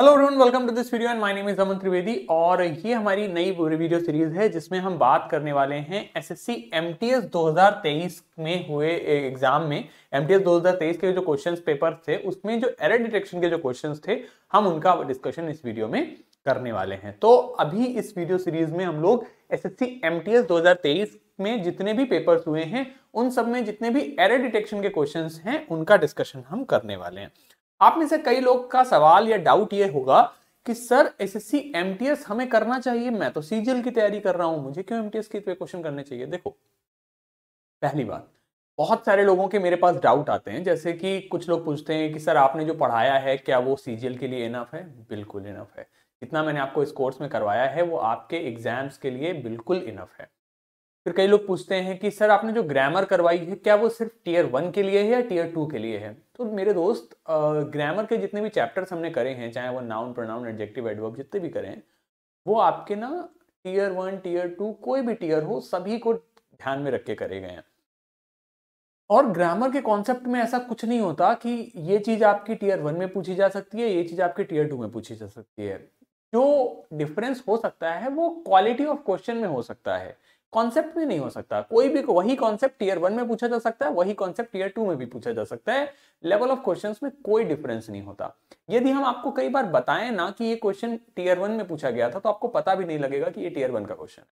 Hello everyone welcome to this video and my name is Aman Trivedi और ये हमारी नई वीडियो सीरीज है जिसमें हम बात करने वाले हैं एसएससी एमटीएस 2023 में हुए एग्जाम में एमटीएस 2023 के जो क्वेश्चंस पेपर थे उसमें जो एरर डिटेक्शन के जो क्वेश्चंस थे हम उनका डिस्कशन इस वीडियो में करने वाले हैं तो अभी इस वीडियो सीरीज में हम लोग एस एस सी में जितने भी पेपर्स हुए हैं उन सब में जितने भी एरर डिटेक्शन के क्वेश्चंस हैं उनका डिस्कशन हम करने वाले हैं आप में से कई लोग का सवाल या डाउट ये होगा कि सर एसएससी एमटीएस हमें करना चाहिए मैं तो सीजीएल की तैयारी कर रहा हूं मुझे क्यों एमटीएस के क्वेश्चन करने चाहिए देखो पहली बात बहुत सारे लोगों के मेरे पास डाउट आते हैं जैसे कि कुछ लोग पूछते हैं कि सर आपने जो पढ़ाया है क्या वो सीजीएल के लिए इनफ है बिल्कुल इनफ है जितना मैंने आपको इस कोर्स में करवाया है वो आपके एग्जाम्स के लिए बिल्कुल इनफ है फिर कई लोग पूछते हैं कि सर आपने जो ग्रामर करवाई है क्या वो सिर्फ टीयर वन के लिए है या टीयर टू के लिए है तो मेरे दोस्त ग्रामर के जितने भी चैप्टर्स हमने करे हैं चाहे वो नाउन प्रोनाउन एडजेक्टिव एडवर्ब जितने भी करें वो आपके ना टीयर वन टीयर टू कोई भी टीयर हो सभी को ध्यान में रख के करे गए हैं और ग्रामर के कॉन्सेप्ट में ऐसा कुछ नहीं होता कि ये चीज़ आपकी टीयर वन में पूछी जा सकती है ये चीज़ आपकी टीयर टू में पूछी जा सकती है जो डिफरेंस हो सकता है वो क्वालिटी ऑफ क्वेश्चन में हो सकता है कॉन्सेप्ट भी नहीं हो सकता कोई भी वही कॉन्सेप्ट टीयर वन में पूछा जा सकता है वही कॉन्सेप्ट टीयर टू में भी पूछा जा सकता है लेवल ऑफ क्वेश्चन में कोई डिफरेंस नहीं होता यदि हम आपको कई बार बताएं ना कि ये क्वेश्चन टीयर वन में पूछा गया था तो आपको पता भी नहीं लगेगा कि ये टीयर वन का क्वेश्चन है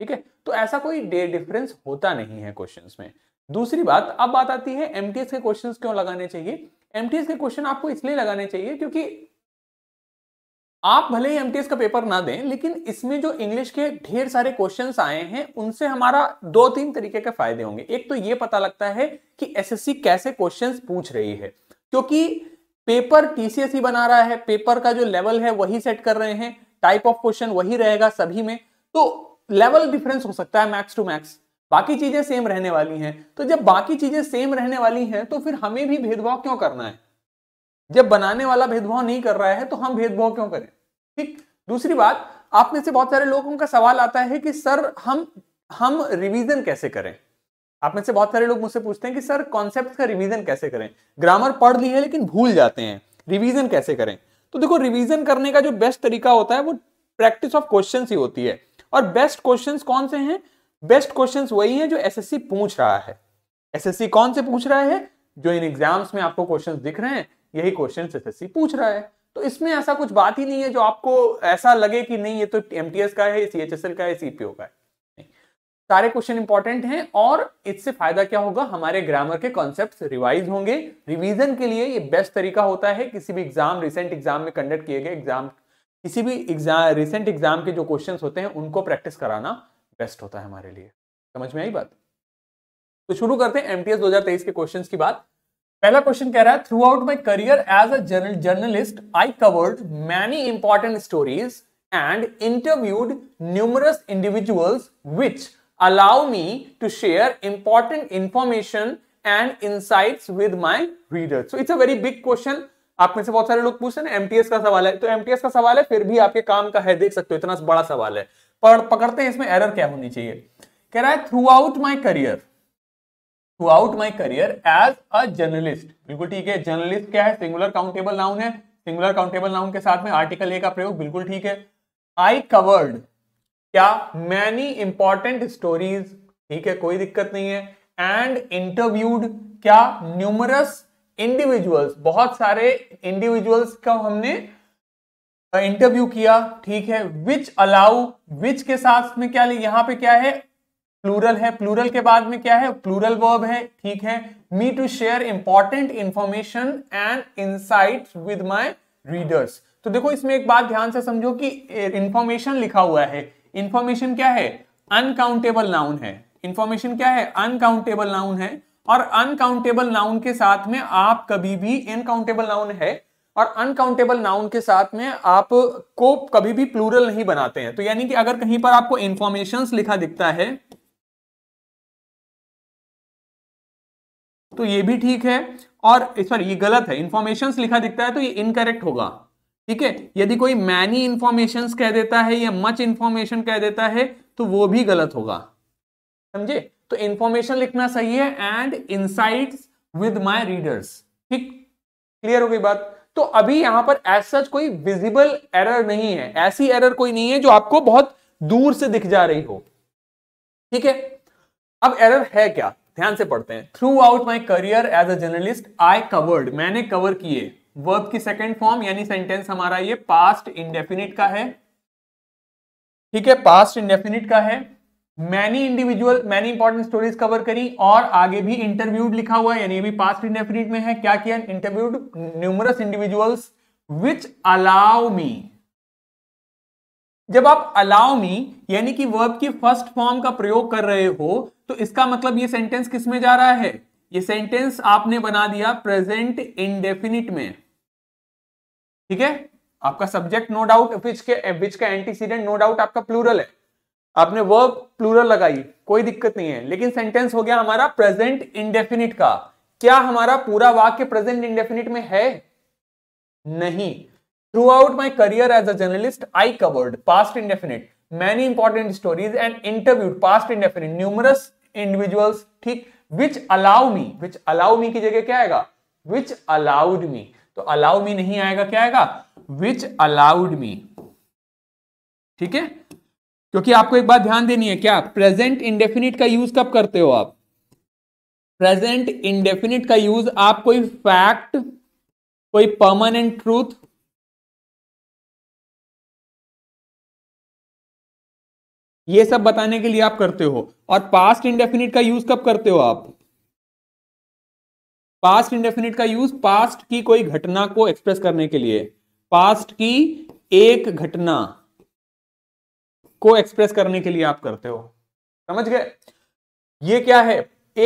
ठीक है तो ऐसा कोई डिफरेंस होता नहीं है क्वेश्चन में दूसरी बात अब बात आती है एमटीएस के क्वेश्चन क्यों लगाने चाहिए एमटीएस के क्वेश्चन आपको इसलिए लगाने चाहिए क्योंकि आप भले ही एमटीएस का पेपर ना दें लेकिन इसमें जो इंग्लिश के ढेर सारे क्वेश्चंस आए हैं उनसे हमारा दो तीन तरीके के फायदे होंगे एक तो ये पता लगता है कि एसएससी कैसे क्वेश्चंस पूछ रही है क्योंकि पेपर टीसीएस e बना रहा है पेपर का जो लेवल है वही सेट कर रहे हैं टाइप ऑफ क्वेश्चन वही रहेगा सभी में तो लेवल डिफरेंस हो सकता है मैक्स टू मैक्स बाकी चीजें सेम रहने वाली हैं तो जब बाकी चीजें सेम रहने वाली हैं तो फिर हमें भी भेदभाव क्यों करना है जब बनाने वाला भेदभाव नहीं कर रहा है तो हम भेदभाव क्यों करें ठीक दूसरी बात आप में से बहुत सारे लोगों का सवाल आता है कि सर हम हम रिवीजन कैसे करें आप में से बहुत सारे लोग मुझसे पूछते हैं कि सर कॉन्सेप्ट का रिवीजन कैसे करें ग्रामर पढ़ ली है लेकिन भूल जाते हैं रिवीजन कैसे करें तो देखो रिवीजन करने का जो बेस्ट तरीका होता है वो प्रैक्टिस ऑफ क्वेश्चन ही होती है और बेस्ट क्वेश्चन कौन से हैं बेस्ट क्वेश्चन वही है जो एस पूछ रहा है एस कौन से पूछ रहा है जो इन एग्जाम्स में आपको क्वेश्चन दिख रहे हैं यही क्वेश्चन एसएससी पूछ रहा है तो इसमें ऐसा कुछ बात ही नहीं है जो आपको ऐसा लगे कि नहीं ये तो एमटीएस का है सीएचएसएल का है सीपीओ का है सारे क्वेश्चन इंपॉर्टेंट हैं और इससे फायदा क्या होगा हमारे ग्रामर के कॉन्सेप्ट रिवाइज होंगे रिवीजन के लिए ये बेस्ट तरीका होता है किसी भी एग्जाम रिसेंट एग्जाम में कंडक्ट किए गए एग्जाम किसी भी एग्जाम रिसेंट एग्जाम के जो क्वेश्चन होते हैं उनको प्रैक्टिस कराना बेस्ट होता है हमारे लिए समझ में आई बात तो शुरू करते हैं एमटीएस 2023 के क्वेश्चंस की बात पहला क्वेश्चन कह रहा है throughout my career as a journalist I covered many important stories and interviewed numerous individuals which allow me to share important information and insight with my reader so it's a very big question आप में से बहुत सारे लोग पूछ रहे हैं MTS का सवाल है तो एमटीएस का सवाल है फिर भी आपके काम का है देख सकते हो इतना बड़ा सवाल है पर पकड़ते हैं इसमें एरर क्या होनी चाहिए कह रहा है throughout my career throughout my career as a journalist बिल्कुल ठीक है जर्नलिस्ट क्या है सिंगुलर काउंटेबल नाउन है सिंगुलर काउंटेबल नाउन के साथ में आर्टिकल ए का प्रयोग बिल्कुल ठीक है आई कवर्ड क्या मैनी इंपॉर्टेंट स्टोरीज ठीक है कोई दिक्कत नहीं है एंड इंटरव्यूड क्या न्यूमरस इंडिविजुअल्स बहुत सारे इंडिविजुअल्स का हमने इंटरव्यू किया ठीक है विच अलाउ विच के साथ में क्या यहां पे क्या है प्लूरल है प्लूरल के बाद में क्या है प्लूरल वर्ब है ठीक है me to share important information and insight with my readers तो देखो इसमें एक बात ध्यान से समझो कि इंफॉर्मेशन लिखा हुआ है इंफॉर्मेशन क्या है अनकाउंटेबल नाउन है इंफॉर्मेशन क्या है अनकाउंटेबल नाउन है और अनकाउंटेबल नाउन के साथ में आप कभी भी इनकाउंटेबल नाउन है और अनकाउंटेबल नाउन के साथ में आप को कभी भी प्लूरल नहीं बनाते हैं तो यानी कि अगर कहीं पर आपको इंफॉर्मेशन लिखा दिखता है तो ये भी ठीक है और सॉरी eh, ये गलत है इंफॉर्मेशन लिखा दिखता है तो ये इनकरेक्ट होगा ठीक है यदि कोई मैनी इंफॉर्मेशन कह देता है या मच इंफॉर्मेशन कह देता है तो वो भी गलत होगा समझे तो इंफॉर्मेशन लिखना सही है and insight with my readers ठीक क्लियर हो गई बात तो अभी यहां पर एज सच कोई विजिबल एरर नहीं है ऐसी एरर कोई नहीं है जो आपको बहुत दूर से दिख जा रही हो ठीक है अब एरर है क्या ध्यान से पढ़ते हैं throughout my career as a journalist I covered मैंने कवर किए वर्ब की सेकेंड फॉर्म यानी सेंटेंस हमारा ये पास्ट इंडेफिनिट का है ठीक है पास्ट इंडेफिनिट का है many individual many important stories cover करी और आगे भी इंटरव्यूड लिखा हुआ है यानी भी पास्ट इंडेफिनिट में है क्या किया interviewed numerous individuals which allow me जब आप अलाउ मी यानी कि वर्ब की फर्स्ट फॉर्म का प्रयोग कर रहे हो तो इसका मतलब ये सेंटेंस किस में जा रहा है ये सेंटेंस आपने बना दिया प्रेजेंट इनडेफिनिट में ठीक है आपका सब्जेक्ट नो डाउट विच के विच का एंटीसीडेंट नो डाउट आपका प्लूरल है आपने वर्ब प्लूरल लगाई कोई दिक्कत नहीं है लेकिन सेंटेंस हो गया हमारा प्रेजेंट इंडेफिनिट का क्या हमारा पूरा वाक्य प्रेजेंट इंडेफिनिट में है नहीं throughout my career as a journalist I covered past indefinite many important stories and interview past indefinite numerous individuals ठीक which allow me which allow मी की जगह क्या आएगा विच अलाउड मी तो अलाउ मी नहीं आएगा क्या आएगा विच अलाउड मी ठीक है क्योंकि आपको एक बात ध्यान देनी है क्या प्रेजेंट इंडेफिनिट का यूज कब करते हो आप प्रेजेंट इंडेफिनिट का यूज आप कोई फैक्ट कोई परमानेंट ट्रूथ ये सब बताने के लिए आप करते हो और पास्ट इंडेफिनिट का यूज कब करते हो आप पास्ट इंडेफिनिट का यूज पास्ट की कोई घटना को एक्सप्रेस करने के लिए पास्ट की एक घटना को एक्सप्रेस करने के लिए आप करते हो समझ गए ये क्या है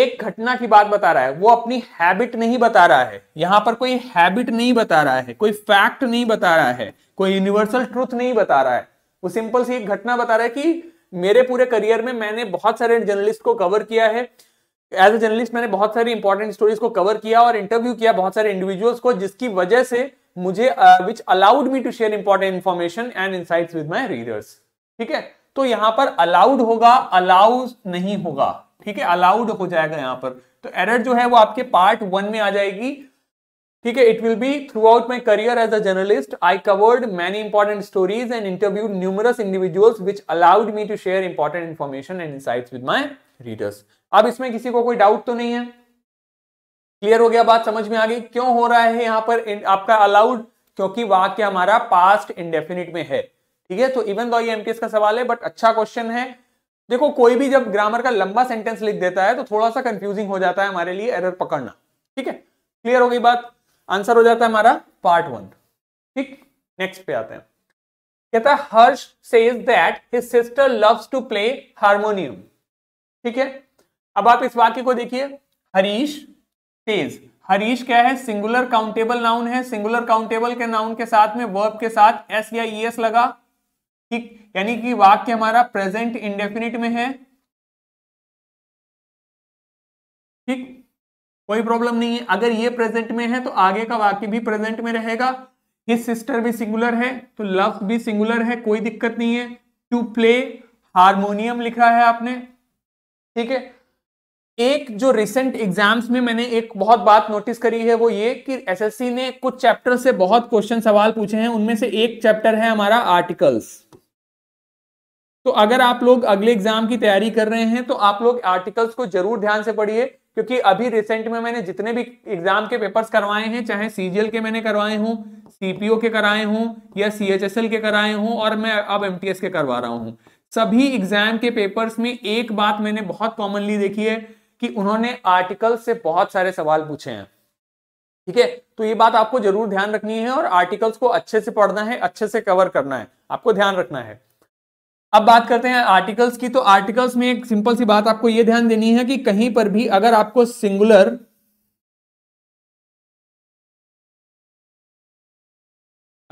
एक घटना की बात बता रहा है वो अपनी हैबिट नहीं बता रहा है यहां पर कोई हैबिट नहीं बता रहा है कोई फैक्ट नहीं बता रहा है कोई यूनिवर्सल ट्रूथ नहीं बता रहा है वो सिंपल सी एक घटना बता रहा है कि मेरे पूरे करियर में मैंने बहुत सारे जर्नलिस्ट को कवर किया है एज अ जर्नलिस्ट मैंने बहुत सारी इंपॉर्टेंट स्टोरीज को कवर किया और इंटरव्यू किया बहुत सारे इंडिविजुअल्स को जिसकी वजह से मुझे which allowed me to share important information and insights with my readers ठीक है तो यहां पर अलाउड होगा अलाउ नहीं होगा ठीक है अलाउड हो जाएगा यहां पर तो एरर जो है वो आपके पार्ट वन में आ जाएगी ठीक है it will be throughout my career as a journalist I covered many important stories and interview numerous individuals which allowed me to share important information and insight with my readers अब इसमें किसी को कोई doubt तो नहीं है clear हो गया बात समझ में आ गई क्यों हो रहा है यहाँ पर आपका अलाउड क्योंकि वाक्य हमारा पास्ट इंडेफिनिट में है ठीक है तो इवन दो ये एमटीएस का सवाल है बट अच्छा क्वेश्चन है देखो कोई भी जब ग्रामर का लंबा सेंटेंस लिख देता है तो थोड़ा सा कंफ्यूजिंग हो जाता है हमारे लिए एरर पकड़ना ठीक है क्लियर हो गई बात आंसर हो जाता है हमारा पार्ट वन ठीक नेक्स्ट पे आते हैं कहता है Harsh says that his sister loves to play harmonium ठीक है अब आप इस वाक्य को देखिए हरीश सेज हरीश क्या है सिंगुलर काउंटेबल नाउन है सिंगुलर काउंटेबल के नाउन के साथ में वर्ब के साथ एस या ई एस लगा ठीक यानी कि वाक्य हमारा प्रेजेंट इंडेफिनिट में है ठीक कोई प्रॉब्लम नहीं है अगर ये प्रेजेंट में है तो आगे का वाक्य भी प्रेजेंट में रहेगा हिज सिस्टर भी सिंगुलर है तो लव भी सिंगुलर है कोई दिक्कत नहीं है टू प्ले हारमोनियम लिखा है आपने ठीक है एक जो रिसेंट एग्जाम्स में मैंने एक बहुत बात नोटिस करी है वो ये कि एसएससी ने कुछ चैप्टर से बहुत क्वेश्चन सवाल पूछे हैं उनमें से एक चैप्टर है हमारा आर्टिकल्स तो अगर आप लोग अगले एग्जाम की तैयारी कर रहे हैं तो आप लोग आर्टिकल्स को जरूर ध्यान से पढ़िए क्योंकि अभी रिसेंट में मैंने जितने भी एग्जाम के पेपर्स करवाए हैं चाहे सीजीएल के मैंने करवाए हूँ सीपीओ के कराए हूँ या एल के कराए हूँ और मैं अब एस के करवा रहा हूं सभी एग्जाम के पेपर्स में एक बात मैंने बहुत कॉमनली देखी है कि उन्होंने आर्टिकल से बहुत सारे सवाल पूछे हैं ठीक है तो ये बात आपको जरूर ध्यान रखनी है और आर्टिकल्स को अच्छे से पढ़ना है अच्छे से कवर करना है आपको ध्यान रखना है अब बात करते हैं आर्टिकल्स की तो आर्टिकल्स में एक सिंपल सी बात आपको यह ध्यान देनी है कि कहीं पर भी अगर आपको सिंगुलर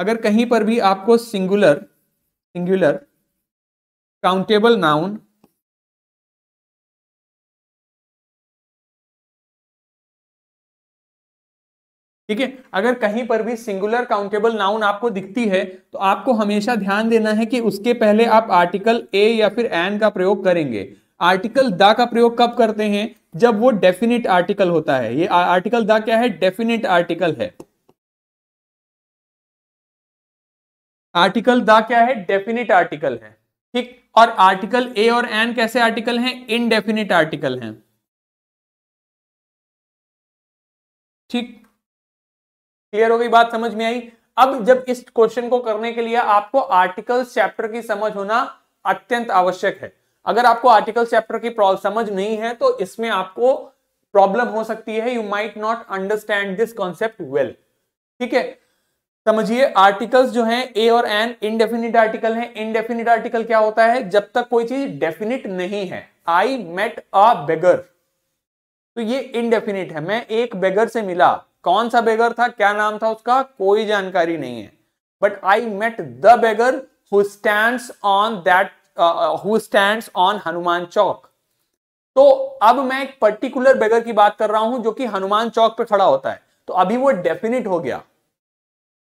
अगर कहीं पर भी आपको सिंगुलर सिंगुलर काउंटेबल नाउन ठीक है अगर कहीं पर भी सिंगुलर काउंटेबल नाउन आपको दिखती है तो आपको हमेशा ध्यान देना है कि उसके पहले आप आर्टिकल ए या फिर एन का प्रयोग करेंगे आर्टिकल द का प्रयोग कब करते हैं जब वो डेफिनेट आर्टिकल होता है ये आर्टिकल द क्या है डेफिनेट आर्टिकल है आर्टिकल द क्या है डेफिनेट आर्टिकल है ठीक और आर्टिकल ए और एन कैसे आर्टिकल हैं इनडेफिनेट आर्टिकल हैं ठीक क्लियर हो गई बात समझ में आई अब जब इस क्वेश्चन को करने के लिए आपको आर्टिकल चैप्टर की समझ होना अत्यंत आवश्यक है अगर आपको आर्टिकल चैप्टर की समझ नहीं है तो इसमें आपको प्रॉब्लम हो सकती है you might not understand this concept well ठीक है समझिए आर्टिकल्स जो हैं ए और एन इनडेफिनिट आर्टिकल हैं इनडेफिनिट आर्टिकल क्या होता है जब तक कोई चीज डेफिनिट नहीं है आई मेट अ बेगर तो ये इनडेफिनिट है मैं एक बेगर से मिला कौन सा बेगर था क्या नाम था उसका कोई जानकारी नहीं है but I met the beggar who stand on that who stand on Hanuman Chowk तो अब मैं एक पर्टिकुलर बेगर की बात कर रहा हूं जो कि हनुमान चौक पे खड़ा होता है तो अभी वो डेफिनेट हो गया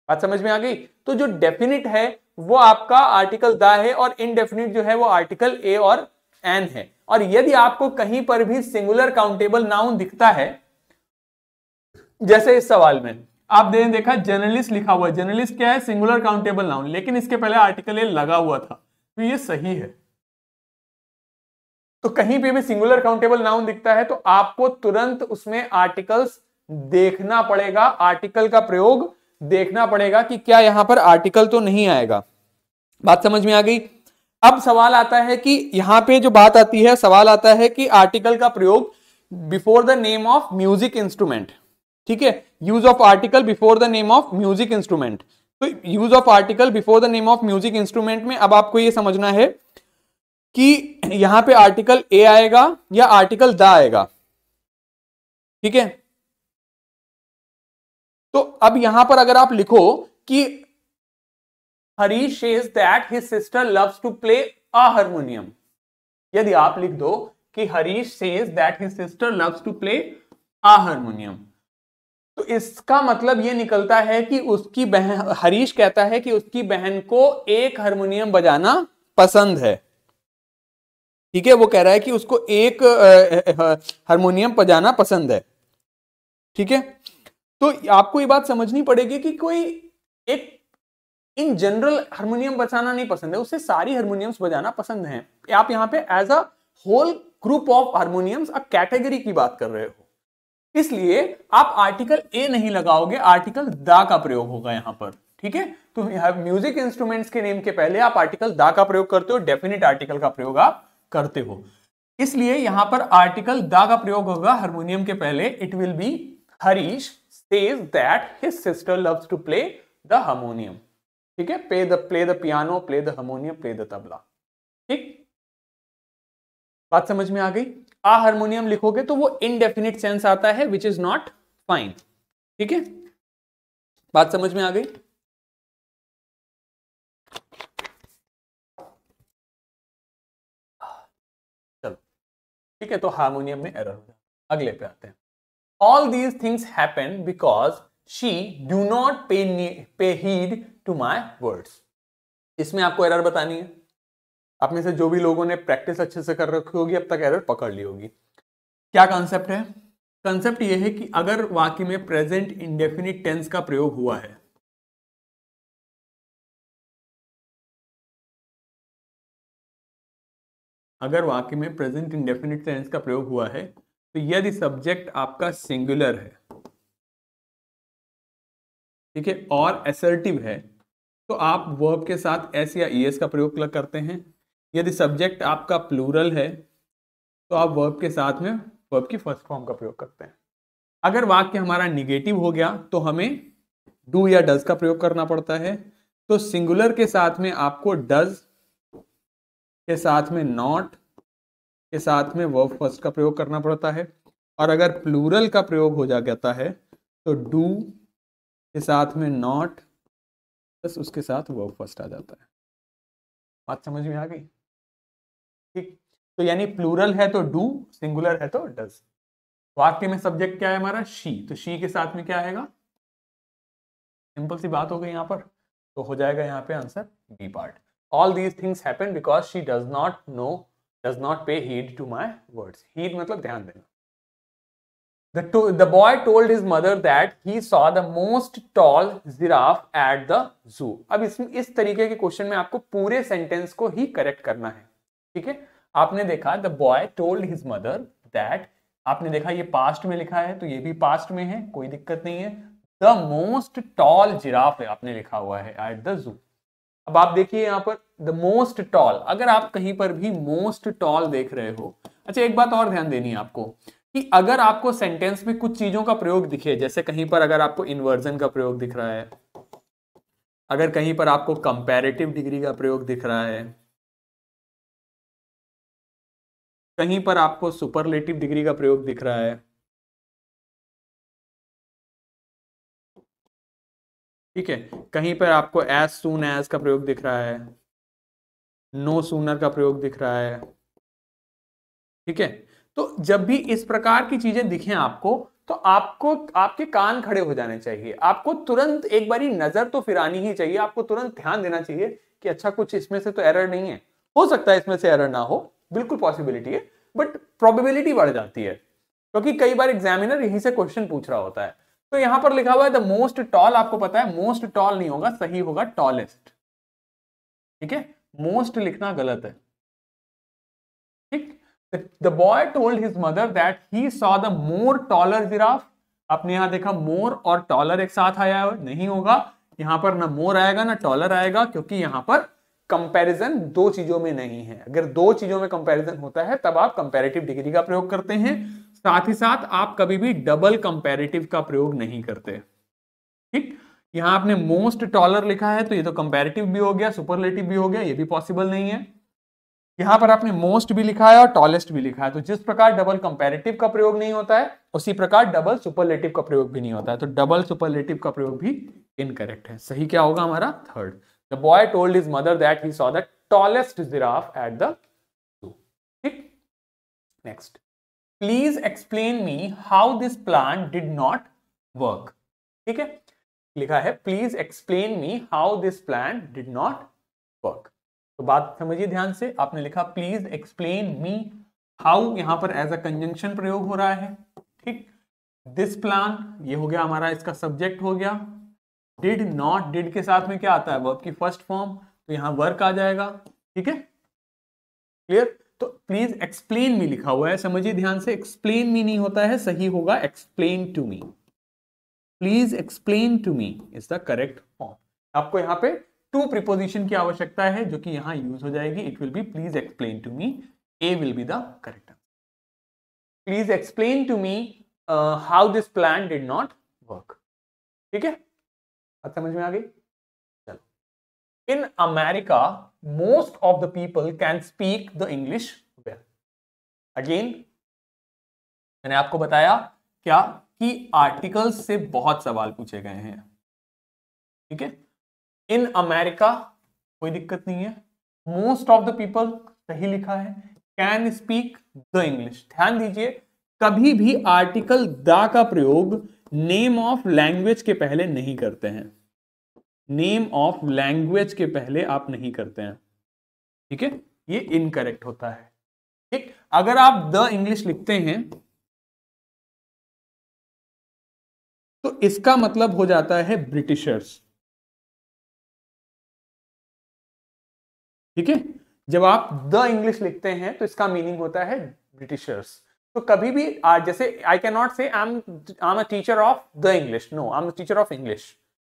बात समझ में आ गई तो जो डेफिनेट है वो आपका आर्टिकल द है और इनडेफिनिट जो है वो आर्टिकल ए और एन है और यदि आपको कहीं पर भी सिंगुलर काउंटेबल नाउन दिखता है जैसे इस सवाल में देने देखा जर्नलिस्ट लिखा हुआ है जर्नलिस्ट क्या है सिंगुलर काउंटेबल नाउन लेकिन इसके पहले आर्टिकल ये लगा हुआ था तो ये सही है तो कहीं पे भी सिंगुलर काउंटेबल नाउन दिखता है तो आपको तुरंत उसमें आर्टिकल्स देखना पड़ेगा आर्टिकल का प्रयोग देखना पड़ेगा कि क्या यहां पर आर्टिकल तो नहीं आएगा बात समझ में आ गई अब सवाल आता है कि यहां पे जो बात आती है सवाल आता है कि आर्टिकल का प्रयोग before the name of music instrument ठीक है use of article before the name of music instrument तो use of article before the name of music instrument में अब आपको यह समझना है कि यहां पे आर्टिकल ए आएगा या आर्टिकल द आएगा ठीक है तो अब यहां पर अगर आप लिखो कि Harish is that his sister loves to play a harmonium यदि आप लिख दो कि Harish says that his sister loves to play a harmonium तो इसका मतलब ये निकलता है कि उसकी बहन हरीश कहता है कि उसकी बहन को एक हारमोनियम बजाना पसंद है ठीक है वो कह रहा है कि उसको एक हारमोनियम बजाना पसंद है ठीक है तो आपको ये बात समझनी पड़ेगी कि कोई एक इन जनरल हारमोनियम बजाना नहीं पसंद है उसे सारी हारमोनियम्स बजाना पसंद है आप यहां पे as a whole group of harmoniums a category की बात कर रहे हो इसलिए आप आर्टिकल ए नहीं लगाओगे आर्टिकल दा का प्रयोग होगा यहां पर ठीक है तो म्यूजिक इंस्ट्रूमेंट्स के नेम के पहले आप आर्टिकल दा का प्रयोग करते हो डेफिनेट आर्टिकल का प्रयोग आप करते हो इसलिए यहां पर आर्टिकल दा का प्रयोग होगा हारमोनियम के पहले it will be Harish says that his sister loves to play the harmonium ठीक है play the play the piano play the harmonium play the tabla ठीक बात समझ में आ गई आ हारमोनियम लिखोगे तो वो इनडेफिनिट सेंस आता है विच इज नॉट फाइन ठीक है बात समझ में आ गई चलो ठीक है तो हारमोनियम में एरर हो जाए अगले पे आते हैं all these things happen because she do not pay pay heed to my words इसमें आपको एरर बतानी है आप में से जो भी लोगों ने प्रैक्टिस अच्छे से कर रखी होगी अब तक एरर पकड़ ली होगी क्या कॉन्सेप्ट है कंसेप्ट यह है कि अगर वाक्य में प्रेजेंट इंडेफिनिट टेंस का प्रयोग हुआ है अगर वाक्य में प्रेजेंट इंडेफिनिट टेंस का प्रयोग हुआ है तो यदि सब्जेक्ट आपका सिंगुलर है ठीक है और एसर्टिव है तो आप वर्ब के साथ एस या ई e एस का प्रयोग करते हैं यदि सब्जेक्ट आपका प्लूरल है तो आप वर्ब के साथ में वर्ब की फर्स्ट फॉर्म का प्रयोग करते हैं अगर वाक्य हमारा निगेटिव हो गया तो हमें डू या डज का प्रयोग करना पड़ता है तो सिंगुलर के साथ में आपको डज के साथ में नॉट के साथ में वर्ब फर्स्ट का प्रयोग करना पड़ता है और अगर प्लूरल का प्रयोग हो जा जाता है तो डू के साथ में नॉट बस उसके साथ वर्ब फर्स्ट आ जाता है बात समझ में आ गई ठीक तो यानी प्लूरल है तो डू सिंगुलर है तो डज तो वाक्य में सब्जेक्ट क्या है हमारा शी तो शी के साथ में क्या आएगा सिंपल सी बात हो गई यहाँ पर तो हो जाएगा यहाँ पे answer B part all these things happen because she does not no does not pay heed to my words heed मतलब ध्यान देना The, to, the boy told his mother that he saw the most tall giraffe at the zoo. अब इस, इस तरीके के question में आपको पूरे सेंटेंस को ही करेक्ट करना है ठीक है आपने देखा the boy told his mother that आपने देखा ये पास्ट में लिखा है तो ये भी पास्ट में है कोई दिक्कत नहीं है द मोस्ट टॉल जिराफ आपने लिखा हुआ है एट द जू अब आप देखिए यहाँ पर द मोस्ट टॉल अगर आप कहीं पर भी मोस्ट टॉल देख रहे हो अच्छा एक बात और ध्यान देनी है आपको कि अगर आपको सेंटेंस में कुछ चीजों का प्रयोग दिखे जैसे कहीं पर अगर आपको इन्वर्जन का प्रयोग दिख रहा है अगर कहीं पर आपको कंपेरेटिव डिग्री का प्रयोग दिख रहा है कहीं पर आपको सुपरलेटिव डिग्री का प्रयोग दिख रहा है ठीक है कहीं पर आपको एज सून एज का प्रयोग दिख रहा है नो सूनर का प्रयोग दिख रहा है ठीक है तो जब भी इस प्रकार की चीजें दिखें आपको तो आपको आपके कान खड़े हो जाने चाहिए आपको तुरंत एक बारी नजर तो फिरानी ही चाहिए आपको तुरंत ध्यान देना चाहिए कि अच्छा कुछ इसमें से तो एरर नहीं है हो सकता है इसमें से एरर ना हो बिल्कुल पॉसिबिलिटी है बट प्रोबेबिलिटी बढ़ जाती है क्योंकि कई बार एग्जामिनर यहीं से क्वेश्चन पूछ रहा होता है तो यहां पर लिखा हुआ है द मोस्ट टॉल आपको पता है मोस्ट टॉल नहीं होगा सही होगा टॉलेस्ट ठीक है मोस्ट लिखना गलत है ठीक the boy told his mother that he saw the more taller giraffe आपने यहां देखा मोर और टॉलर एक साथ आया है नहीं होगा यहां पर ना मोर आएगा ना टॉलर आएगा क्योंकि यहां पर कंपैरिजन दो चीजों में नहीं है अगर दो चीजों में कंपैरिजन होता है तब आप कंपैरेटिव डिग्री का प्रयोग करते हैं साथ ही साथ आप कभी भी डबल कंपैरेटिव का प्रयोग नहीं करते ठीक यहां आपने मोस्ट टॉलर लिखा है तो ये तो कंपैरेटिव भी हो गया सुपरलेटिव भी हो गया ये भी पॉसिबल नहीं है यहां पर आपने मोस्ट भी लिखा है और टॉलेस्ट भी लिखा है तो जिस प्रकार डबल कंपेरेटिव का प्रयोग नहीं होता है उसी प्रकार डबल सुपरलेटिव का प्रयोग भी नहीं होता है तो डबल सुपरलेटिव का प्रयोग भी इनकरेक्ट है सही क्या होगा हमारा third the boy told his mother that he saw the tallest giraffe at the zoo ठीक next please explain me how this plan did not work ठीक है लिखा है please explain me how this plan did not work तो बात समझिए ध्यान से आपने लिखा प्लीज एक्सप्लेन मी हाउ यहां पर एज अ कंजंक्शन प्रयोग हो रहा है ठीक दिस प्लान ये हो गया हमारा इसका सब्जेक्ट हो गया डिड नॉट डिड के साथ में क्या आता है वर्ब की फर्स्ट फॉर्म तो यहाँ वर्क आ जाएगा ठीक है क्लियर तो प्लीज एक्सप्लेन मी लिखा हुआ है समझिए ध्यान से एक्सप्लेन मी नहीं होता है सही होगा explain to me please explain to me is the correct form आपको यहाँ पे टू प्रिपोजिशन की आवश्यकता है जो कि यहाँ यूज हो जाएगी it will be please explain to me A will be the correct please explain to me how this plan did not work ठीक है बात समझ में आ गई चलो in America most of the people can speak the English well again मैंने आपको बताया क्या कि आर्टिकल से बहुत सवाल पूछे गए हैं ठीक है इन अमेरिका कोई दिक्कत नहीं है मोस्ट ऑफ द पीपल सही लिखा है कैन स्पीक द इंग्लिश ध्यान दीजिए कभी भी आर्टिकल द का प्रयोग नेम ऑफ लैंग्वेज के पहले नहीं करते हैं नेम ऑफ लैंग्वेज के पहले आप नहीं करते हैं ठीक है ये इनकरेक्ट होता है ठीक अगर आप द इंग्लिश लिखते हैं तो इसका मतलब हो जाता है ब्रिटिशर्स ठीक है जब आप द इंग्लिश लिखते हैं तो इसका मीनिंग होता है ब्रिटिशर्स तो कभी भी आज जैसे आई can not say I am I am a teacher of the English no I am teacher of English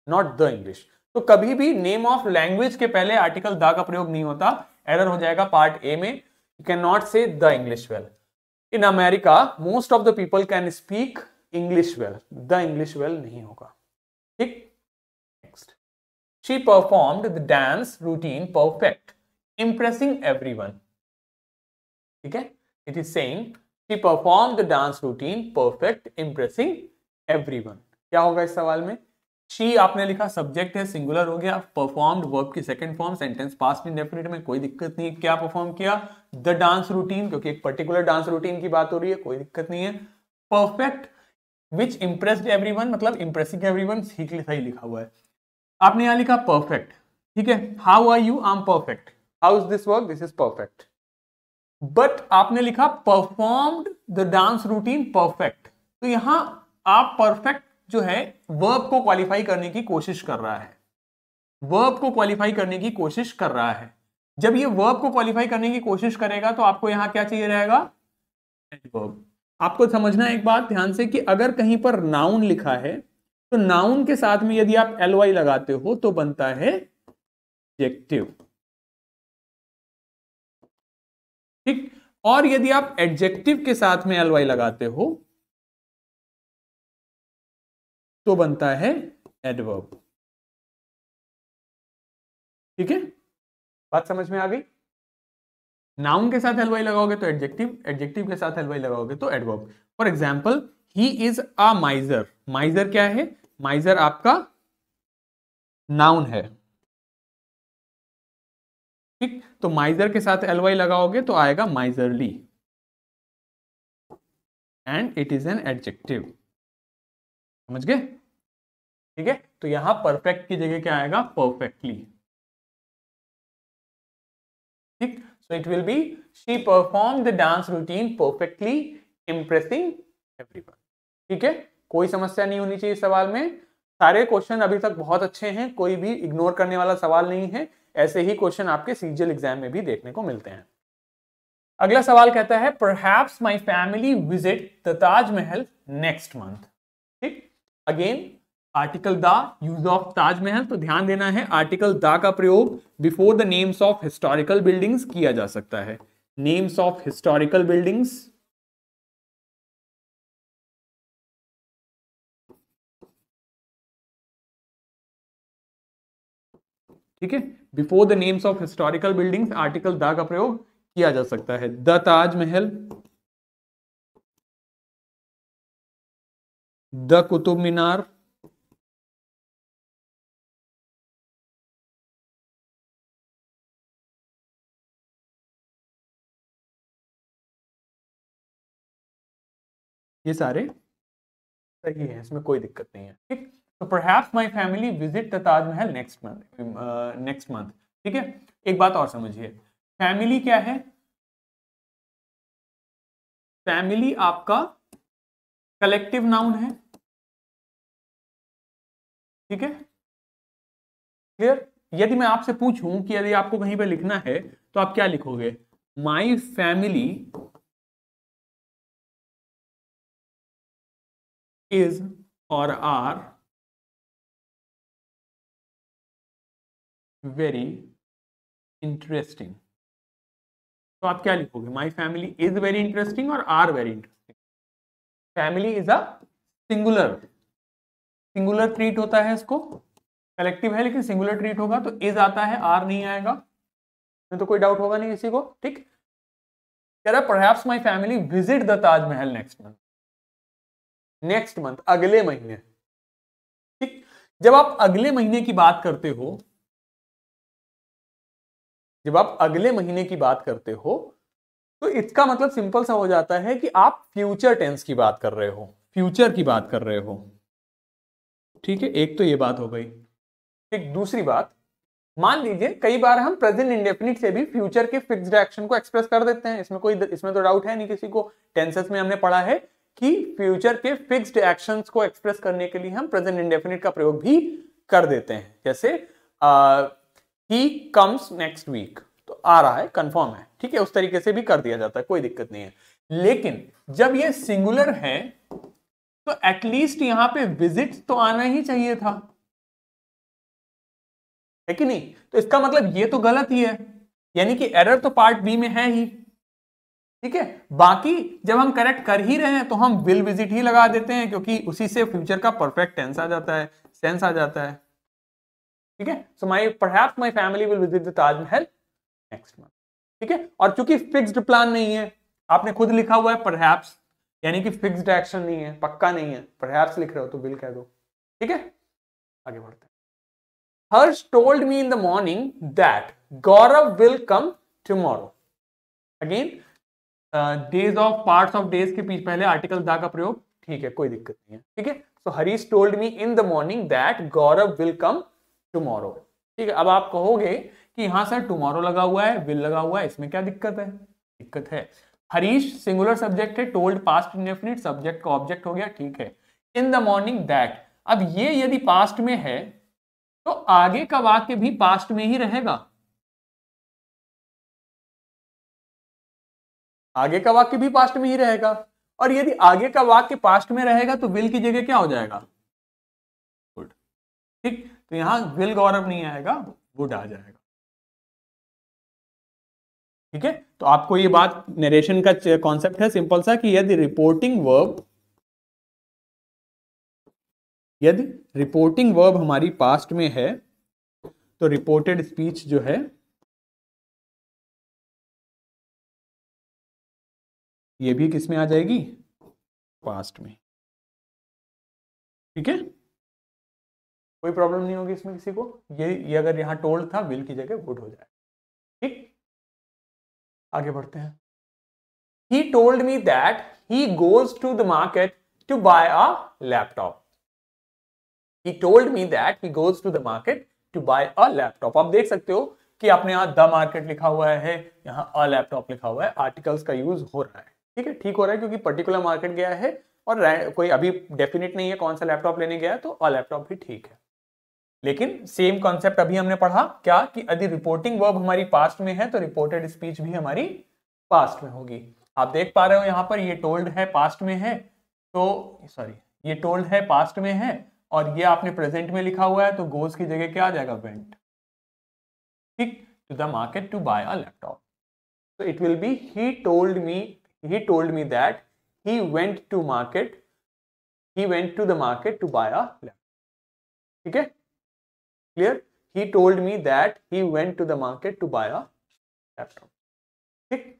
not the English तो कभी भी नेम ऑफ लैंग्वेज के पहले आर्टिकल द का प्रयोग नहीं होता एरर हो जाएगा पार्ट ए में you can not say the English well in America most of the people can speak English well the English well नहीं होगा ठीक next she performed the dance routine perfect impressing everyone ठीक है it is saying she performed the dance routine perfect impressing everyone क्या होगा इस सवाल में शी आपने लिखा सब्जेक्ट है सिंगुलर हो गया परफॉर्म्ड वर्ब की सेकंड फॉर्म सेंटेंस पास में डेफिनेट में कोई दिक्कत नहीं क्या परफॉर्म किया द डांस रूटीन क्योंकि एक पर्टिकुलर डांस रूटीन की बात हो रही है कोई दिक्कत नहीं है परफेक्ट विच इम्प्रेस्ड एवरीवन मतलब इम्प्रेसिंग एवरीवन ठीक सही लिखा हुआ है आपने यहां लिखा परफेक्ट ठीक है how are you am perfect how is this work this is perfect but आपने लिखा performed the dance routine perfect तो यहां आप परफेक्ट जो है वर्ब को क्वालिफाई करने की कोशिश कर रहा है वर्ब को क्वालिफाई करने की कोशिश कर रहा है जब ये वर्ब को क्वालिफाई करने की कोशिश करेगा तो आपको यहां क्या चाहिए रहेगा एडवर्ब आपको समझना एक बात ध्यान से कि अगर कहीं पर नाउन लिखा है तो नाउन के साथ में यदि आप एलवाई लगाते हो तो बनता है एडजेक्टिव ठीक और यदि आप एडजेक्टिव के साथ में एलवाई लगाते हो तो बनता है एडवर्ब ठीक है बात समझ में आ गई नाउन के साथ एलवाई लगाओगे तो एडजेक्टिव एडजेक्टिव के साथ एलवाई लगाओगे तो adverb for example he is a miser miser क्या है माइजर आपका नाउन है ठीक तो माइजर के साथ एल वाई लगाओगे तो आएगा miserly and it is an adjective समझ गए ठीक है तो यहां परफेक्ट की जगह क्या आएगा परफेक्टली ठीक so it will be she perform the dance routine perfectly impressing everyone ठीक है कोई समस्या नहीं होनी चाहिए सवाल में सारे क्वेश्चन अभी तक बहुत अच्छे हैं कोई भी इग्नोर करने वाला सवाल नहीं है ऐसे ही क्वेश्चन आपके सीजियल एग्जाम में भी देखने को मिलते हैं अगला सवाल कहता है perhaps my family visit the Taj Mahal next month ठीक again article the use of Taj Mahal तो ध्यान देना है आर्टिकल द का प्रयोग before the names of historical buildings किया जा सकता है नेम्स ऑफ हिस्टोरिकल बिल्डिंग्स ठीक है before the names of historical buildings article the का प्रयोग किया जा सकता है द ताजमहल द कुतुब मीनार ये सारे सही है इसमें कोई दिक्कत नहीं है ठीक तो perhaps my family visit the Taj Mahal next month next month ठीक है एक बात और समझिए फैमिली क्या है फैमिली आपका कलेक्टिव नाउन है ठीक है क्लियर यदि मैं आपसे पूछूं कि यदि आपको कहीं पर लिखना है तो आप क्या लिखोगे माई फैमिली इज और आर वेरी इंटरेस्टिंग तो आप क्या लिखोगे my family is very interesting और are very interesting family is a singular singular treat होता है इसको कलेक्टिव है लेकिन सिंगुलर ट्रीट होगा तो इज आता है आर नहीं आएगा नहीं तो कोई डाउट होगा नहीं किसी को ठीक कह रहा my family visit the Taj Mahal next month next month अगले महीने ठीक जब आप अगले महीने की बात करते हो जब आप अगले महीने की बात करते हो तो इसका मतलब सिंपल सा हो जाता है कि आप फ्यूचर टेंस की बात कर रहे हो फ्यूचर की बात कर रहे हो ठीक है एक तो ये बात हो गई एक दूसरी बात मान लीजिए कई बार हम प्रेजेंट इंडेफिनिट से भी फ्यूचर के फिक्स्ड एक्शन को एक्सप्रेस कर देते हैं इसमें कोई इसमें तो डाउट है नहीं किसी को टेंसेस में हमने पढ़ा है कि फ्यूचर के फिक्स्ड एक्शंस को एक्सप्रेस करने के लिए हम प्रेजेंट इंडेफिनिट का प्रयोग भी कर देते हैं जैसे ही कम्स नेक्स्ट वीक तो आ रहा है कंफर्म है ठीक है उस तरीके से भी कर दिया जाता है कोई दिक्कत नहीं है लेकिन जब ये सिंगुलर है तो एटलीस्ट यहां पे विजिट तो आना ही चाहिए था है कि नहीं तो इसका मतलब ये तो गलत ही है यानी कि एरर तो पार्ट बी में है ही ठीक है बाकी जब हम करेक्ट कर ही रहे हैं तो हम विल विजिट ही लगा देते हैं क्योंकि उसी से फ्यूचर का परफेक्ट टेंस आ जाता है सेंस आ जाता है ठीक है so my perhaps my family will visit the Taj Mahal next month ठीक है और चूंकि फिक्स्ड प्लान नहीं है आपने खुद लिखा हुआ है परहैप्स यानी कि फिक्स्ड एक्शन नहीं है पक्का नहीं है परहैप्स लिख रहे हो तो बिल कह दो ठीक है आगे बढ़ते हैं Harsh told me in the morning that Gaurav will come tomorrow again days of parts of days के पीछे पहले आर्टिकल दा का प्रयोग ठीक है कोई दिक्कत नहीं है ठीक है so Harish told me in the morning that Gaurav will come tomorrow ठीक है अब आप कहोगे कि यहां सर टुमारो लगा हुआ है विल लगा हुआ है इसमें क्या दिक्कत है दिक्कत है हरीश सिंगुलर सब्जेक्ट है टोल्ड पास्ट इंडेफिनिट सब्जेक्ट का ऑब्जेक्ट हो गया ठीक है इन द मॉर्निंग दैट अब ये यदि पास्ट में है तो आगे का वाक्य भी पास्ट में ही रहेगा आगे का वाक्य भी पास्ट में ही रहेगा और यदि आगे का वाक्य पास्ट में रहेगा तो विल की जगह क्या हो जाएगा गुड ठीक तो यहां विल गौरव नहीं आएगा वुड आ जाएगा ठीक है तो आपको ये बात नरेशन का कॉन्सेप्ट है सिंपल सा कि यदि रिपोर्टिंग वर्ब यदि रिपोर्टिंग वर्ब हमारी पास्ट में है तो रिपोर्टेड स्पीच जो है ये भी किसमें आ जाएगी पास्ट में ठीक है कोई प्रॉब्लम नहीं होगी इसमें किसी को ये ये अगर यहाँ टोल्ड था विल की जगह वुड हो जाए ठीक आगे बढ़ते हैं he told me that he goes to the market to buy a laptop he told me that he goes to the market to buy a laptop आप देख सकते हो कि आपने यहाँ द मार्केट लिखा हुआ है यहाँ अ लैपटॉप लिखा हुआ है आर्टिकल्स का यूज हो रहा है ठीक है ठीक हो रहा है क्योंकि पर्टिकुलर मार्केट गया है और कोई अभी डेफिनेट नहीं है कौन सा लैपटॉप लेने गया तो अ लैपटॉप भी ठीक है लेकिन सेम कॉन्सेप्ट अभी हमने पढ़ा क्या कि यदि रिपोर्टिंग वर्ब हमारी पास्ट में है तो रिपोर्टेड स्पीच भी हमारी पास्ट में होगी आप देख पा रहे हो यहाँ पर ये टोल्ड है पास्ट में है तो सॉरी ये टोल्ड है पास्ट में है और ये आपने प्रेजेंट में लिखा हुआ है तो गोज की जगह क्या आ जाएगा वेंट ठीक to the market to buy a laptop तो it will be he told me he told me that he went to market he went to the market to buy a laptop ठीक है clear he told me that he went to the market to buy a laptop ठीक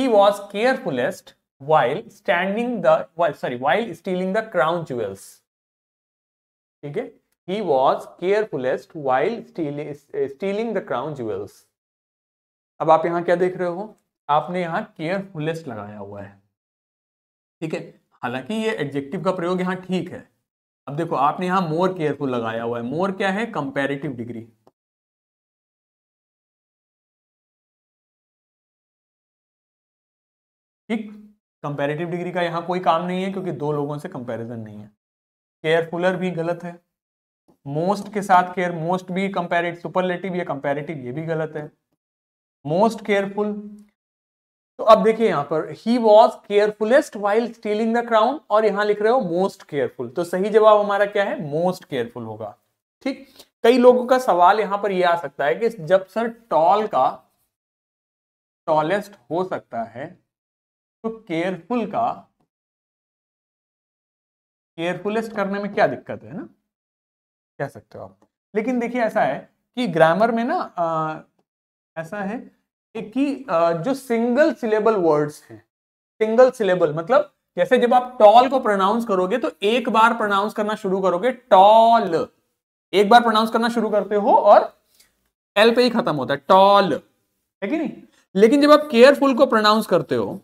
he was carefulest while standing the while sorry while stealing the crown jewels ठीक है he was carefulest while stealing stealing the crown jewels अब आप यहाँ क्या देख रहे हो आपने यहाँ केयरफुलेस्ट लगाया हुआ है ठीक है हालांकि ये एडजेक्टिव का प्रयोग यहाँ ठीक है अब देखो आपने यहां मोर केयरफुल लगाया हुआ है मोर क्या है कंपेरेटिव डिग्री ठीक कंपेरेटिव डिग्री का यहां कोई काम नहीं है क्योंकि दो लोगों से कंपैरिजन नहीं है केयरफुलर भी गलत है मोस्ट के साथ केयर मोस्ट भी कंपेरेटिव सुपरलेटिव या कंपेरेटिव ये भी गलत है मोस्ट केयरफुल तो अब देखिए यहां पर he was carefullest while stealing the crown और यहां लिख रहे हो मोस्ट केयरफुल तो सही जवाब हमारा क्या है मोस्ट केयरफुल होगा ठीक कई लोगों का सवाल यहां पर यह आ सकता है कि जब सर टॉल का टॉलेस्ट हो सकता है तो केयरफुल का केयरफुलेस्ट करने में क्या दिक्कत है ना कह सकते हो आप लेकिन देखिए ऐसा है कि ग्रामर में ना आ, ऐसा है कि जो सिंगल सिलेबल वर्ड्स हैं सिंगल सिलेबल मतलब जैसे जब आप टॉल को प्रोनाउंस करोगे तो एक बार प्रोनाउंस करना शुरू करोगे टॉल एक बार प्रोनाउंस करना शुरू करते हो और एल पे ही खत्म होता है टॉल है कि नहीं लेकिन जब आप केयरफुल को प्रोनाउंस करते हो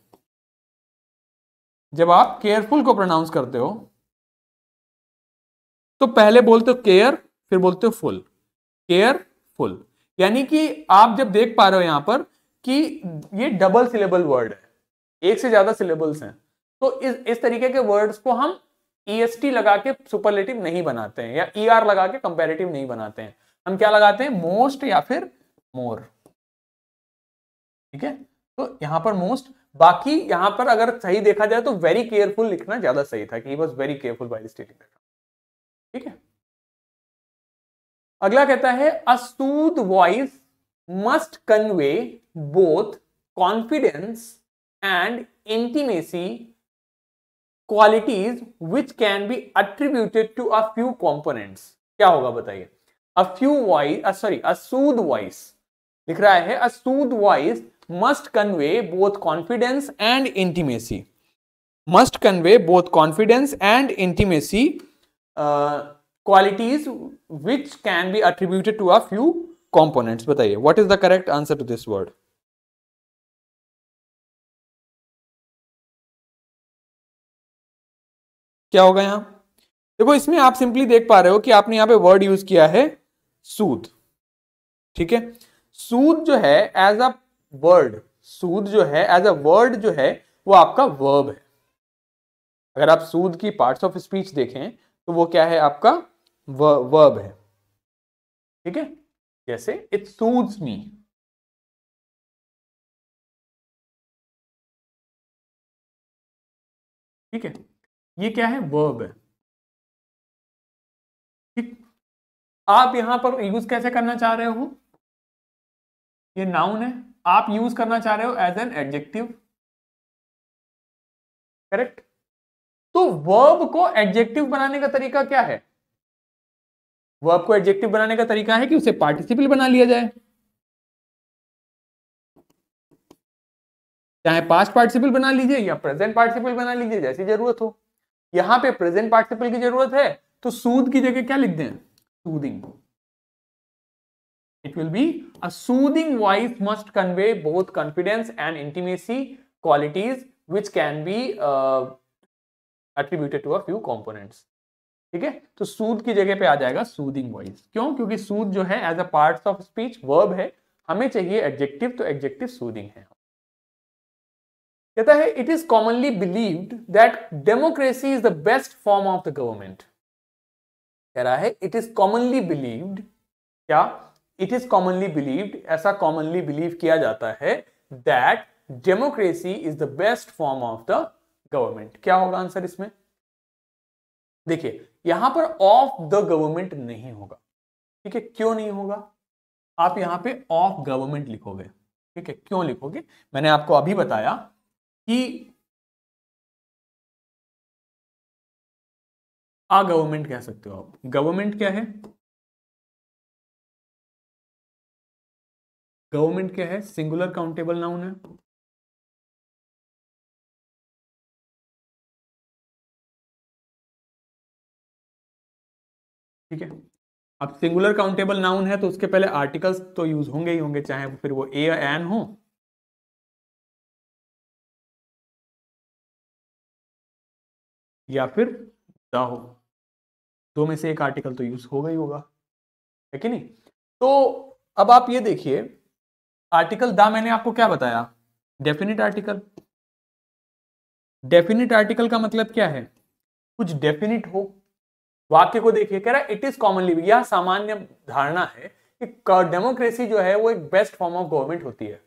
जब आप केयरफुल को प्रोनाउंस करते हो तो पहले बोलते हो केयर फिर बोलते हो फुल केयरफुल यानी कि आप जब देख पा रहे हो यहां पर कि ये डबल सिलेबल वर्ड है एक से ज्यादा सिलेबल्स हैं तो इस इस तरीके के वर्ड्स को हम ई e लगा के सुपरलेटिव नहीं बनाते हैं या ई e ER लगा के कंपेरेटिव नहीं बनाते हैं हम क्या लगाते हैं मोस्ट या फिर मोर ठीक है तो यहां पर मोस्ट बाकी यहां पर अगर सही देखा जाए तो वेरी केयरफुल लिखना ज्यादा सही था कि was very careful by stating ठीक है अगला कहता है a soothe voice must convey both confidence and intimacy qualities which can be attributed to a few components. क्या होगा बताइए few voice, voice uh, sorry, a soothe voice. लिख रहा है a soothe voice must convey both confidence and intimacy must convey both confidence and intimacy uh, qualities which can be attributed to a few components बताइए what is the correct answer to this word क्या होगा यहां देखो इसमें आप simply देख पा रहे हो कि आपने यहां पे वर्ड यूज किया है सूद ठीक है सूद जो है एज अ वर्ड सूद जो है एज अ वर्ड जो है वो आपका वर्ब है अगर आप सूद की पार्ट्स ऑफ स्पीच देखें तो वो क्या है आपका वर्ब है ठीक है जैसे इट सूट्स मी ठीक है ये क्या है वर्ब है ठीक आप यहां पर यूज कैसे करना चाह रहे हो ये नाउन है आप यूज करना चाह रहे हो एज एन एडजेक्टिव करेक्ट तो वर्ब को एडजेक्टिव बनाने का तरीका क्या है वो आपको एडजेक्टिव बनाने का तरीका है कि उसे पार्टिसिपल बना लिया जाए चाहे पास्ट पार्टिसिपल बना लीजिए या प्रेजेंट पार्टिसिपल बना लीजिए जैसी जरूरत हो यहां पे प्रेजेंट पार्टिसिपल की जरूरत है तो सूद की जगह क्या लिख दें soothing it will be a soothing voice must convey both confidence and intimacy qualities which can be attributed to a few components ठीक है तो सूद की जगह पे आ जाएगा सूदिंग वॉइस क्यों क्योंकि सूद जो है as a part of speech verb है हमें चाहिए एडजेक्टिव तो एडजेक्टिव सूदिंग है कहता है it is commonly believed that democracy is the best form of the government कह रहा है इट इज कॉमनली बिलीव्ड क्या इट इज कॉमनली बिलीव्ड ऐसा कॉमनली बिलीव किया जाता है that democracy is the best form of the government क्या होगा आंसर इसमें देखिए यहां पर ऑफ द गवर्नमेंट नहीं होगा ठीक है क्यों नहीं होगा आप यहां पे ऑफ गवर्नमेंट लिखोगे ठीक है क्यों लिखोगे मैंने आपको अभी बताया कि आ गवर्नमेंट कह सकते हो आप गवर्नमेंट क्या है गवर्नमेंट क्या है सिंगुलर काउंटेबल नाउन है ठीक है अब सिंगुलर काउंटेबल नाउन है तो उसके पहले आर्टिकल्स तो यूज होंगे ही होंगे चाहे फिर वो ए या एन हो या फिर द हो दो में से एक आर्टिकल तो यूज होगा ही होगा है कि नहीं तो अब आप ये देखिए आर्टिकल द मैंने आपको क्या बताया डेफिनेट आर्टिकल डेफिनेट आर्टिकल का मतलब क्या है कुछ डेफिनेट हो वाक्य को देखिए कह रहा है इट इज कॉमनली यह सामान्य धारणा है कि डेमोक्रेसी जो है वो एक बेस्ट फॉर्म ऑफ गवर्नमेंट होती है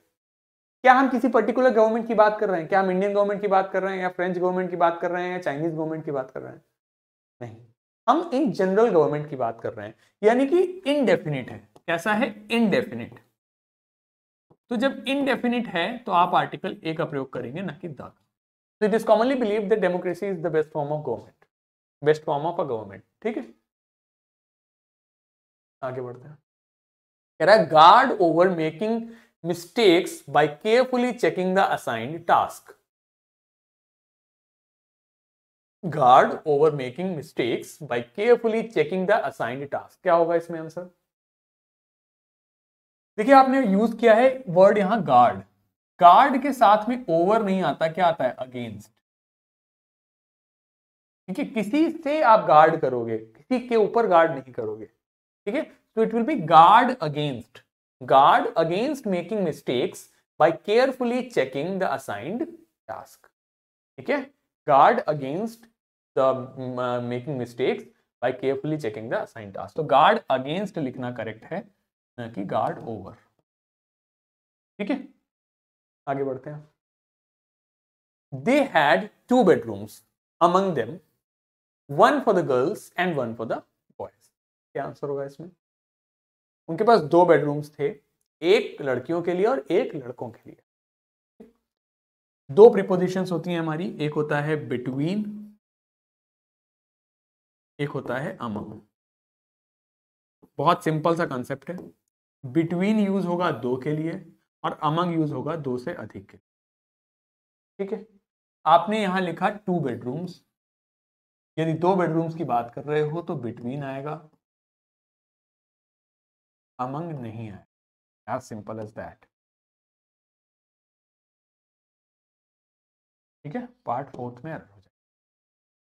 क्या हम किसी पर्टिकुलर गवर्नमेंट की बात कर रहे हैं क्या हम इंडियन गवर्नमेंट की बात कर रहे हैं या फ्रेंच गवर्नमेंट की बात कर रहे हैं या चाइनीज गवर्नमेंट की बात कर रहे हैं नहीं हम इन जनरल गवर्नमेंट की बात कर रहे हैं यानी कि इनडेफिनिट है कैसा है इनडेफिनिट तो जब इनडेफिनिट है तो आप आर्टिकल ए का प्रयोग करेंगे ना कि दस तो it is commonly believe that democracy is the best form of government best form of a government ठीक है आगे बढ़ते हैं कह रहा है guard over making mistakes by carefully checking the assigned task guard over making mistakes by carefully checking the assigned task क्या होगा इसमें आंसर देखिए आपने यूज किया है वर्ड यहां गार्ड गार्ड के साथ में ओवर नहीं आता क्या आता है अगेंस्ट क्योंकि किसी से आप गार्ड करोगे किसी के ऊपर गार्ड नहीं करोगे ठीक है तो it will be guard against guard against making mistakes by carefully checking the assigned task ठीक है guard against the making mistakes by carefully checking the assigned task तो गार्ड अगेंस्ट लिखना करेक्ट है ना कि गार्ड ओवर ठीक है आगे बढ़ते हैं they had two bedrooms among them one for the girls and one for the boys क्या आंसर होगा इसमें उनके पास दो बेडरूम्स थे एक लड़कियों के लिए और एक लड़कों के लिए दो प्रिपोजिशन होती हैं हमारी एक होता है बिटवीन एक होता है अमंग बहुत सिंपल सा कंसेप्ट है बिटवीन यूज होगा दो के लिए और अमंग यूज होगा दो से अधिक के ठीक है आपने यहां लिखा टू बेडरूम्स यदि दो बेडरूम्स की बात कर रहे हो तो बिटवीन आएगा अमंग नहीं आएगा एज सिंपल एज दैट ठीक है पार्ट फोर्थ में हो जाए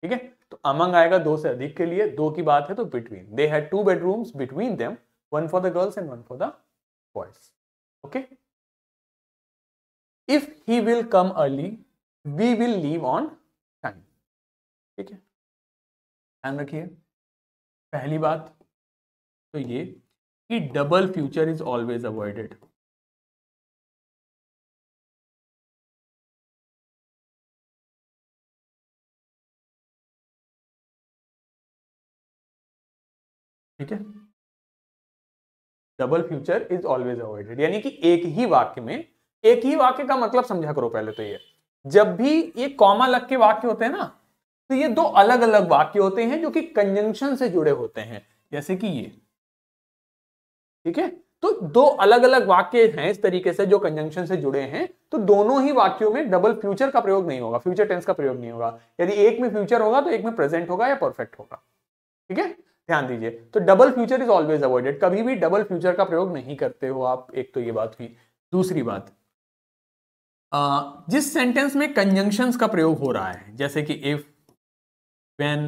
ठीक है तो अमंग आएगा दो से अधिक के लिए दो की बात है तो between they had two bedrooms between them one for the girls and one for the boys okay if he will come early we will leave on time ठीक है ध्यान रखिए पहली बात तो ये कि double future is always avoided ठीक है double future is always avoided यानी कि एक ही वाक्य में एक ही वाक्य का मतलब समझा करो पहले तो ये जब भी ये कॉमा लग के वाक्य होते हैं ना तो ये दो अलग अलग वाक्य होते हैं जो कि कंजंक्शन से जुड़े होते हैं जैसे कि ये ठीक है तो दो अलग अलग वाक्य हैं इस तरीके से जो कंजंक्शन से जुड़े हैं तो दोनों ही वाक्यों में डबल फ्यूचर का प्रयोग नहीं होगा फ्यूचर टेंस का प्रयोग नहीं होगा यदि एक में फ्यूचर होगा तो एक में प्रेजेंट होगा या परफेक्ट होगा ठीक है ध्यान दीजिए तो double future is always avoided कभी भी डबल फ्यूचर का प्रयोग नहीं करते हो आप एक तो ये बात हुई दूसरी बात आ, जिस सेंटेंस में कंजंक्शन का प्रयोग हो रहा है जैसे कि if when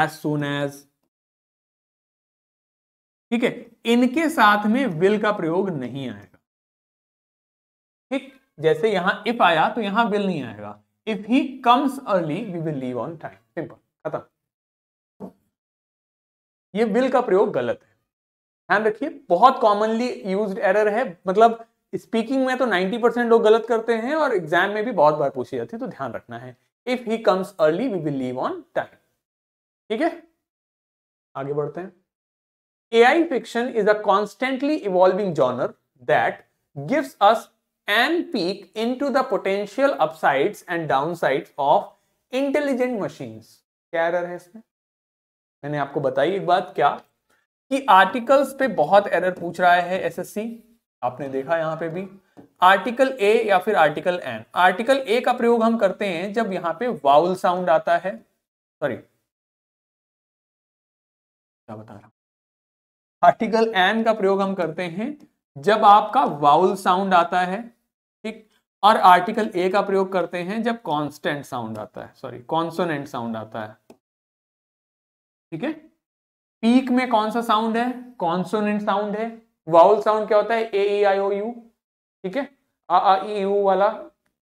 as soon as ठीक है इनके साथ में विल का प्रयोग नहीं आएगा ठीक जैसे यहां इफ आया तो यहां विल नहीं आएगा if he comes early we will leave on time simple खत्म ये विल का प्रयोग गलत है ध्यान रखिए बहुत कॉमनली यूज एरर है मतलब स्पीकिंग में तो 90 परसेंट लोग गलत करते हैं और एग्जाम में भी बहुत बार पूछी जाती है तो ध्यान रखना है if he comes early we will leave on time ठीक है आगे बढ़ते हैं A I fiction is a constantly evolving genre that gives us an peek into the potential upside and downside of intelligent machine क्या error है इसमें मैंने आपको बताई एक बात क्या कि आर्टिकल्स पे बहुत एरर पूछ रहा है एसएससी आपने देखा यहां पे भी आर्टिकल ए या फिर आर्टिकल एन आर्टिकल ए का प्रयोग हम करते हैं जब यहां पे वाउल साउंड आता है सॉरी क्या बता रहा आर्टिकल एन का प्रयोग हम करते हैं जब आपका वाउल साउंड आता है ठीक और आर्टिकल ए का प्रयोग करते हैं जब कॉन्स्टेंट साउंड आता है सॉरी कॉन्सोनेंट साउंड आता है ठीक है पीक में कौन सा साउंड है कॉन्सोनेंट साउंड है वाउल साउंड क्या होता है ए ई आई ओ यू ठीक है आ आ ई यू वाला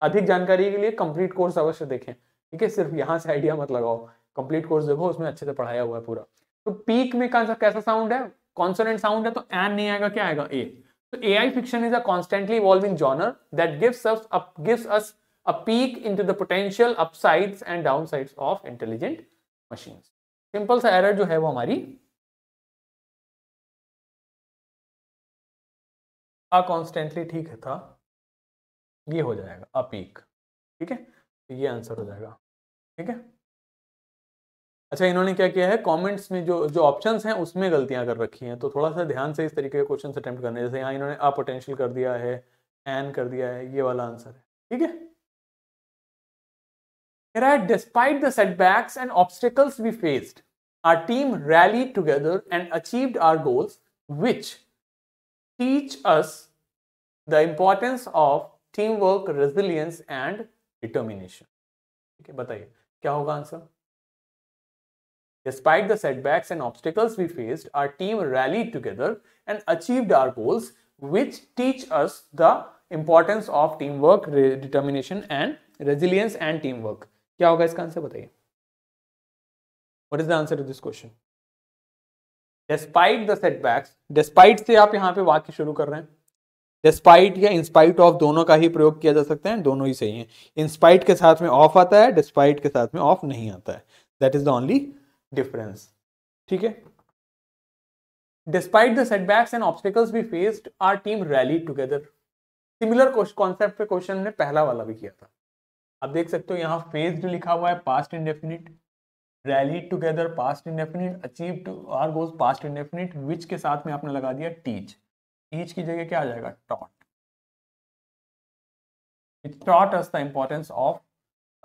अधिक जानकारी के लिए कंप्लीट कोर्स अवश्य देखें ठीक है सिर्फ यहाँ से आइडिया मत लगाओ कंप्लीट कोर्स देखो उसमें अच्छे से पढ़ाया हुआ है पूरा तो पीक में कौन सा कैसा साउंड है कॉन्सोनेंट साउंड है तो एन नहीं आएगा क्या आएगा ए तो A I fiction is a constantly evolving genre that gives us gives us a peek into the potential upsides and downsides of intelligent machines simple सा एरर जो है वो हमारी अ कॉन्स्टेंटली ठीक था ये हो जाएगा अ पीक ठीक है तो ये आंसर हो जाएगा ठीक है अच्छा इन्होंने क्या किया है कमेंट्स में जो जो ऑप्शंस हैं उसमें गलतियां कर रखी हैं तो थोड़ा सा ध्यान से इस तरीके के क्वेश्चन अटेम्प्ट करने जैसे यहाँ इन्होंने अपोटेंशियल कर दिया है एन कर दिया है ये वाला आंसर है ठीक है despite the setbacks and obstacles we faced our team rally together and achieve our goals which teach us the importance of teamwork, resilience and determination. Okay, बताइए क्या होगा Despite the setbacks and obstacles we faced, our team rallied together and achieved our goals, which teach us the importance of teamwork, determination, and resilience and teamwork. क्या होगा इसका answer बताइए What is the answer to this question? Despite the setbacks despite से आप यहाँ पे वाक्य शुरू कर रहे हैं डिस्पाइट या इंस्पाइट ऑफ दोनों का ही प्रयोग किया जा सकता है दोनों ही सही है इंस्पाइट के साथ में ऑफ आता है डिस्पाइट के साथ में ऑफ नहीं आता है that is the only difference ठीक है despite the setbacks and obstacles we faced our team rally together similar concept पे क्वेश्चन ने पहला वाला भी किया था आप देख सकते हो यहाँ फेस्ड लिखा हुआ है past indefinite rally together past indefinite achieve our goals past indefinite which के साथ में आपने लगा दिया टीच टीच की जगह क्या आ जाएगा taught it taught us the importance of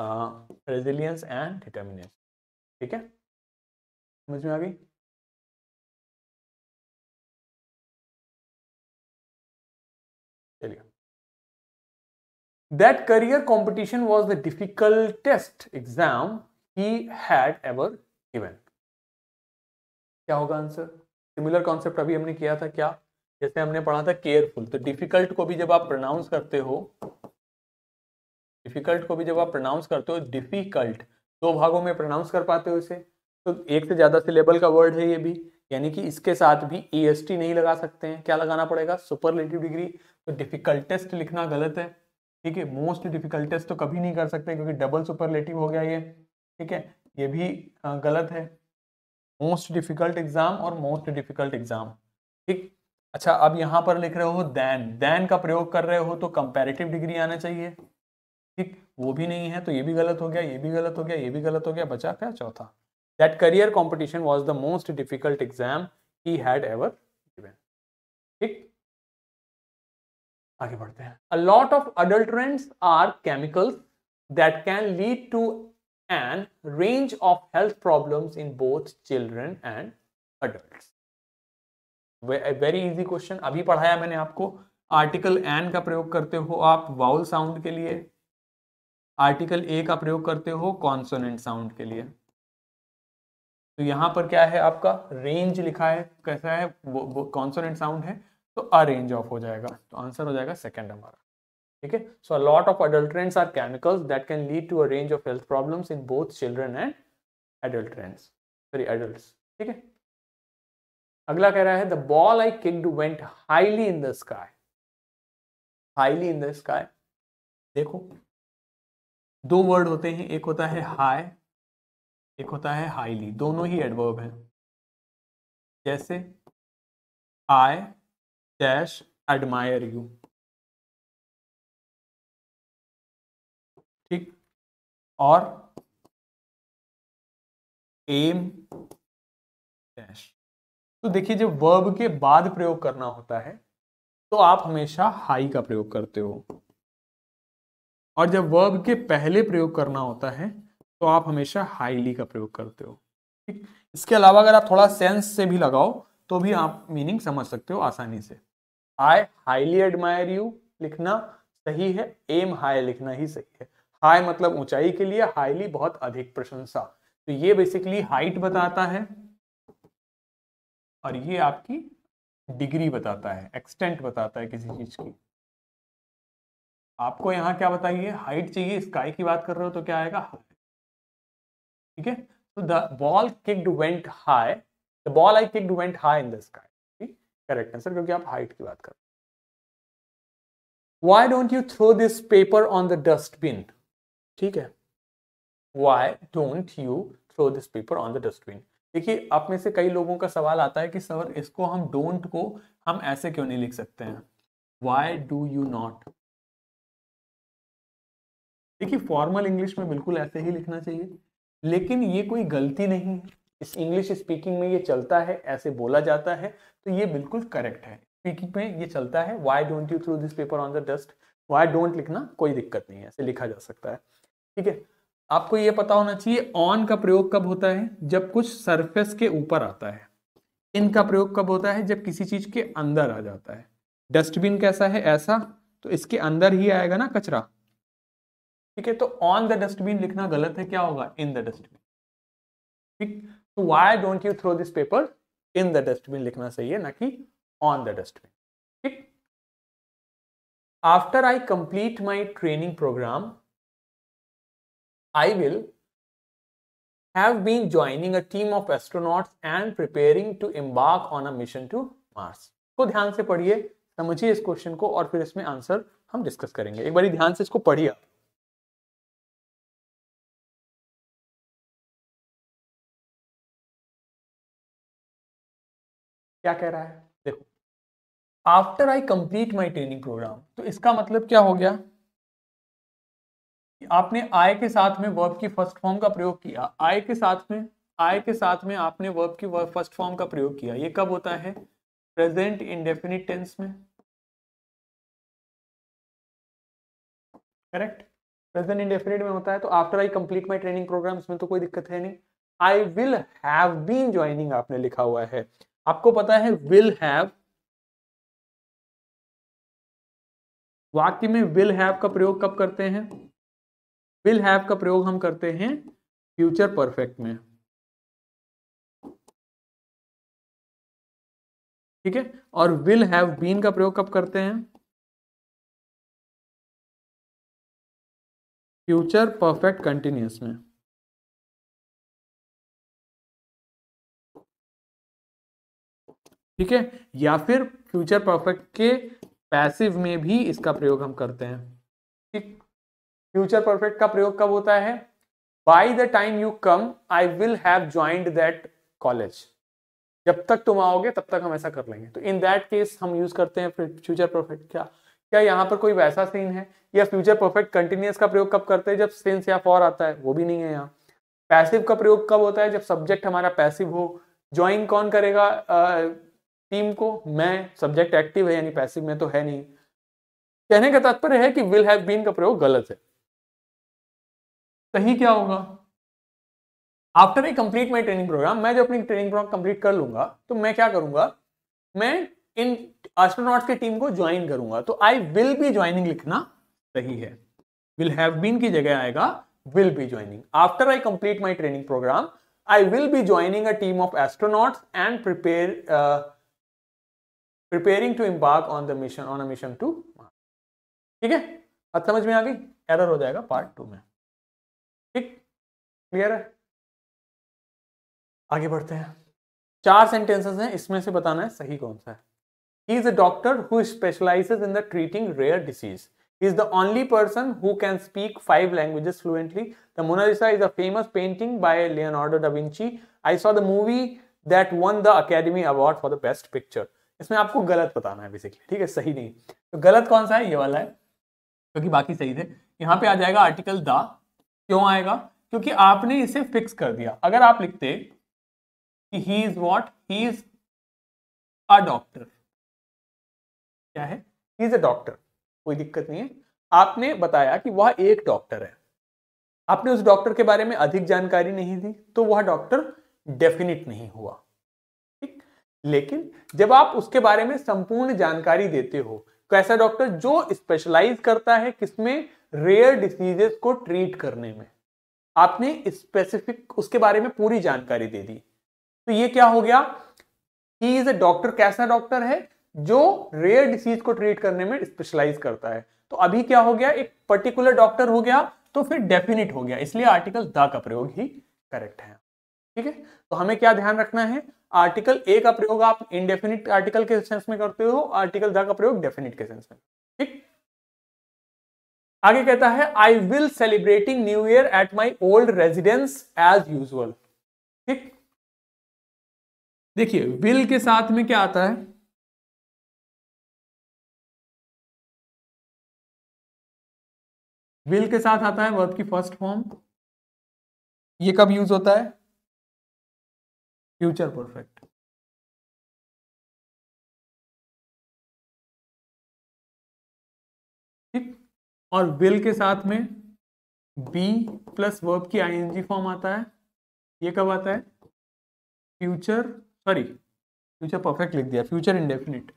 resilience and determination ठीक है समझ में आ गई चलिए that career competition was the difficultest exam he had ever given क्या होगा आंसर सिमिलर कॉन्सेप्ट अभी हमने किया था क्या जैसे हमने पढ़ा था केयरफुल तो डिफिकल्ट को भी जब आप प्रोनाउंस करते हो डिफिकल्ट को भी जब आप प्रोनाउंस करते हो डिफिकल्ट दो भागों में प्रोनाउंस कर पाते हो इसे तो एक से ज़्यादा सिलेबल का वर्ड है ये भी यानी कि इसके साथ भी ई एस टी नहीं लगा सकते हैं क्या लगाना पड़ेगा सुपरलेटिव डिग्री तो डिफिकल्टेस्ट लिखना गलत है ठीक है मोस्ट डिफिकल्टेस्ट तो कभी नहीं कर सकते क्योंकि डबल सुपरलेटिव हो गया ये ठीक है ये भी गलत है मोस्ट डिफिकल्ट एग्जाम और मोस्ट डिफिकल्ट एग्जाम ठीक अच्छा अब यहाँ पर लिख रहे हो दैन दैन का प्रयोग कर रहे हो तो कंपेरेटिव डिग्री आना चाहिए ठीक वो भी नहीं है तो ये भी गलत हो गया ये भी गलत हो गया ये भी गलत हो गया बचा क्या चौथा that career competition was the most difficult exam he had ever given ठीक आगे बढ़ते हैं a lot of adulterants are chemicals that can lead to and range of health problems in both children and adults. very easy question अभी पढ़ाया मैंने आपको article an का प्रयोग करते हो आप वाउल साउंड के लिए आर्टिकल ए का प्रयोग करते हो कॉन्सोनेंट साउंड के लिए तो यहां पर क्या है आपका रेंज लिखा है कैसा है वो, वो कॉन्सोनेंट साउंड है तो अ रेंज ऑफ हो जाएगा तो आंसर हो जाएगा सेकंड हमारा ठीक है so a lot of adulterants are chemicals that can lead to a range of health problems in both children and adulterants sorry adult ठीक है अगला कह रहा है the ball I kicked went highly in the sky highly in the sky देखो दो word होते हैं एक होता है हाई एक होता है हाईली दोनों ही एडवर्ब हैं जैसे आई डैश एडमायर यू और एम डैश तो देखिए जब वर्ब के बाद प्रयोग करना होता है तो आप हमेशा हाई का प्रयोग करते हो और जब वर्ब के पहले प्रयोग करना होता है तो आप हमेशा हाईली का प्रयोग करते हो ठीक इसके अलावा अगर आप थोड़ा सेंस से भी लगाओ तो भी आप मीनिंग समझ सकते हो आसानी से आई हाईली एडमायर यू लिखना सही है एम हाई लिखना ही सही है हाई मतलब ऊंचाई के लिए हाईली बहुत अधिक प्रशंसा तो ये बेसिकली हाइट बताता है और ये आपकी डिग्री बताता है एक्सटेंट बताता है किसी चीज की आपको यहाँ क्या बताइए हाइट चाहिए स्काई की बात कर रहे हो तो क्या आएगा ठीक है तो the ball kid went high the ball I kid went high in the sky correct answer क्योंकि आप हाइट की बात कर रहे हो why don't you throw this paper on the dustbin ठीक है why don't you throw this paper on the dustbin देखिए आप में से कई लोगों का सवाल आता है कि सर इसको हम डोंट को हम ऐसे क्यों नहीं लिख सकते हैं वाई डू यू नॉट देखिए फॉर्मल इंग्लिश में बिल्कुल ऐसे ही लिखना चाहिए लेकिन ये कोई गलती नहीं है इस इंग्लिश स्पीकिंग में ये चलता है ऐसे बोला जाता है तो ये बिल्कुल करेक्ट है स्पीकिंग में ये चलता है why don't you through this paper on the dust why don't लिखना कोई दिक्कत नहीं है ऐसे लिखा जा सकता है ठीक है आपको यह पता होना चाहिए ऑन का प्रयोग कब होता है जब कुछ सरफेस के ऊपर आता है इन का प्रयोग कब होता है जब किसी चीज के अंदर आ जाता है डस्टबिन कैसा है ऐसा तो इसके अंदर ही आएगा ना कचरा ठीक है तो ऑन द डस्टबिन लिखना गलत है क्या होगा इन द डस्टबिन ठीक तो why don't you throw this paper in the dustbin लिखना सही है ना कि ऑन द डस्टबिन ठीक after I complete my training program I will have been joining a team of astronauts and preparing to embark on a mission to Mars. को ध्यान से पढ़िए समझिए इस क्वेश्चन को और फिर इसमें आंसर हम डिस्कस करेंगे एक बार ध्यान से इसको पढ़िए क्या कह रहा है देखो after I complete my training program तो इसका मतलब क्या हो गया आपने आय के साथ में वर्ब की फर्स्ट फॉर्म का प्रयोग किया आय के साथ में आय के साथ में आपने वर्ब की फर्स्ट फॉर्म का प्रयोग किया ये कब होता है प्रेजेंट इनडेफिनिट टेंस में करेक्ट प्रेजेंट इनडेफिनिट में होता है तो after I complete my training program में तो कोई दिक्कत है नहीं I will have been joining आपने लिखा हुआ है आपको पता है विल हैव वाक्य में विल हैव का प्रयोग कब करते हैं विल हैव का प्रयोग हम करते हैं फ्यूचर परफेक्ट में ठीक है और विल हैव बीन का प्रयोग कब करते हैं फ्यूचर परफेक्ट कंटिन्यूस में ठीक है या फिर फ्यूचर परफेक्ट के पैसिव में भी इसका प्रयोग हम करते हैं ठीक फ्यूचर परफेक्ट का प्रयोग कब होता है by the time you come I will have joined that college जब तक तुम आओगे तब तक हम ऐसा कर लेंगे तो इन दैट केस हम यूज करते हैं फ्यूचर परफेक्ट क्या क्या यहाँ पर कोई वैसा सीन है या फ्यूचर परफेक्ट कंटिन्यूस का प्रयोग कब करते हैं जब सेंस या फॉर आता है वो भी नहीं है यहाँ पैसिव का प्रयोग कब होता है जब सब्जेक्ट हमारा पैसिव हो ज्वाइन कौन करेगा टीम को मैं सब्जेक्ट एक्टिव है यानी पैसिव में तो है नहीं कहने का तात्पर्य है कि विल हैव बीन का प्रयोग गलत है कहीं क्या होगा after I complete my training program मैं जब अपनी ट्रेनिंग प्रोग्राम कंप्लीट कर लूंगा तो मैं क्या करूंगा मैं इन एस्ट्रोनॉट की टीम को ज्वाइन करूंगा तो आई विल बी ज्वाइनिंग लिखना सही है विल हैव बीन की जगह आएगा will be joining after I complete my training program I will be joining a team of astronauts and prepare uh, preparing to embark on the mission on a mission to Mars. ठीक है अब समझ में आ गई error हो जाएगा part two में ठीक क्लियर है आगे बढ़ते हैं चार सेंटेंसेस हैं इसमें से बताना है सही कौन सा है is a doctor who specialises in the treating rare disease is the only person who can speak five languages fluently the Mona Lisa is a famous painting by Leonardo da Vinci I saw the movie that won the Academy Award for the best picture इसमें आपको गलत बताना है basically ठीक है सही नहीं तो गलत कौन सा है ये वाला है क्योंकि बाकी सही थे यहाँ पे आ जाएगा आर्टिकल द क्यों आएगा क्योंकि आपने इसे फिक्स कर दिया अगर आप लिखते कि he is what he is a doctor क्या है ही इज अ डॉक्टर कोई दिक्कत नहीं है आपने बताया कि वह एक डॉक्टर है आपने उस डॉक्टर के बारे में अधिक जानकारी नहीं दी तो वह डॉक्टर डेफिनेट नहीं हुआ ठीक लेकिन जब आप उसके बारे में संपूर्ण जानकारी देते हो कैसा तो ऐसा डॉक्टर जो स्पेशलाइज करता है किसमें रेयर डिसीजेस को ट्रीट करने में आपने स्पेसिफिक उसके बारे में पूरी जानकारी दे दी तो ये क्या हो गया ही इज अ डॉक्टर कैसा डॉक्टर है जो रेयर डिसीज को ट्रीट करने में स्पेशलाइज करता है तो अभी क्या हो गया एक पर्टिकुलर डॉक्टर हो गया तो फिर डेफिनेट हो गया इसलिए आर्टिकल द का प्रयोग ही करेक्ट है ठीक है तो हमें क्या ध्यान रखना है आर्टिकल ए का प्रयोग आप इनडेफिनिट आर्टिकल के सेंस में करते हो आर्टिकल द का प्रयोग डेफिनिट के सेंस में ठीक आगे कहता है I will celebrating New Year at my old residence as usual ठीक देखिए विल के साथ में क्या आता है विल के साथ आता है वर्ड की फर्स्ट फॉर्म ये कब यूज होता है फ्यूचर परफेक्ट ठीक और विल के साथ में बी प्लस वर्ब की आईएनजी फॉर्म आता है ये कब आता है फ्यूचर सॉरी फ्यूचर परफेक्ट लिख दिया फ्यूचर इंडेफिनिट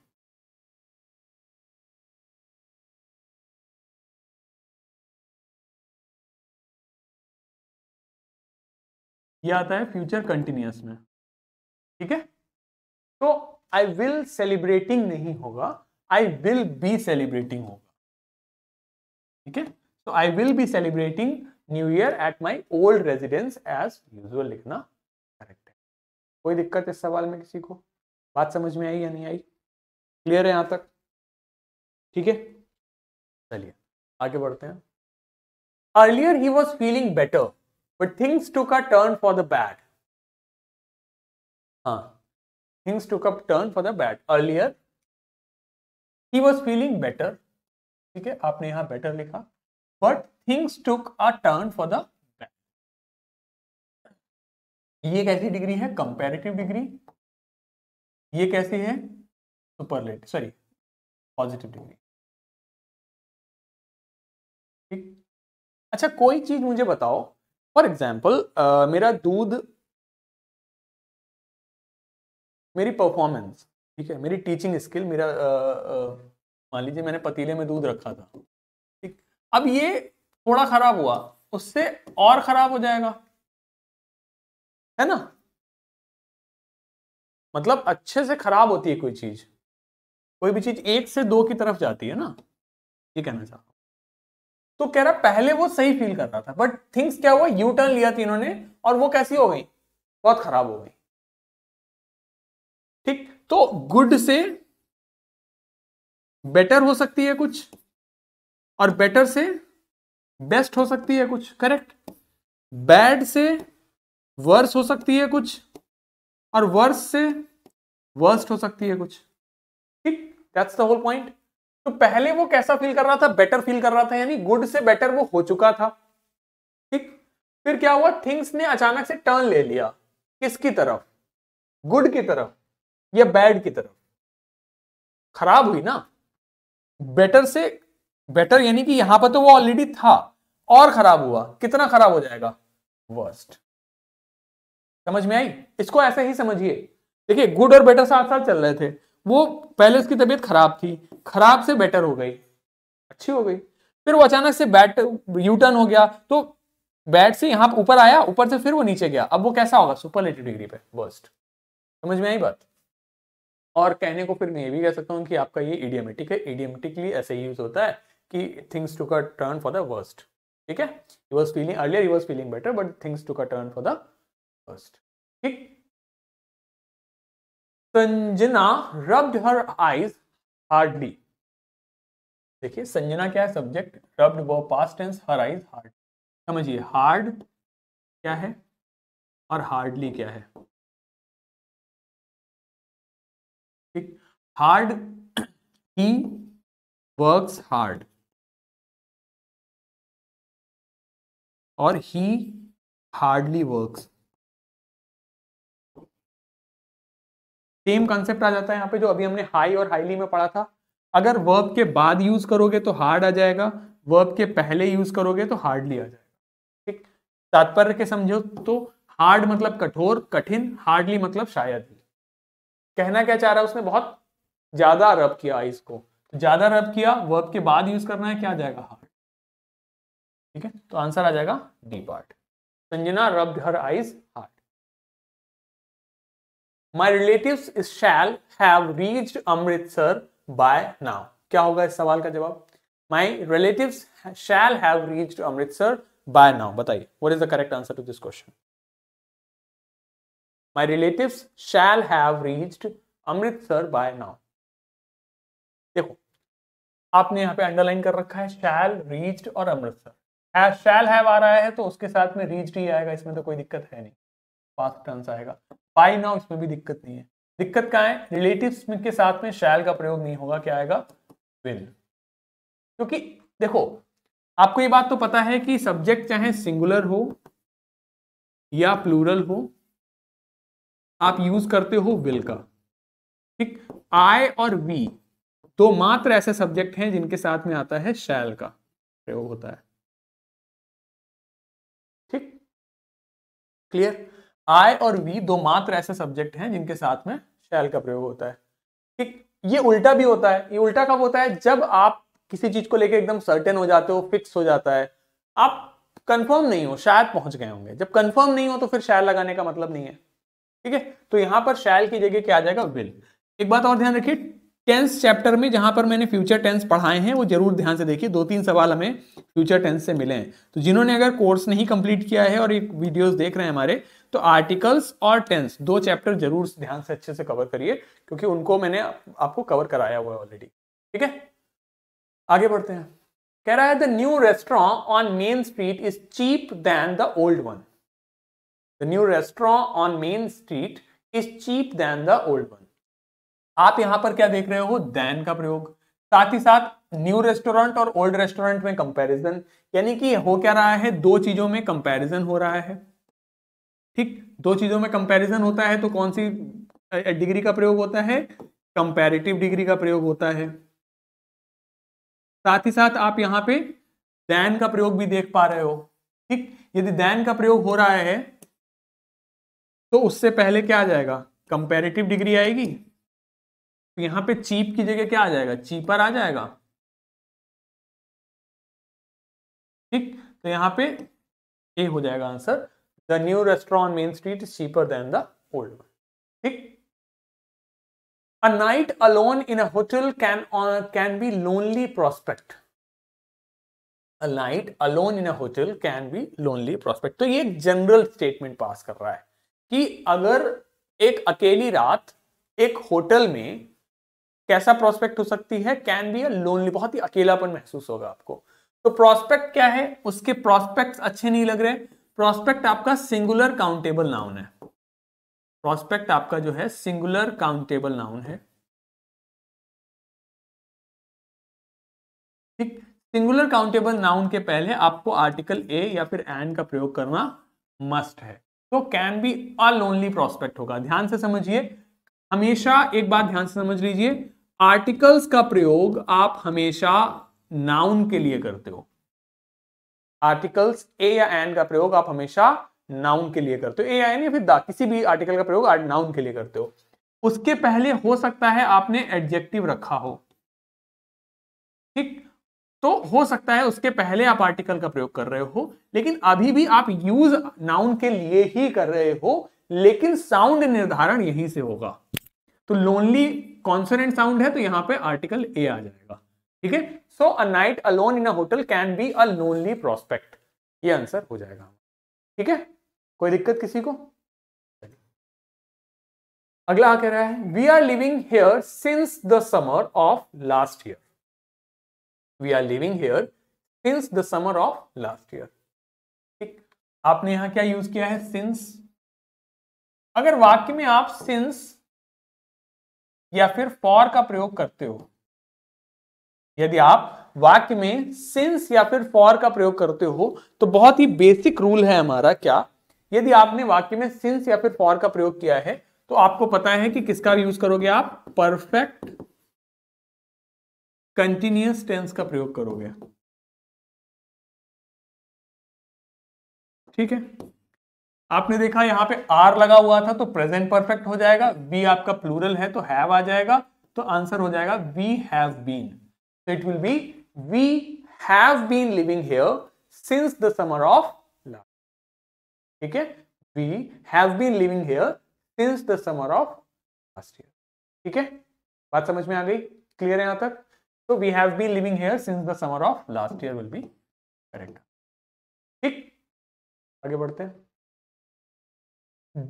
यह आता है फ्यूचर कंटिन्यूस में ठीक है तो आई विल सेलिब्रेटिंग नहीं होगा आई विल बी सेलिब्रेटिंग होगा ठीक है तो I will be celebrating New Year at my old residence as usual लिखना करेक्ट है कोई दिक्कत इस सवाल में किसी को बात समझ में आई या नहीं आई क्लियर है यहां तक ठीक है चलिए आगे बढ़ते हैं earlier he was feeling better but things took a turn for the bad things took कप turn for the bad earlier he was feeling better ठीक है आपने यहां बेटर लिखा but things took a turn for the bad ये कैसी degree है comparative degree ये कैसी है सुपरलेट सॉरी पॉजिटिव डिग्री ठीक अच्छा कोई चीज मुझे बताओ फॉर एग्जाम्पल मेरा दूध मेरी परफॉर्मेंस ठीक है मेरी टीचिंग स्किल मेरा मान लीजिए मैंने पतीले में दूध रखा था ठीक अब ये थोड़ा खराब हुआ उससे और खराब हो जाएगा है ना मतलब अच्छे से खराब होती है कोई चीज कोई भी चीज एक से दो की तरफ जाती है ना ये कहना चाह तो कह रहा पहले वो सही फील कर रहा था बट थिंग्स क्या हुआ यू टर्न लिया थी इन्होंने और वो कैसी हो गई बहुत खराब हो गई ठीक तो गुड से बेटर हो सकती है कुछ और बेटर से बेस्ट हो सकती है कुछ करेक्ट बैड से वर्स हो सकती है कुछ और वर्स से वर्स्ट हो सकती है कुछ ठीक दैट्स द होल पॉइंट तो पहले वो कैसा फील कर रहा था बेटर फील कर रहा था यानी गुड से बेटर वो हो चुका था ठीक फिर क्या हुआ थिंग्स ने अचानक से टर्न ले लिया किसकी तरफ गुड की तरफ या बैड की तरफ खराब हुई ना बेटर से बेटर यानी कि यहां पर तो वो ऑलरेडी था और खराब हुआ कितना खराब हो जाएगा वर्स्ट समझ में आई इसको ऐसे ही समझिए देखिए गुड और बेटर साथ साथ चल रहे थे वो पहले उसकी तबीयत खराब थी खराब से बेटर हो गई अच्छी हो गई फिर वो अचानक से बैट यू टर्न हो गया तो बैट से यहां ऊपर आया ऊपर से फिर वो नीचे गया अब वो कैसा होगा एटी डिग्री पे वर्स्ट समझ में आई बात और कहने को फिर मैं ये भी कह सकता हूँ कि आपका ये इडियोमेटिक है एडियमेटिकली ऐसे ही यूज होता है कि things took a turn for the worst ठीक है you was feeling earlier you was feeling better but things took a turn for the worst ठीक Sanjana rubbed her eyes hardly देखिए संजना क्या है सब्जेक्ट रब्ड वो past tense her eyes hard समझिए hard क्या है और हार्डली क्या है ठीक हार्ड ही वर्क्स हार्ड और he hardly works same concept आ जाता है यहां पे जो अभी हमने हाई और हाईली में पढ़ा था अगर वर्ब के बाद यूज करोगे तो हार्ड आ जाएगा वर्ब के पहले यूज करोगे तो हार्डली आ जाएगा ठीक तात्पर्य के समझो तो हार्ड मतलब कठोर कठिन हार्डली मतलब शायद ही कहना क्या चाह रहा है उसने बहुत ज्यादा रब किया आइज को ज्यादा रब किया वर्ब के बाद यूज करना है क्या जाएगा हार्ट ठीक है तो आंसर आ जाएगा D part Sanjana rub her eyes hard my relative shall have reached Amritsar by now क्या होगा इस सवाल का जवाब my relative shall have reached Amritsar by now बताइए what is the correct answer to this question My relatives shall have reached Amritsar by now. देखो आपने यहां पे अंडरलाइन कर रखा है शैल रीच्ड और अमृतसर शैल हैव आ रहा है तो उसके साथ में रीच्ड ही आएगा इसमें तो कोई दिक्कत है नहीं पास्ट टर्म्स आएगा बाई नाउ इसमें भी दिक्कत नहीं है दिक्कत कहाँ है रिलेटिव्स के साथ में शैल का प्रयोग नहीं होगा क्या आएगा विल क्योंकि तो देखो आपको ये बात तो पता है कि सब्जेक्ट चाहे सिंगुलर हो या प्लूरल हो आप यूज करते हो विल का ठीक आई और वी दो मात्र ऐसे सब्जेक्ट हैं जिनके साथ में आता है शैल का प्रयोग होता है ठीक क्लियर आई और वी दो मात्र ऐसे सब्जेक्ट हैं जिनके साथ में शैल का प्रयोग होता है ठीक ये उल्टा भी होता है ये उल्टा कब होता है जब आप किसी चीज को लेकर एकदम सर्टेन हो जाते हो फिक्स हो जाता है आप कंफर्म नहीं हो शायद पहुंच गए होंगे जब कंफर्म नहीं हो तो फिर शायद लगाने का मतलब नहीं है ठीक है तो यहां पर शैल की जगह क्या आ जाएगा विल एक बात और ध्यान रखिए टेंस चैप्टर में जहां पर मैंने फ्यूचर टेंस पढ़ाए हैं वो जरूर ध्यान से देखिए दो तीन सवाल हमें फ्यूचर टेंस से मिले हैं तो जिन्होंने अगर कोर्स नहीं कंप्लीट किया है और एक वीडियोस देख रहे हैं हमारे तो आर्टिकल्स और टेंस दो चैप्टर जरूर ध्यान से अच्छे से कवर करिए क्योंकि उनको मैंने आपको कवर कराया हुआ है ऑलरेडी ठीक है आगे बढ़ते हैं कह रहा है the new restaurant on Main Street is cheap than the old one The new restaurant on Main Street is cheap than the old one. आप यहां पर क्या देख रहे हो दैन का प्रयोग साथ ही साथ न्यू रेस्टोरेंट और ओल्ड रेस्टोरेंट में कंपैरिजन यानी कि हो क्या रहा है दो चीजों में कंपैरिजन हो रहा है ठीक दो चीजों में कंपैरिजन होता है तो कौन सी डिग्री का प्रयोग होता है कंपैरेटिव डिग्री का प्रयोग होता है साथ ही साथ आप यहाँ पे दैन का प्रयोग भी देख पा रहे हो ठीक यदि दैन का प्रयोग हो रहा है तो उससे पहले क्या आ जाएगा कंपेरेटिव डिग्री आएगी तो यहां पे चीप की जगह क्या आ जाएगा चीपर आ जाएगा ठीक तो यहां पे ए हो जाएगा answer the new restaurant Main Street is cheaper than the old one ठीक a night alone in a hotel can can be lonely prospect a night alone in a hotel can be lonely prospect तो ये general statement pass कर रहा है कि अगर एक अकेली रात एक होटल में कैसा प्रोस्पेक्ट हो सकती है कैन बी अ लोनली बहुत ही अकेलापन महसूस होगा आपको तो प्रोस्पेक्ट क्या है उसके प्रोस्पेक्ट अच्छे नहीं लग रहे प्रोस्पेक्ट आपका सिंगुलर काउंटेबल नाउन है प्रोस्पेक्ट आपका जो है सिंगुलर काउंटेबल नाउन है ठीक सिंगुलर काउंटेबल नाउन के पहले आपको आर्टिकल ए या फिर एन का प्रयोग करना मस्ट है तो can be a lonely prospect होगा ध्यान से समझिए हमेशा एक बात ध्यान से समझ लीजिए आर्टिकल्स का प्रयोग आप हमेशा नाउन के लिए करते हो आर्टिकल्स ए या एन का प्रयोग आप हमेशा नाउन के लिए करते हो ए या एन या फिर दा किसी भी आर्टिकल का प्रयोग नाउन के लिए करते हो उसके पहले हो सकता है आपने एडजेक्टिव रखा हो ठीक तो हो सकता है उसके पहले आप आर्टिकल का प्रयोग कर रहे हो लेकिन अभी भी आप यूज नाउन के लिए ही कर रहे हो लेकिन साउंड निर्धारण यहीं से होगा तो लोनली कॉन्सोनेंट साउंड है तो यहां पे आर्टिकल ए आ जाएगा ठीक है so a night alone in a hotel can be a lonely prospect ये आंसर हो जाएगा ठीक है कोई दिक्कत किसी को अगला कह रहा है we are living here since the summer of last year we are living here since the summer of last year ठीक आपने यहां क्या यूज किया है सिंस अगर वाक्य में आप सिंस या फिर फॉर का प्रयोग करते हो यदि आप वाक्य में सिंस या फिर फॉर का प्रयोग करते हो तो बहुत ही बेसिक रूल है हमारा क्या यदि आपने वाक्य में सिंस या फिर फॉर का प्रयोग किया है तो आपको पता है कि किसका यूज करोगे आप परफेक्ट कंटिन्यूस टेंस का प्रयोग करोगे ठीक है आपने देखा यहां पे आर लगा हुआ था तो प्रेजेंट परफेक्ट हो जाएगा बी आपका प्लूरल है तो हैव आ जाएगा तो आंसर हो जाएगा we have been it will be we have been living here since the summer of last ठीक है we have been living here since the summer of last year ठीक है बात समझ में आ गई क्लियर है यहां तक So we have been living here since the summer of last year will be correct. ठीक आगे बढ़ते हैं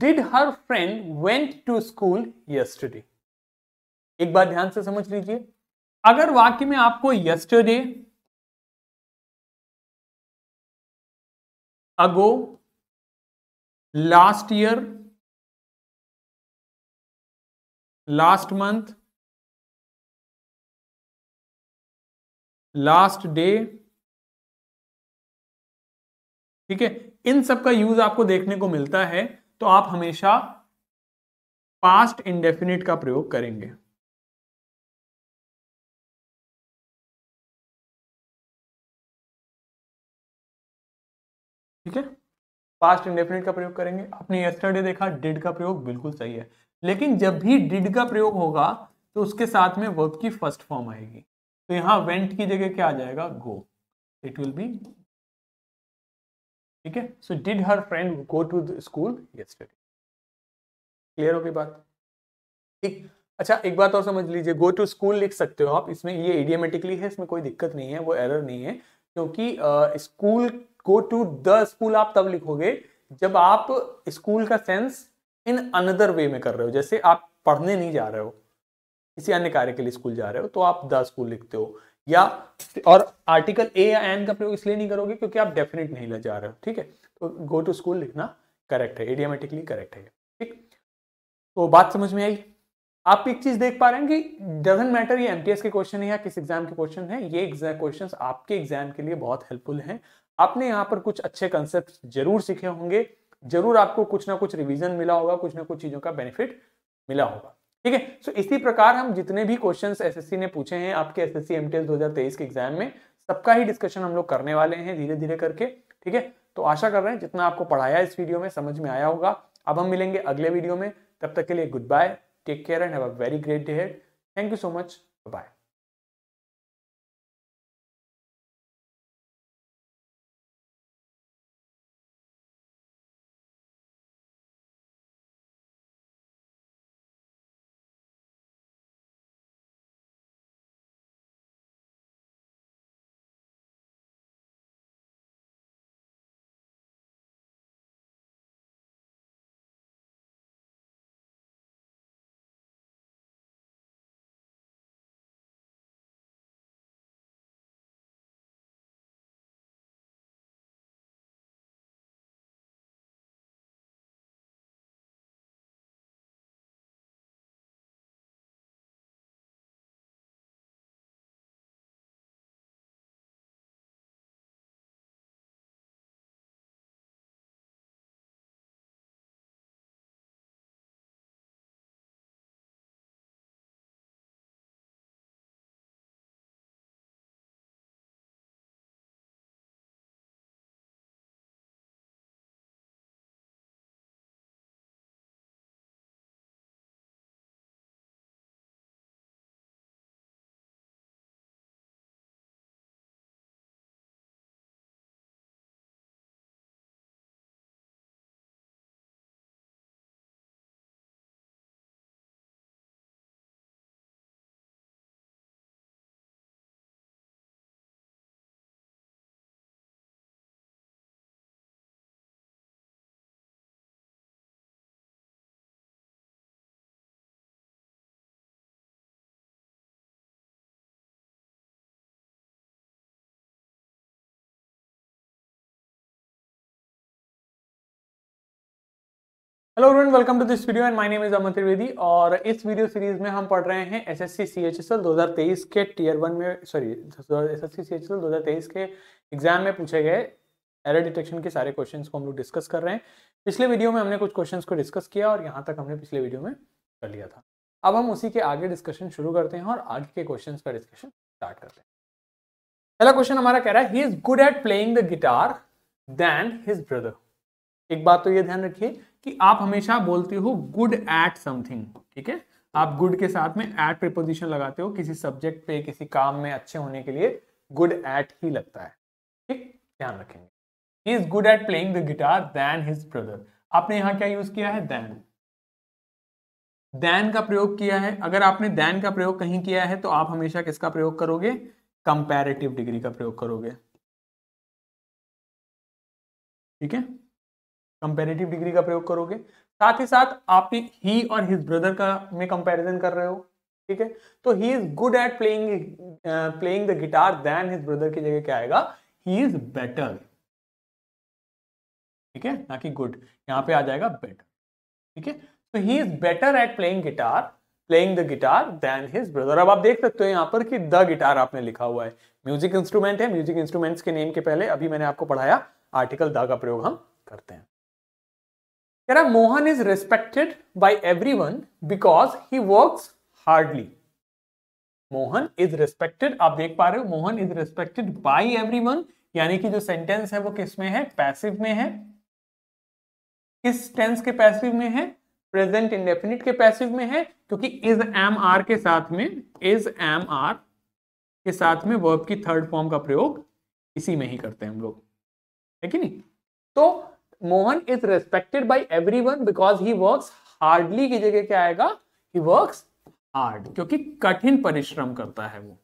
did her friend went to school yesterday एक बार ध्यान से समझ लीजिए अगर वाक्य में आपको yesterday ago last year last month last day ठीक है इन सब का यूज आपको देखने को मिलता है तो आप हमेशा पास्ट इंडेफिनिट का प्रयोग करेंगे ठीक है पास्ट इंडेफिनिट का प्रयोग करेंगे आपने यस्टरडे देखा डिड का प्रयोग बिल्कुल सही है लेकिन जब भी डिड का प्रयोग होगा तो उसके साथ में वर्ब की फर्स्ट फॉर्म आएगी तो यहाँ वेंट की जगह क्या आ जाएगा गो इट विल बी ठीक है so did her friend go to the school yesterday clear हो गई बात ठीक अच्छा एक बात और समझ लीजिए गो टू स्कूल लिख सकते हो आप इसमें ये एडियमेटिकली है इसमें कोई दिक्कत नहीं है वो एरर नहीं है क्योंकि school go to the school आप तब लिखोगे जब आप स्कूल का सेंस इन अनदर वे में कर रहे हो जैसे आप पढ़ने नहीं जा रहे हो किसी अन्य कार्य के लिए स्कूल जा रहे हो तो आप द स्कूल लिखते हो या और आर्टिकल ए या एन का प्रयोग इसलिए नहीं करोगे क्योंकि आप डेफिनेट नहीं ले जा रहे हो ठीक है तो गो टू स्कूल लिखना करेक्ट है एडियामेटिकली करेक्ट है ठीक तो बात समझ में आई आप एक चीज देख पा रहे हैं कि डजेंट मैटर ये एमटीएस के क्वेश्चन है या किस एग्जाम के क्वेश्चन है ये क्वेश्चन आपके एग्जाम के लिए बहुत हेल्पफुल है आपने यहाँ पर कुछ अच्छे कंसेप्ट जरूर सीखे होंगे जरूर आपको कुछ ना कुछ रिविजन मिला होगा कुछ ना कुछ चीजों का बेनिफिट मिला होगा ठीक है सो इसी प्रकार हम जितने भी क्वेश्चन एसएससी ने पूछे हैं आपके एसएससी एमटीएस 2023 के एग्जाम में सबका ही डिस्कशन हम लोग करने वाले हैं धीरे धीरे करके ठीक है तो आशा कर रहे हैं जितना आपको पढ़ाया इस वीडियो में समझ में आया होगा अब हम मिलेंगे अगले वीडियो में तब तक के लिए good bye take care and have a very great day head thank you so much bye hello everyone welcome to this video and my name is Aman Trivedi और इस वीडियो सीरीज में हम पढ़ रहे हैं एसएससी सीएचएसएल 2023 के टीयर वन में sorry SSC CHSL 2023 के एग्जाम में पूछे गए एरर डिटेक्शन के सारे क्वेश्चंस को हम लोग डिस्कस कर रहे हैं पिछले वीडियो में हमने कुछ क्वेश्चंस को डिस्कस किया और यहाँ तक हमने पिछले वीडियो में कर लिया था अब हम उसी के आगे डिस्कशन शुरू करते हैं और आगे के क्वेश्चन का डिस्कशन स्टार्ट करते हैं पहला क्वेश्चन हमारा कह रहा है he is good at playing the guitar than his brother एक बात तो ये ध्यान रखिए कि आप हमेशा बोलते हो गुड एट समथिंग ठीक है आप गुड के साथ में एट प्रिपोजिशन लगाते हो किसी सब्जेक्ट पे किसी काम में अच्छे होने के लिए गुड एट ही लगता है ठीक ध्यान रखेंगे he is good at playing the guitar than his brother आपने यहाँ क्या यूज किया है दैन दैन का प्रयोग किया है अगर आपने दैन का प्रयोग कहीं किया है तो आप हमेशा किसका प्रयोग करोगे कंपेरेटिव डिग्री का प्रयोग करोगे ठीक है कंपेरेटिव डिग्री का प्रयोग करोगे साथ ही साथ आप ही और हिज ब्रदर का में कंपेरिजन कर रहे हो ठीक है तो he is good at playing playing the guitar then his brother की जगह क्या आएगा ही इज बेटर ठीक है ना कि गुड यहाँ पे आ जाएगा बेटर ठीक है तो he is better at playing guitar playing the guitar then his brother अब आप देख सकते हो यहाँ पर कि द गिटार आपने लिखा हुआ है म्यूजिक इंस्ट्रूमेंट है म्यूजिक इंस्ट्रूमेंट्स के नेम के पहले अभी मैंने आपको पढ़ाया आर्टिकल द का प्रयोग हम करते हैं रहा Mohan is respected by everyone because he works hardly Mohan is respected आप देख पा रहे हो Mohan is respected by everyone यानी कि जो सेंटेंस है वो किस में है पैसिव में है किस टेंस के पैसिव में है प्रेजेंट इंडेफिनिट के पैसिव में है क्योंकि इज एम आर के साथ में इज एम आर के साथ में वर्ब की थर्ड फॉर्म का प्रयोग इसी में ही करते हैं हम लोग है कि नहीं तो Mohan is respected by every one because he work hardly की जगह क्या आएगा ही वर्क हार्ड क्योंकि कठिन परिश्रम करता है वो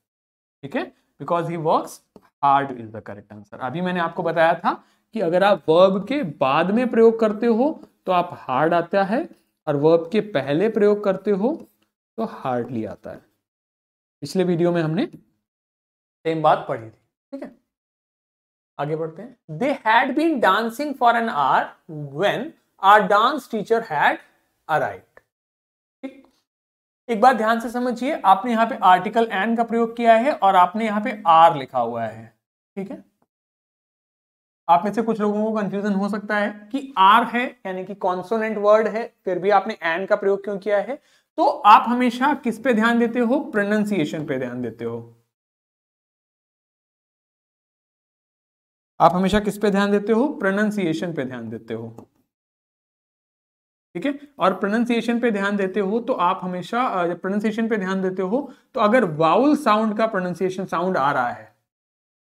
ठीक है because he work hard is the correct answer अभी मैंने आपको बताया था कि अगर आप वर्ब के बाद में प्रयोग करते हो तो आप हार्ड आता है और वर्ब के पहले प्रयोग करते हो तो हार्डली आता है पिछले वीडियो में हमने सेम बात पढ़ी थी ठीक है आगे बढ़ते हैं they had been dancing for an hour when our dance teacher had arrive ठीक एक बात ध्यान से समझिए आपने यहाँ पे आर्टिकल एन का प्रयोग किया है और आपने यहाँ पे आर लिखा हुआ है ठीक है आप में से कुछ लोगों को कंफ्यूजन हो सकता है कि आर है यानी कि कॉन्सोनेंट वर्ड है फिर भी आपने एन का प्रयोग क्यों किया है तो आप हमेशा किस पे ध्यान देते हो प्रोनाउंसिएशन पे ध्यान देते हो आप हमेशा किस पे ध्यान देते हो प्रोनाउंसिएशन पे ध्यान देते हो ठीक है और प्रोनाउंसिएशन पे ध्यान देते हो तो आप हमेशा जब प्रोनाउंसिएशन पे ध्यान देते हो तो अगर वाउल साउंड का प्रोनाउंसिएशन साउंड आ रहा है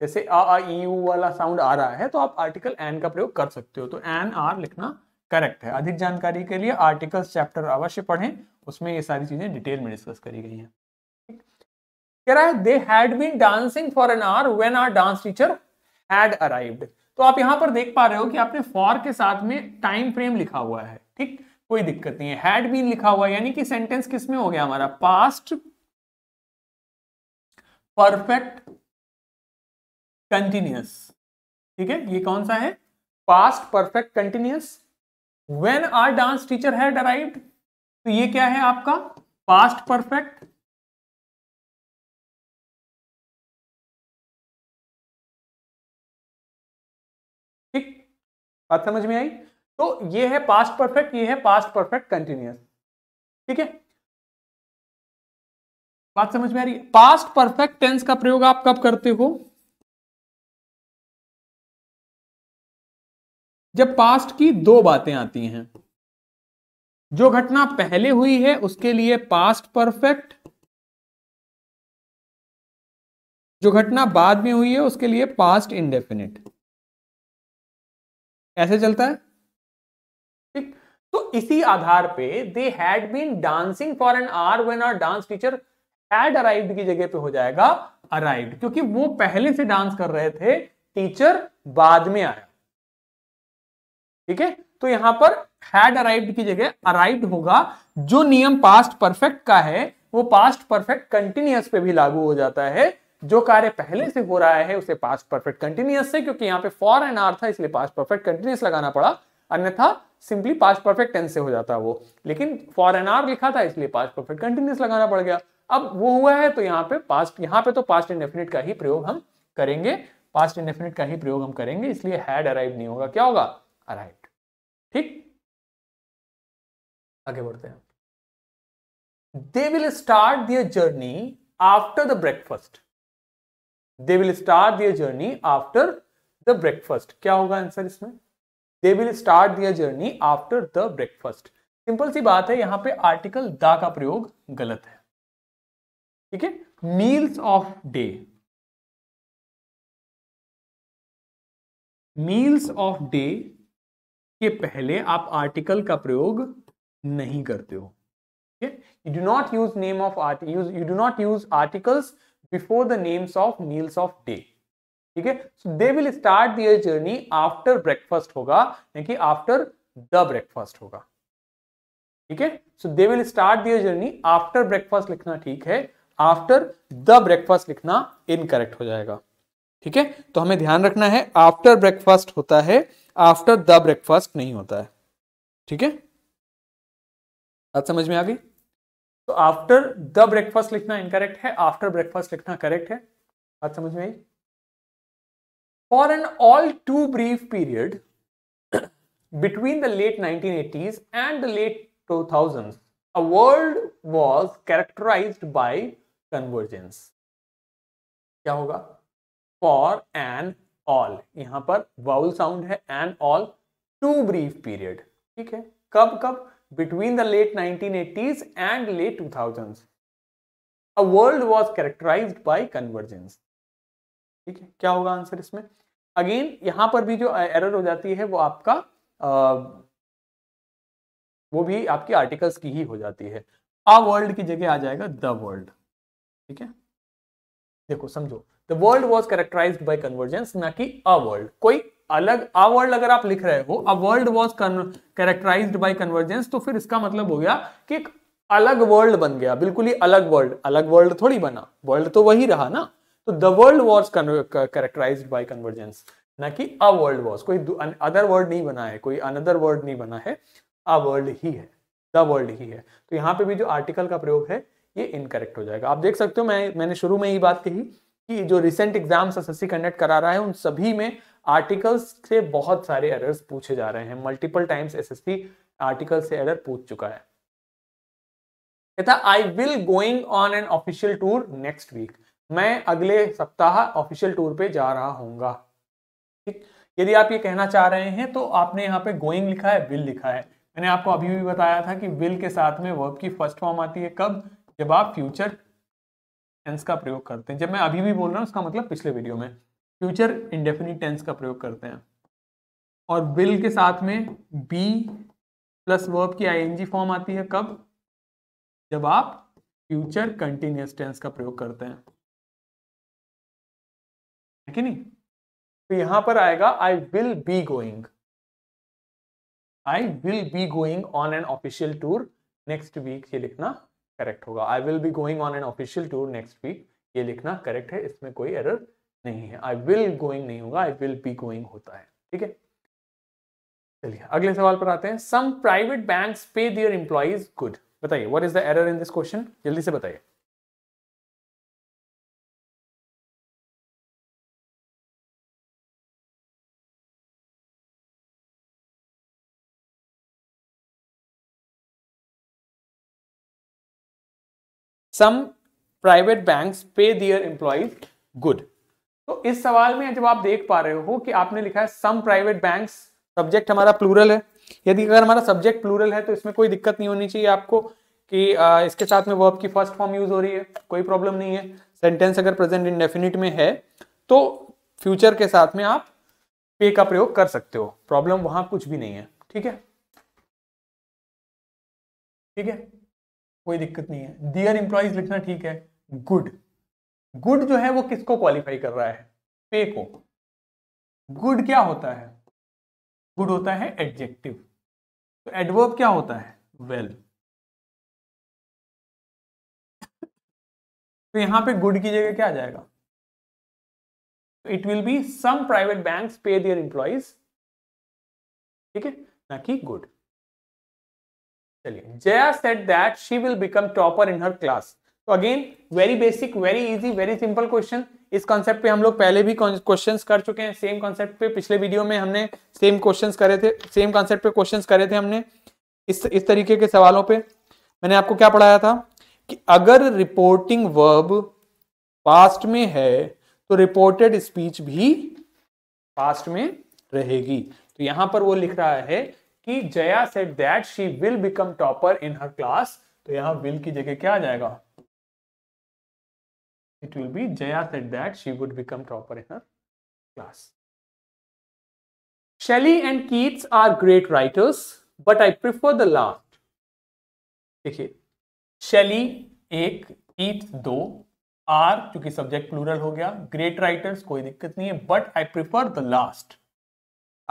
जैसे आ आ वाला साउंड आ रहा है तो आप आर्टिकल एन का प्रयोग कर सकते हो तो एन आर लिखना करेक्ट है अधिक जानकारी के लिए आर्टिकल्स चैप्टर अवश्य पढ़ें उसमें ये सारी चीजें डिटेल में डिस्कस करी गई हैं कह रहा है they had been dancing for an hour when our dance teacher had arrived तो आप यहां पर देख पा रहे हो कि आपने फॉर के साथ में टाइम फ्रेम लिखा हुआ है ठीक कोई दिक्कत नहीं है हैड बीन लिखा हुआ है यानी कि सेंटेंस किस में हो गया हमारा पास्ट परफेक्ट कंटिन्यूस ठीक है ये कौन सा है past perfect continuous when our dance teacher had arrived तो ये क्या है आपका पास्ट परफेक्ट बात समझ में आई तो ये है पास्ट परफेक्ट ये है पास्ट परफेक्ट कंटिन्यूस ठीक है बात समझ में आ रही है पास्ट परफेक्ट टेंस का प्रयोग आप कब करते हो जब पास्ट की दो बातें आती हैं जो घटना पहले हुई है उसके लिए पास्ट परफेक्ट जो घटना बाद में हुई है उसके लिए पास्ट इंडेफिनिट ऐसे चलता है ठीक तो इसी आधार पे they had been dancing for an hour when our dance teacher had arrived की जगह पे हो जाएगा अराइव्ड क्योंकि वो पहले से डांस कर रहे थे टीचर बाद में आया ठीक है तो यहां पर हैड अराइव्ड की जगह अराइव्ड होगा जो नियम पास्ट परफेक्ट का है वो पास्ट परफेक्ट कंटिन्यूस पे भी लागू हो जाता है जो कार्य पहले से हो रहा है उसे पास परफेक्ट कंटिन्यूस से क्योंकि यहाँ पे फॉर एंड आर था इसलिए पास परफेक्ट कंटिन्यूस लगाना पड़ा अन्यथा सिंपली पास परफेक्ट टेंस से हो जाता वो लेकिन फॉर एन आर लिखा था इसलिए पास परफेक्ट कंटिन्यूस लगाना पड़ गया अब वो हुआ है तो यहाँ पे पास्ट यहाँ पे तो पास्ट इंडेफिनिट का ही प्रयोग हम करेंगे पास्ट इंडेफिनिट का ही प्रयोग हम करेंगे इसलिए हैड अराइव नहीं होगा क्या होगा अराइव ठीक आगे बढ़ते हैं they will start their journey after the breakfast they will start their journey after the breakfast क्या होगा आंसर इसमें they will start their journey after the breakfast simple सी बात है यहाँ पे आर्टिकल द का प्रयोग गलत है ठीक है meals of day meals of day के पहले आप आर्टिकल का प्रयोग नहीं करते हो ठीक है you do not use name of article use you do not use articles before the names of meals of day ठीक है so they will start their journey after breakfast होगा यानी कि आफ्टर द ब्रेकफास्ट होगा ठीक है so they will start their journey after breakfast लिखना ठीक है आफ्टर द ब्रेकफास्ट लिखना इनकरेक्ट हो जाएगा ठीक है तो हमें ध्यान रखना है आफ्टर ब्रेकफास्ट होता है आफ्टर द ब्रेकफास्ट नहीं होता है ठीक है बात समझ में आ गई तो आफ्टर द ब्रेकफास्ट लिखना इनकरेक्ट है आफ्टर ब्रेकफास्ट लिखना करेक्ट है बात समझ में आई for an all too brief period between the late nineteen eighties and the late two thousand a world was characterize by convergence क्या होगा फॉर एन ऑल यहां पर वाउल साउंड है an all too brief period ठीक है कब कब between the late 1980s and late 2000s. A world was characterized by convergence. ठीक है क्या होगा आंसर इसमें अगेन यहां पर भी जो एरर हो जाती है वो आपका आ, वो भी आपकी आर्टिकल्स की ही हो जाती है अ वर्ल्ड की जगह आ जाएगा द वर्ल्ड ठीक है देखो समझो the world was characterize by convergence ना कि अ वर्ल्ड कोई अलग अवर्ल्ड अगर आप लिख रहे हो a world was characterize by convergence तो फिर इसका मतलब हो गया कि एक अलग वर्ल्ड बन गया बिल्कुल ही अलग वर्ल्ड अलग वर्ल्ड थोड़ी बना वर्ल्ड तो वही रहा ना तो the world was characterize by convergence ना कि अ वर्ल्ड वॉज कोई अदर वर्ल्ड नहीं बना है कोई अनदर वर्ल्ड नहीं बना है अ वर्ल्ड ही है द वर्ल्ड ही है तो यहाँ पे भी जो आर्टिकल का प्रयोग है ये इनकरेक्ट हो जाएगा आप देख सकते हो मैं मैंने शुरू में ही बात कही कि जो रिसेंट एग्जाम्स एस कंडक्ट करा रहा है उन सभी में आर्टिकल्स से बहुत सारे एरर्स पूछे जा रहे हैं मल्टीपल टाइम्स एसएससी आर्टिकल से एरर पूछ चुका है कहता I will going on an official tour next week मैं अगले सप्ताह ऑफिशियल टूर पे जा रहा हूँ ठीक यदि आप ये कहना चाह रहे हैं तो आपने यहाँ पे गोइंग लिखा है विल लिखा है मैंने आपको अभी भी बताया था कि विल के साथ में वर्ब की फर्स्ट फॉर्म आती है कब जब आप फ्यूचर टेंस का प्रयोग करते हैं जब मैं अभी भी बोल रहा हूँ उसका मतलब पिछले वीडियो में फ्यूचर इंडेफिनिट टेंस का प्रयोग करते हैं और विल के साथ में बी प्लस वर्ब की आईएनजी फॉर्म आती है कब जब आप फ्यूचर कंटिन्यूस टेंस का प्रयोग करते हैं है कि नहीं तो यहां पर आएगा I will be going I will be going on an official tour next week ये लिखना करेक्ट होगा I will be going on an official tour next week ये लिखना करेक्ट है इसमें कोई एरर नहीं है आई विल गोइंग नहीं होगा आई विल बी गोइंग होता है ठीक है चलिए अगले सवाल पर आते हैं सम private bank pay their employees good बताइए what is the error in this question जल्दी से बताइए सम प्राइवेट बैंक पे दियर employees गुड तो इस सवाल में जब आप देख पा रहे हो कि आपने लिखा है सम प्राइवेट बैंक सब्जेक्ट हमारा प्लूरल है यदि अगर हमारा सब्जेक्ट प्लूरल है तो इसमें कोई दिक्कत नहीं होनी चाहिए आपको कि आ, इसके साथ में वर्ब की फर्स्ट फॉर्म यूज हो रही है कोई प्रॉब्लम नहीं है सेंटेंस अगर प्रेजेंट इंडेफिनिट में है तो फ्यूचर के साथ में आप पे का प्रयोग कर सकते हो प्रॉब्लम वहां कुछ भी नहीं है ठीक है ठीक है कोई दिक्कत नहीं है दियर एम्प्लॉइज लिखना ठीक है गुड गुड जो है वो किसको क्वालिफाई कर रहा है पे को गुड क्या होता है गुड होता है एडजेक्टिव तो एडवर्ब क्या होता है वेल well. तो यहां पे गुड की जगह क्या आ जाएगा it will be some private bank pay their employees ठीक है ना कि गुड चलिए Jaya said that she will become topper in her class तो again very basic very easy very simple question इस कॉन्सेप्ट पे हम लोग पहले भी क्वेश्चंस कर चुके हैं सेम कॉन्सेप्ट पे पिछले वीडियो में हमने सेम क्वेश्चंस करे थे सेम कॉन्सेप्ट पे क्वेश्चंस करे थे हमने इस इस तरीके के सवालों पे मैंने आपको क्या पढ़ाया था कि अगर रिपोर्टिंग वर्ब पास्ट में है तो रिपोर्टेड स्पीच भी पास्ट में रहेगी तो यहां पर वो लिख रहा है कि Jaya said that she will become topper in her class तो यहाँ विल की जगह क्या आ जाएगा it will be Jaya said that she would become topper in her class. Shelley and Keats are great writers, but I prefer the last. देखिए शैली ek keats do are चूंकि सब्जेक्ट प्लूरल हो गया ग्रेट राइटर्स कोई दिक्कत नहीं है but I prefer the last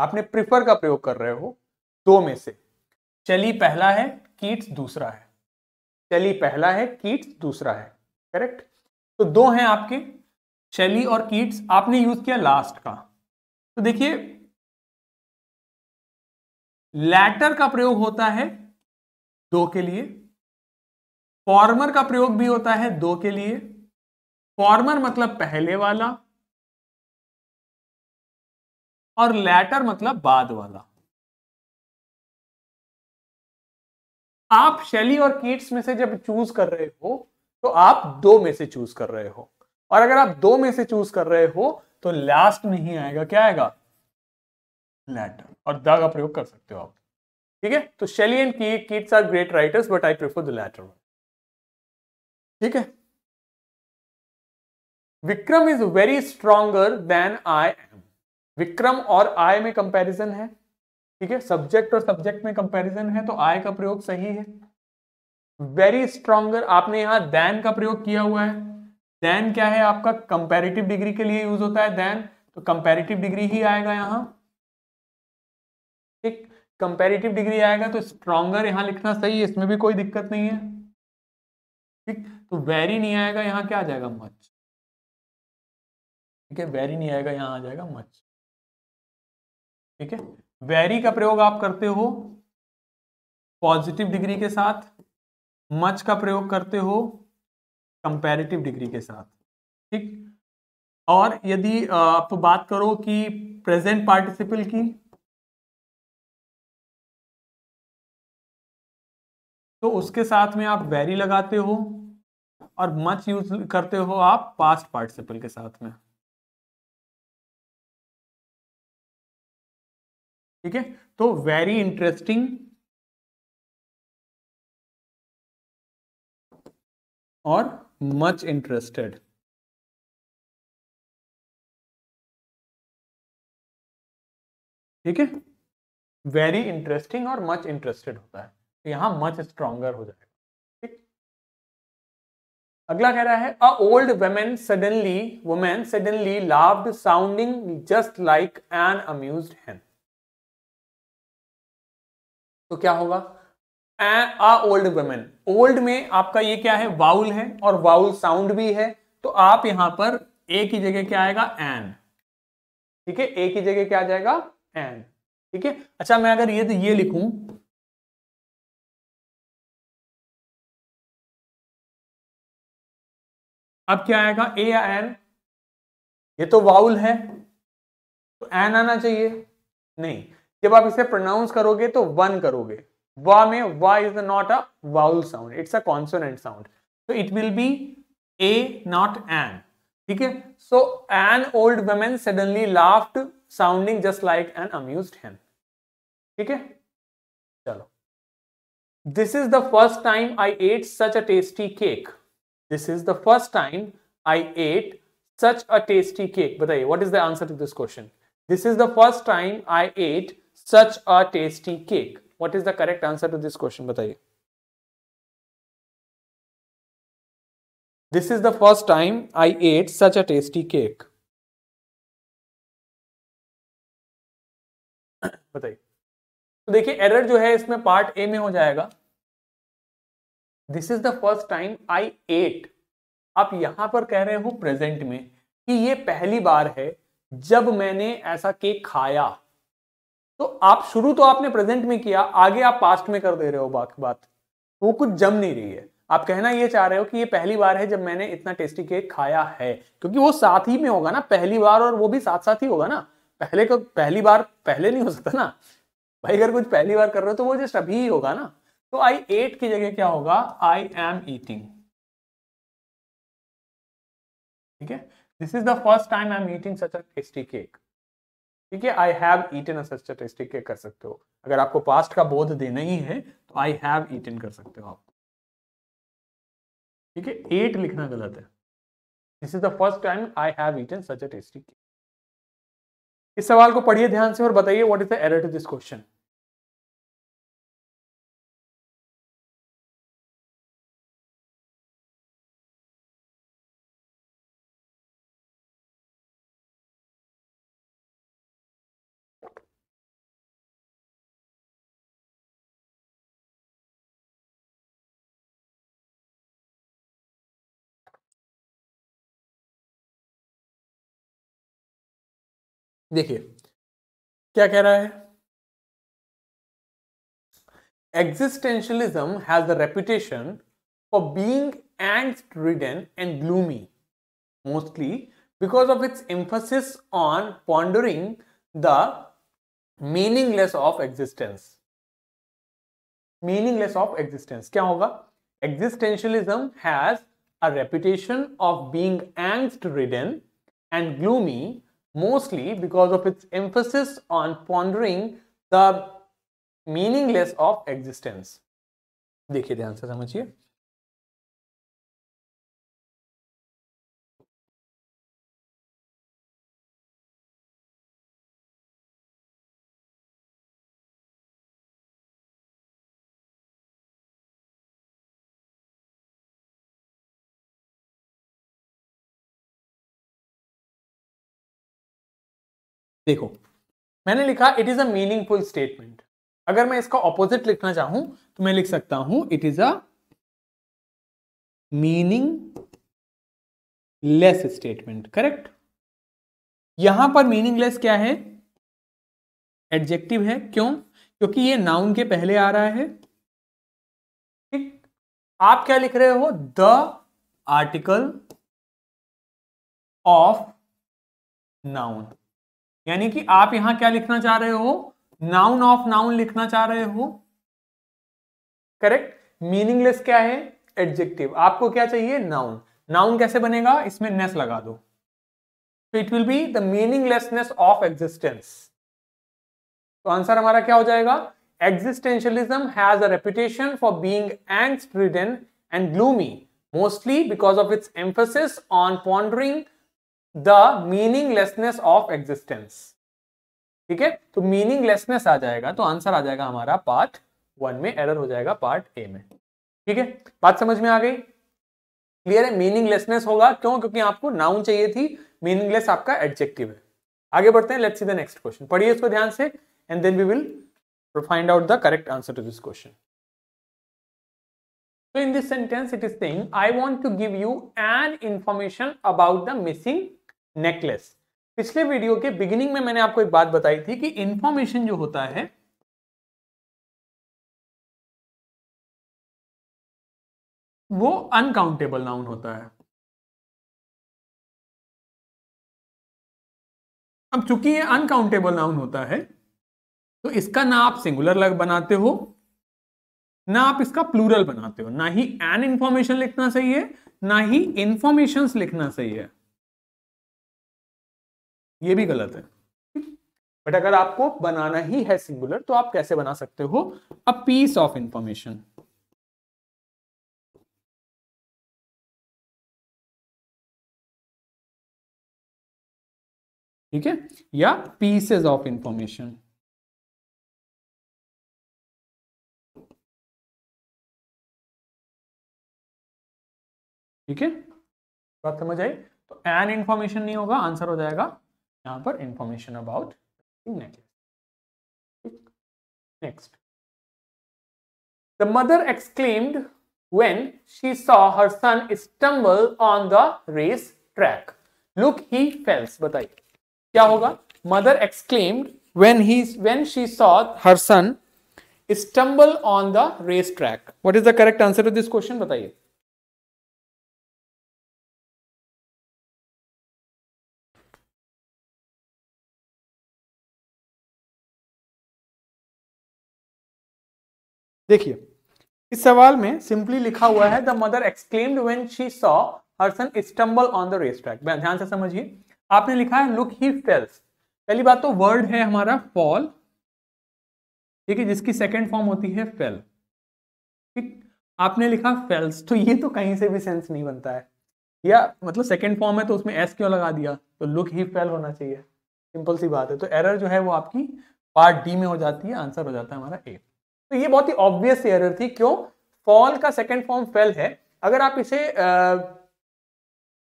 आपने प्रिफर का प्रयोग कर रहे हो दो में से चली पहला है कीट्स दूसरा है चली पहला है कीट्स दूसरा है करेक्ट तो दो हैं आपके शैली और कीट्स आपने यूज किया लास्ट का तो देखिए लैटर का प्रयोग होता है दो के लिए फॉर्मर का प्रयोग भी होता है दो के लिए फॉर्मर मतलब पहले वाला और लैटर मतलब बाद वाला आप शैली और कीट्स में से जब चूज कर रहे हो तो आप दो में से चूज कर रहे हो और अगर आप दो में से चूज कर रहे हो तो लास्ट में ही आएगा क्या आएगा लेटर और द का प्रयोग कर सकते हो आप ठीक है तो Shelley and Keats are great writers but I prefer the latter ठीक है Vikram is very stronger then I am Vikram और आई में कंपैरिजन है ठीक है सब्जेक्ट और सब्जेक्ट में कंपैरिजन है तो आई का प्रयोग सही है वेरी स्ट्रॉन्गर आपने यहां दैन का प्रयोग किया हुआ है दैन क्या है आपका कंपेरेटिव डिग्री के लिए यूज होता है दैन तो कंपेरेटिव डिग्री ही आएगा यहां ठीक कंपेरेटिव डिग्री आएगा तो स्ट्रॉन्गर यहां लिखना सही है इसमें भी कोई दिक्कत नहीं है ठीक तो वेरी नहीं आएगा यहां क्या आ जाएगा मच ठीक है वेरी नहीं आएगा यहां आ जाएगा मच ठीक है वेरी का प्रयोग आप करते हो पॉजिटिव डिग्री के साथ मच का प्रयोग करते हो कंपेरेटिव डिग्री के साथ ठीक और यदि आप तो बात करो कि प्रेजेंट पार्टिसिपल की तो उसके साथ में आप वेरी लगाते हो और मच यूज करते हो आप पास्ट पार्टिसिपल के साथ में ठीक है तो वेरी इंटरेस्टिंग और मच इंटरेस्टेड ठीक है वेरी इंटरेस्टिंग और मच इंटरेस्टेड होता है तो यहां मच स्ट्रॉन्गर हो जाएगा ठीक अगला कह रहा है a old women suddenly women suddenly laughed sounding just like an amuse हैं तो क्या होगा ओल्ड वेमेन ओल्ड में आपका ये क्या है वाउल है और वाउल साउंड भी है तो आप यहां पर ए की जगह क्या आएगा एन ठीक है ए की जगह क्या आ जाएगा एन ठीक है अच्छा मैं अगर ये तो ये लिखूं अब क्या आएगा ए या एन ये तो वाउल है तो एन आना चाहिए नहीं जब आप इसे प्रोनाउंस करोगे तो वन करोगे Va mein, is not a vowel sound. It's a consonant sound. So it will be a, not an. Okay? So an old woman suddenly laughed, sounding just like an amused him. Okay? Chalo. This is the first time I ate such a tasty cake. This is the first time I ate such a tasty cake. Bataye, what is the answer to this question? This is the first time I ate such a tasty cake. What is the correct answer to this question बताइए this is the first time I ate such a tasty cake बताइए तो देखिए error जो है इसमें part A में हो जाएगा this is the first time I ate आप यहां पर कह रहे हो प्रेजेंट में कि ये पहली बार है जब मैंने ऐसा केक खाया तो आप शुरू तो आपने प्रेजेंट में किया आगे आप पास्ट में कर दे रहे हो बाकी बात वो कुछ जम नहीं रही है आप कहना ये चाह रहे हो कि ये पहली बार है जब मैंने इतना टेस्टी केक खाया है क्योंकि वो साथ ही में होगा ना पहली बार और वो भी साथ साथ ही होगा ना पहले को पहली बार पहले नहीं हो सकता ना भाई अगर कुछ पहली बार कर रहे हो तो वो जस्ट अभी ही होगा ना तो आई एट की जगह क्या होगा आई एम ईटिंग ठीक है this is the first time I am eating such a tasty cake ठीक है I have eaten as statistic कर सकते हो अगर आपको पास्ट का बोध देना ही है तो आई हैव ईटन कर सकते हो आप ठीक है एट लिखना गलत है this is the first time I have eaten such a tasty इस सवाल को पढ़िए ध्यान से और बताइए what is the error to this question देखिए क्या कह रहा है existentialism has a reputation for being and ridden and gloomy mostly because of its emphasis on pondering the meaningless of existence meaningless of existence क्या होगा existentialism has a reputation of being angst ridden and gloomy mostly because of its emphasis on pondering the meaningless of existence. देखिए ध्यान समझिए देखो मैंने लिखा it is a meaningful statement अगर मैं इसका ऑपोजिट लिखना चाहूं तो मैं लिख सकता हूं it is a meaningless statement correct यहां पर मीनिंगलेस क्या है एडजेक्टिव है क्यों क्योंकि ये नाउन के पहले आ रहा है ठीक आप क्या लिख रहे हो द आर्टिकल ऑफ नाउन यानी कि आप यहां क्या लिखना चाह रहे हो नाउन ऑफ नाउन लिखना चाह रहे हो करेक्ट मीनिंगलेस क्या है एडजेक्टिव आपको क्या चाहिए नाउन नाउन कैसे बनेगा इसमें नेस लगा दो तो it will be the meaninglessness of existence तो आंसर हमारा क्या हो जाएगा existentialism has a reputation for being and ridden and gloomy, mostly because of its emphasis on the meaninglessness of existence ठीक है तो मीनिंगलेसनेस आ जाएगा तो आंसर आ जाएगा हमारा पार्ट वन में एरर हो जाएगा पार्ट ए में ठीक है बात समझ में आ गई क्लियर है मीनिंगलेसनेस होगा क्यों क्योंकि आपको नाउन चाहिए थी मीनिंगलेस आपका एडजेक्टिव है आगे बढ़ते हैं let's see the next question पढ़िए इसको ध्यान से and then we will find out the correct answer to this question in this sentence it is thing I want to give you an information about the missing necklace पिछले video के beginning में मैंने आपको एक बात बताई थी कि इंफॉर्मेशन जो होता है वो अनकाउंटेबल नाउन होता है अब चूंकि ये अनकाउंटेबल नाउन होता है तो इसका ना आप सिंगुलर लग बनाते हो ना आप इसका प्लूरल बनाते हो ना ही एन इंफॉर्मेशन लिखना सही है ना ही इंफॉर्मेशन लिखना सही है ये भी गलत है बट अगर आपको बनाना ही है सिंगुलर तो आप कैसे बना सकते हो अ पीस ऑफ इंफॉर्मेशन ठीक है या पीसेज ऑफ इंफॉर्मेशन ठीक है बात समझ आई तो एन इंफॉर्मेशन नहीं होगा आंसर हो जाएगा यहाँ पर information about necklace next the mother exclaimed when she saw her son stumble on the race track look he falls बताइए क्या होगा mother exclaimed when he when she saw her son stumble on the race track what is the correct answer to this question बताइए देखिए इस सवाल में simply लिखा हुआ है the mother exclaimed when she saw her son stumble on the race track ध्यान से समझिए आपने लिखा है लुक ही फेल्स पहली बात तो वर्ड है हमारा फॉल ठीक है जिसकी सेकेंड फॉर्म होती है फेल ठीक आपने लिखा फेल्स तो ये तो कहीं से भी सेंस नहीं बनता है या मतलब सेकेंड फॉर्म है तो उसमें एस क्यों लगा दिया तो लुक ही फेल होना चाहिए सिंपल सी बात है तो एरर जो है वो आपकी पार्ट डी में हो जाती है आंसर हो जाता है हमारा ए तो ये बहुत ही ऑब्वियस एरर थी क्यों फॉल का सेकेंड फॉर्म फेल है अगर आप इसे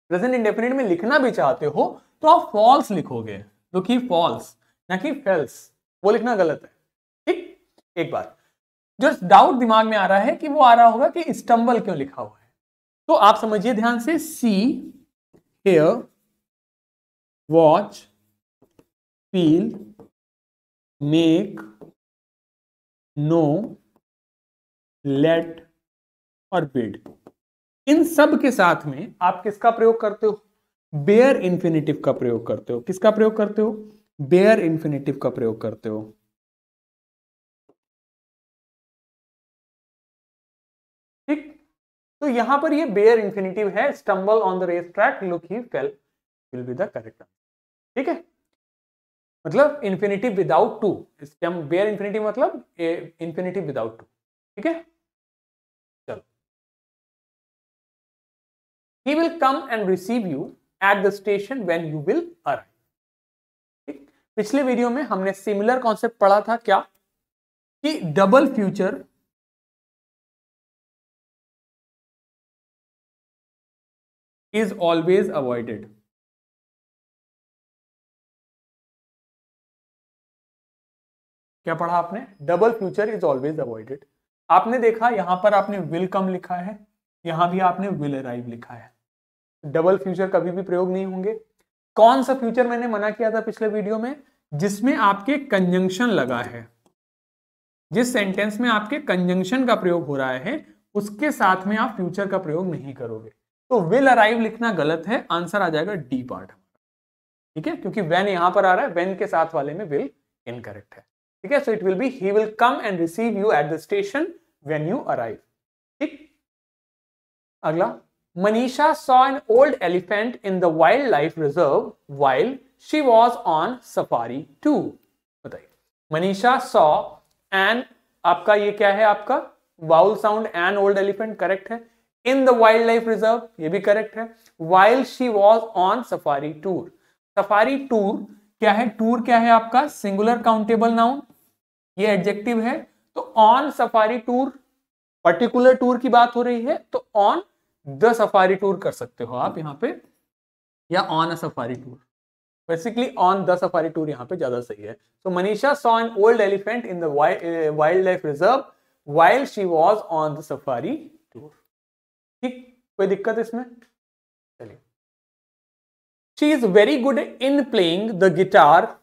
प्रेजेंट इंडेफिनेट में लिखना भी चाहते हो तो आप फॉल्स लिखोगे जो कि फॉल्स ना कि फेल्स वो लिखना गलत है ठीक एक बार जो डाउट दिमाग में आ रहा है कि वो आ रहा होगा कि स्टम्बल क्यों लिखा हुआ है तो आप समझिए ध्यान से see hair watch feel make no let और बिड इन सब के साथ में आप किसका प्रयोग करते हो बेयर इन्फिनेटिव का प्रयोग करते हो किसका प्रयोग करते हो बेयर इन्फिनेटिव का प्रयोग करते हो ठीक तो यहां पर ये बेयर इन्फिनेटिव है stumble on the race track look he fell will be the correct ठीक है मतलब infinity without to stem bare infinity मतलब इन्फिनिटी विदाउट टू ठीक है चलो he will come and receive you at the station when you will arrive पिछले video में हमने सिमिलर कॉन्सेप्ट पढ़ा था क्या कि double future is always avoided क्या पढ़ा आपने double future is always avoided आपने देखा यहां पर आपने विल कम लिखा है यहां भी आपने विल अराइव लिखा है डबल फ्यूचर कभी भी प्रयोग नहीं होंगे कौन सा फ्यूचर मैंने मना किया था पिछले वीडियो में जिसमें आपके कंजंक्शन लगा है जिस सेंटेंस में आपके कंजंक्शन का प्रयोग हो रहा है उसके साथ में आप फ्यूचर का प्रयोग नहीं करोगे तो विल अराइव लिखना गलत है आंसर आ जाएगा डी पार्ट ठीक है क्योंकि वेन यहां पर आ रहा है वेन के साथ वाले में विल इनकरेक्ट है ठीक है so it will be he will come and receive you at the station when you arrive ठीक अगला Manisha saw an old elephant in the wild life reserve wild she was on safari to बताइए Manisha saw an आपका ये क्या है आपका vowel sound an old elephant correct है in the wild life reserve ये भी करेक्ट है while she was on safari tour safari tour क्या है टूर क्या है आपका सिंगुलर काउंटेबल नाउन ये एडजेक्टिव है तो on safari tour particular tour की बात हो रही है तो ऑन द सफारी टूर कर सकते हो आप यहाँ पे या on a safari tour basically on the safari tour यहाँ पे ज्यादा सही है so Manisha saw an old elephant in the wild life reserve while she was on the safari tour ठीक कोई दिक्कत इसमें चलिए she is very good in playing the guitar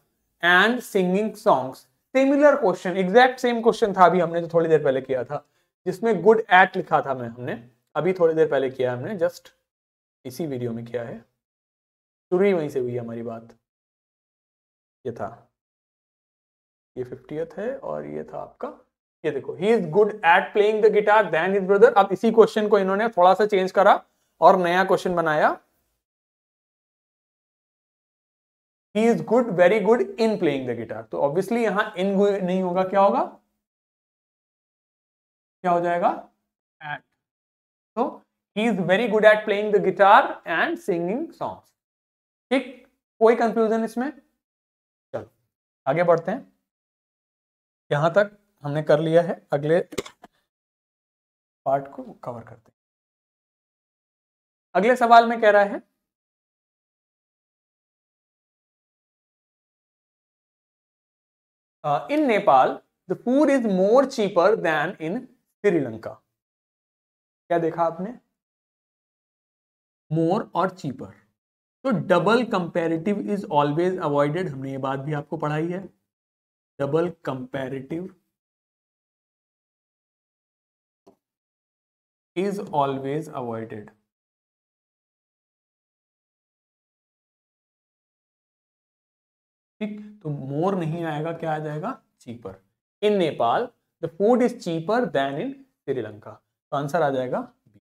and singing songs similar question exact same question था अभी हमने जो थोड़ी देर पहले किया था जिसमें गुड एट लिखा था मैं हमने अभी थोड़ी देर पहले किया हमने जस्ट इसी वीडियो में किया है शुरू ही वहीं से हुई हमारी बात ये था ये फिफ्टियथ है और ये था आपका ये देखो he is good at playing the guitar then is brother अब इसी क्वेश्चन को इन्होंने थोड़ा सा चेंज करा और नया क्वेश्चन बनाया he is good very good in playing the guitar तो ऑब्वियसली यहां इन नहीं होगा क्या होगा क्या हो जाएगा एट तो he is very good at playing the guitar and singing songs ठीक कोई कंफ्यूजन इसमें चलो आगे बढ़ते हैं यहां तक हमने कर लिया है अगले पार्ट को कवर करते हैं अगले सवाल में कह रहा है in Nepal the food is more cheaper than in Sri Lanka क्या देखा आपने मोर और चीपर तो double comparative is always avoided हमने ये बात भी आपको पढ़ाई है double comparative is always avoided ठीक तो मोर नहीं आएगा क्या आ जाएगा cheaper in Nepal the food is cheaper than in Sri Lanka तो आंसर आ जाएगा बी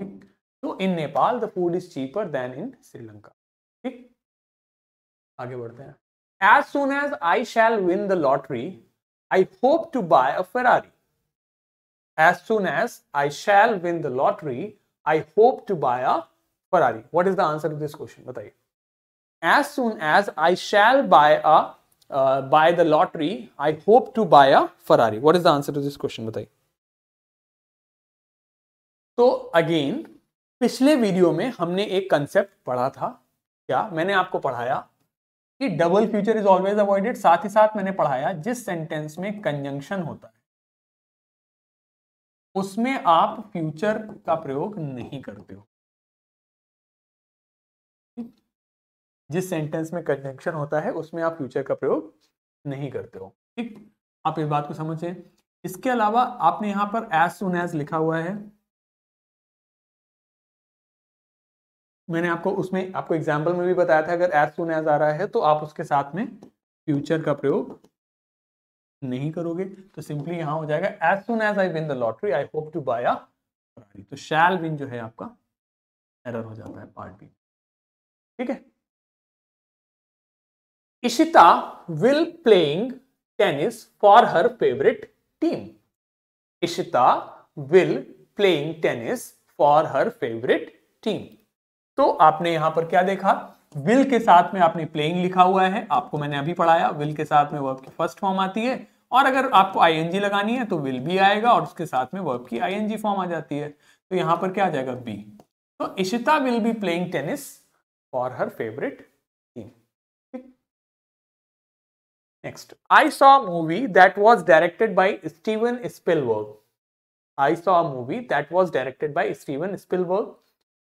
ठीक तो in Nepal the food is cheaper than in Sri Lanka ठीक आगे बढ़ते हैं as soon as I shall win the lottery I hope to buy a Ferrari as soon as I shall win the lottery, I hope to buy a Ferrari. What is the answer to this question? बताइए as soon as I shall buy a uh, buy the lottery, I hope to buy a Ferrari. What is the answer to this question? बताइए तो again पिछले video में हमने एक concept पढ़ा था क्या मैंने आपको पढ़ाया कि double future is always avoided साथ ही साथ मैंने पढ़ाया जिस सेंटेंस में कंजंक्शन होता है उसमें आप फ्यूचर का प्रयोग नहीं करते हो जिस सेंटेंस में कंजंक्शन होता है उसमें आप फ्यूचर का प्रयोग नहीं करते हो ठीक आप इस बात को समझें इसके अलावा आपने यहाँ पर एज सुन एज लिखा हुआ है मैंने आपको उसमें आपको एग्जाम्पल में भी बताया था अगर एज सुन एज आ रहा है तो आप उसके साथ में फ्यूचर का प्रयोग नहीं करोगे तो सिंपली यहां हो जाएगा as soon as I win the lottery I hope to buy तो शैल विन जो है आपका एरर हो जाता है पार्ट बी ठीक है Ishita will playing tennis for her favorite team. Ishita will playing tennis for her favorite team. तो आपने यहां पर क्या देखा विल के साथ में आपने प्लेइंग लिखा हुआ है आपको मैंने अभी पढ़ाया विल के साथ में वर्ब की फर्स्ट फॉर्म आती है और अगर आपको आईएनजी लगानी है तो विल भी आएगा और उसके साथ में वर्ब की आईएनजी फॉर्म आ जाती है तो यहां पर क्या आ जाएगा बी तो Ishita will be playing tennis for her favourite Next, I saw a movie that was directed by Steven Spielberg. I saw a movie that was directed by Steven Spielberg.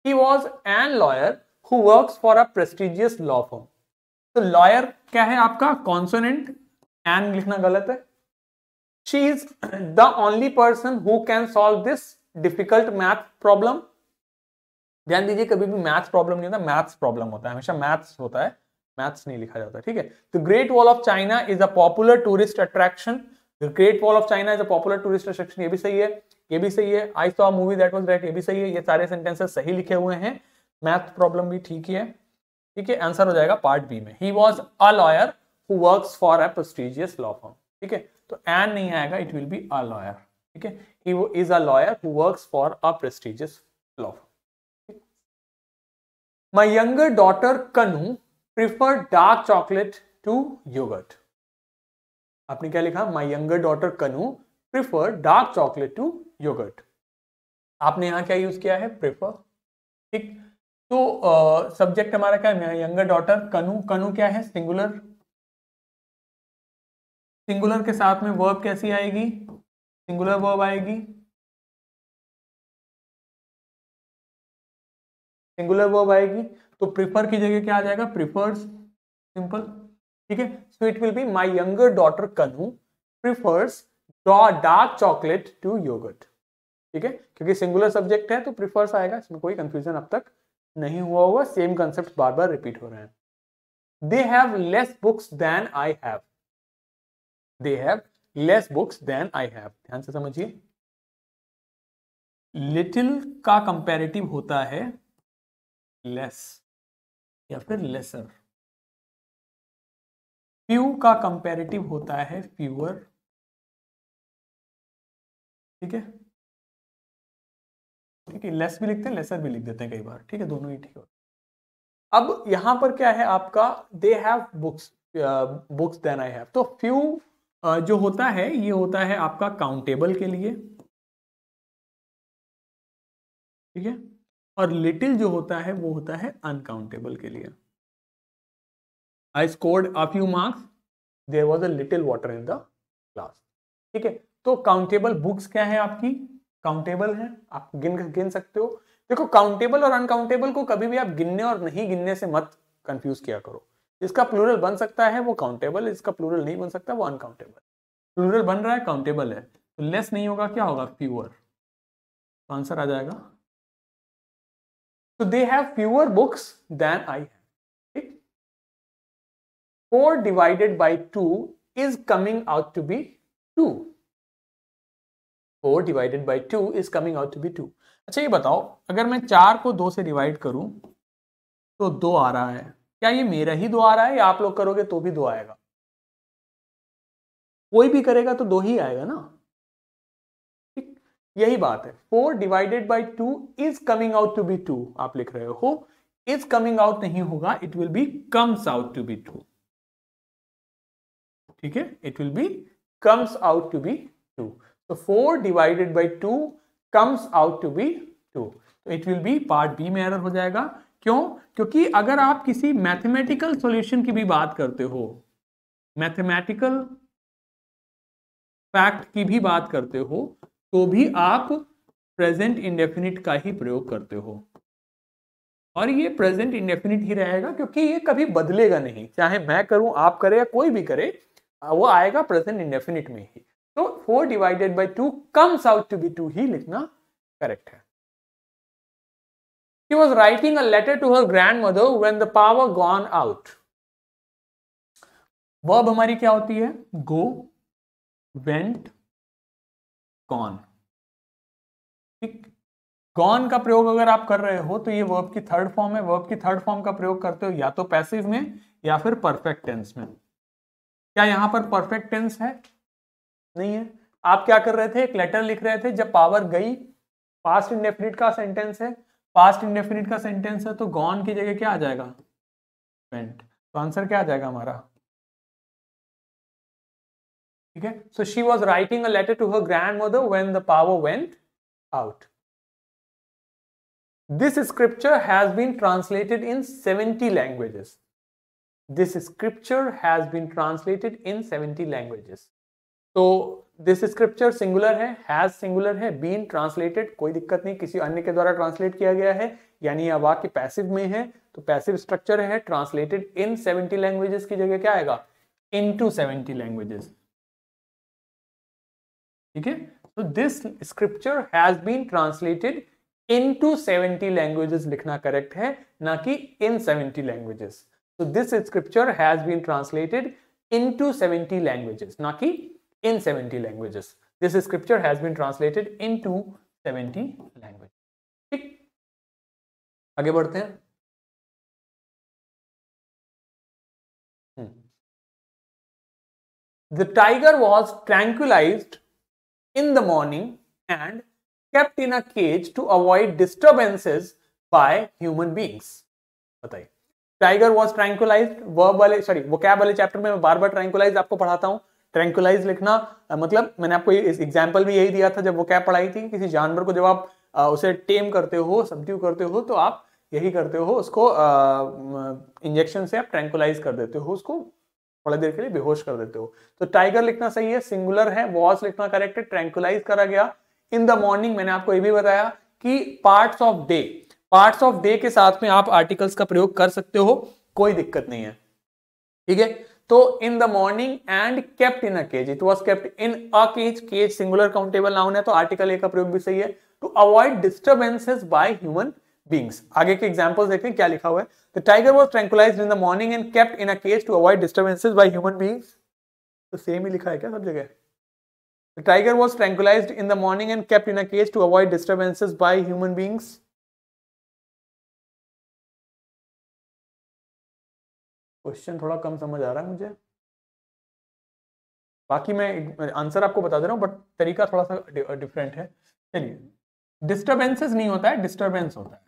He was an lawyer who works for a prestigious law firm. तो lawyer क्या है आपका consonant an लिखना गलत है she is the only person who can solve this difficult math problem ध्यान दीजिए कभी भी मैथ्स प्रॉब्लम नहीं होता मैथ्स प्रॉब्लम होता है हमेशा मैथ्स होता है मैथ्स नहीं लिखा जाता ठीक है तो Great Wall of China is a popular tourist attraction Great Wall of China is a popular tourist attraction ये भी सही है ये भी सही है I saw movie that was right ये भी सही है ये सारे सेंटेंसेस सही लिखे हुए हैं मैथ प्रॉब्लम भी ठीक ही है ठीक है आंसर हो जाएगा पार्ट बी में he was a lawyer who work for a prestigious law firm ठीक है तो एन नहीं आएगा it will be a lawyer ठीक है ही वो is a lawyer who work for a prestigious law firm my younger daughter Kanu prefer dark chocolate to yogurt आपने क्या लिखा my younger daughter Kanu prefer dark chocolate to yogurt आपने यहां क्या use किया है प्रिफर ठीक तो सब्जेक्ट हमारा क्या है माई यंगर डॉटर कनू कनू क्या है सिंगुलर सिंगुलर के साथ में वर्ब कैसी आएगी सिंगुलर वर्ब आएगी सिंगुलर वर्ब आएगी तो प्रिफर की जगह क्या आ जाएगा प्रिफर सिंपल ठीक है so it will be my younger daughter Kanu prefers dark chocolate to yogurt ठीक है क्योंकि सिंगुलर सब्जेक्ट है तो प्रिफर्स आएगा इसमें कोई कंफ्यूजन अब तक नहीं हुआ होगा सेम कंसेप्ट बार बार रिपीट हो रहे हैं they have less books than I have they have less books than I have ध्यान से समझिए लिटिल का कंपेरेटिव होता है लेस या फिर लेसर फ्यू का कंपेरेटिव होता है फ्यूअर ठीक है ठीक है लेस भी लिखते हैं लेसर भी लिख देते हैं कई बार ठीक है दोनों ही ठीक होते अब यहां पर क्या है आपका they have books books than I have तो फ्यू जो होता है ये होता है आपका काउंटेबल के लिए ठीक है और लिटिल जो होता है वो होता है अनकाउंटेबल के लिए I scored a few marks there was a little water in the class ठीक है तो काउंटेबल बुक्स क्या है आपकी काउंटेबल है आप गिन गिन सकते हो देखो काउंटेबल और अनकाउंटेबल को कभी भी आप गिनने और नहीं गिनने से मत कंफ्यूज किया करो इसका प्लूरल बन सकता है वो काउंटेबल इसका प्लूरल नहीं बन सकता वो अनकाउंटेबल प्लूरल बन रहा है काउंटेबल है तो लेस नहीं होगा क्या होगा प्योर आंसर आ जाएगा So they have fewer books than I have. Okay? 4 divided by 2 is coming out to be 2. 4 divided by 2 is coming out to be 2. अच्छा ये बताओ अगर मैं चार को दो से डिवाइड करूं तो दो आ रहा है क्या ये मेरा ही दो आ रहा है या आप लोग करोगे तो भी दो आएगा कोई भी करेगा तो दो ही आएगा ना यही बात है four divided by two is coming out to be two आप लिख रहे हो इज कमिंग आउट नहीं होगा it will be comes out to be two ठीक है it will be comes out to be two तो four divided by two comes out to be two तो it will be part B में error हो जाएगा क्यों क्योंकि अगर आप किसी मैथमेटिकल सोल्यूशन की भी बात करते हो मैथमेटिकल फैक्ट की भी बात करते हो तो भी आप प्रेजेंट इंडेफिनिट का ही प्रयोग करते हो और ये प्रेजेंट इंडेफिनिट ही रहेगा क्योंकि ये कभी बदलेगा नहीं चाहे मैं करूं आप करें या कोई भी करे वो आएगा प्रेजेंट इंडेफिनिट में ही तो four divided by two comes out to be two ही लिखना करेक्ट है was writing a letter to her grandmother when the power gone out verb हमारी क्या होती है गो वेंट गॉन ठीक गॉन का प्रयोग अगर आप कर रहे हो तो ये वर्ब की थर्ड फॉर्म है वर्ब की थर्ड फॉर्म का प्रयोग करते हो या तो पैसिव में या फिर परफेक्ट टेंस में क्या यहां पर परफेक्ट टेंस है नहीं है आप क्या कर रहे थे एक लेटर लिख रहे थे जब पावर गई पास्ट इंडेफिनिट का सेंटेंस है पास्ट इंडेफिनिट का सेंटेंस है तो गॉन की जगह क्या आ जाएगा तो आंसर क्या आ जाएगा हमारा ठीक है so she was writing a letter to her grandmother when the power went out this scripture has been translated in seventy languages this scripture has been translated in seventy languages तो this scripture singular है has singular है been translated कोई दिक्कत नहीं किसी अन्य के द्वारा ट्रांसलेट किया गया है यानी यह वाक्य पैसिव में है तो पैसिव स्ट्रक्चर है ट्रांसलेटेड इन सेवेंटी लैंग्वेजेस की जगह क्या आएगा इन टू सेवेंटी लैंग्वेजेस ठीक है तो this scripture has been translated into seventy languages लिखना करेक्ट है ना कि इन सेवेंटी लैंग्वेजेस तो this scripture has been translated into seventy languages ना कि in seventy languages this scripture has been translated into seventy language ठीक आगे बढ़ते हैं hmm. The tiger was tranquilized in the morning and kept in a cage to avoid disturbances by human beings. batai tiger was tranquilize verb वाले sorry वो कैब वाले chapter में मैं बार बार ट्रैंकुलाइज आपको पढ़ाता हूँ ट्रैंकुलाइज लिखना मतलब मैंने आपको इस एग्जाम्पल भी यही दिया था जब वो कैब पढ़ाई थी किसी जानवर को जब आप उसे टेम करते हो सब्ड्यू करते हो तो आप यही करते हो उसको इंजेक्शन से आप ट्रैंकुलाइज कर देते हो उसको थोड़ा देर के लिए बेहोश कर देते हो तो टाइगर लिखना सही है सिंगुलर है वॉज लिखना करेक्ट है ट्रैंकुलाइज करा गया इन द मॉर्निंग मैंने आपको ये भी बताया कि parts of day parts of day के साथ में आप आर्टिकल्स का प्रयोग कर सकते हो कोई दिक्कत नहीं है ठीक है तो in the morning and kept in a it was kept in a cage singular countable noun है तो आर्टिकल ए का प्रयोग भी सही है to avoid disturbances by human beings आगे के एग्जाम्पल्स देखते हैं क्या लिखा हुआ है the tiger was tranquilize in the morning and kept in a cage to avoid disturbances by human beings तो सेम ही लिखा है क्या सब जगह The tiger was tranquilized in the morning and kept in a cage to avoid disturbances by human beings. Question थोड़ा कम समझ आ रहा है मुझे बाकी मैं आंसर आपको बता दे रहा हूं बट तरीका थोड़ा सा डिफरेंट है चलिए डिस्टर्बेंसेस नहीं होता है डिस्टर्बेंस होता है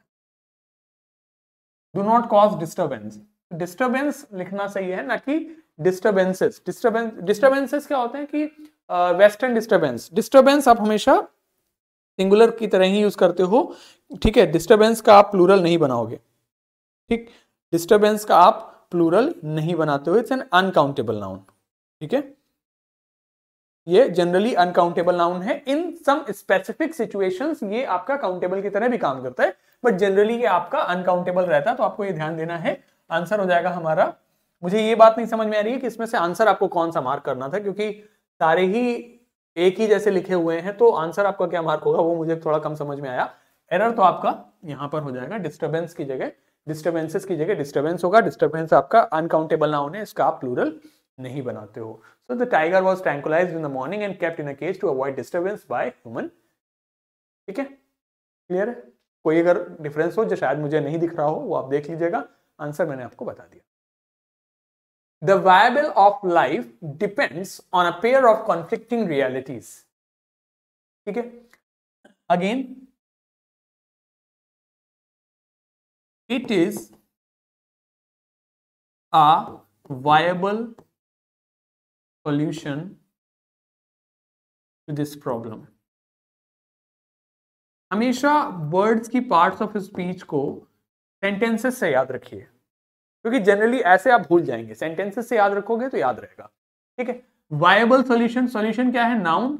do not cause disturbance disturbance लिखना सही है ना कि डिस्टर्बेंसेस डिस्टर्बेंस डिस्टर्बेंसेस क्या होते हैं कि वेस्टर्न डिस्टर्बेंस डिस्टर्बेंस आप हमेशा सिंगुलर की तरह ही यूज करते हो ठीक है डिस्टर्बेंस का आप प्लूरल नहीं बनाओगे ठीक डिस्टर्बेंस का आप प्लूरल नहीं बनाते हो इट्स एन अनकाउंटेबल नाउन ठीक है ये जनरली अनकाउंटेबल नाउन है इन सम स्पेसिफिक सिचुएशंस ये आपका काउंटेबल की तरह भी काम करता है बट जनरली ये आपका अनकाउंटेबल रहता है तो आपको ये ध्यान देना है आंसर हो जाएगा हमारा मुझे ये बात नहीं समझ में आ रही है कि इसमें से आंसर आपको कौन सा मार्क करना था क्योंकि सारे ही एक ही जैसे लिखे हुए हैं तो आंसर आपका क्या मार्क होगा वो मुझे थोड़ा कम समझ में आया एरर तो आपका यहाँ पर हो जाएगा डिस्टर्बेंस की जगह डिस्टर्बेंसेस की जगह डिस्टर्बेंस होगा डिस्टर्बेंस आपका अनकाउंटेबल ना होने इसका आप प्लूरल नहीं बनाते हो so the tiger was tranquilize in the morning and kept in a cage to avoid disturbance by human ठीक है क्लियर है कोई अगर डिफरेंस हो जो शायद मुझे नहीं दिख रहा हो वो आप देख लीजिएगा आंसर मैंने आपको बता दिया the viable of life depends on a pair of conflicting realities ठीक है again it is a viable solution to this problem हमेशा वर्ड्स की पार्ट्स ऑफ स्पीच को सेंटेंसेस से याद रखिए क्योंकि जनरली ऐसे आप भूल जाएंगे सेंटेंसेस से याद रखोगे तो याद रहेगा ठीक है वायबल सोल्यूशन सोल्यूशन क्या है नाउन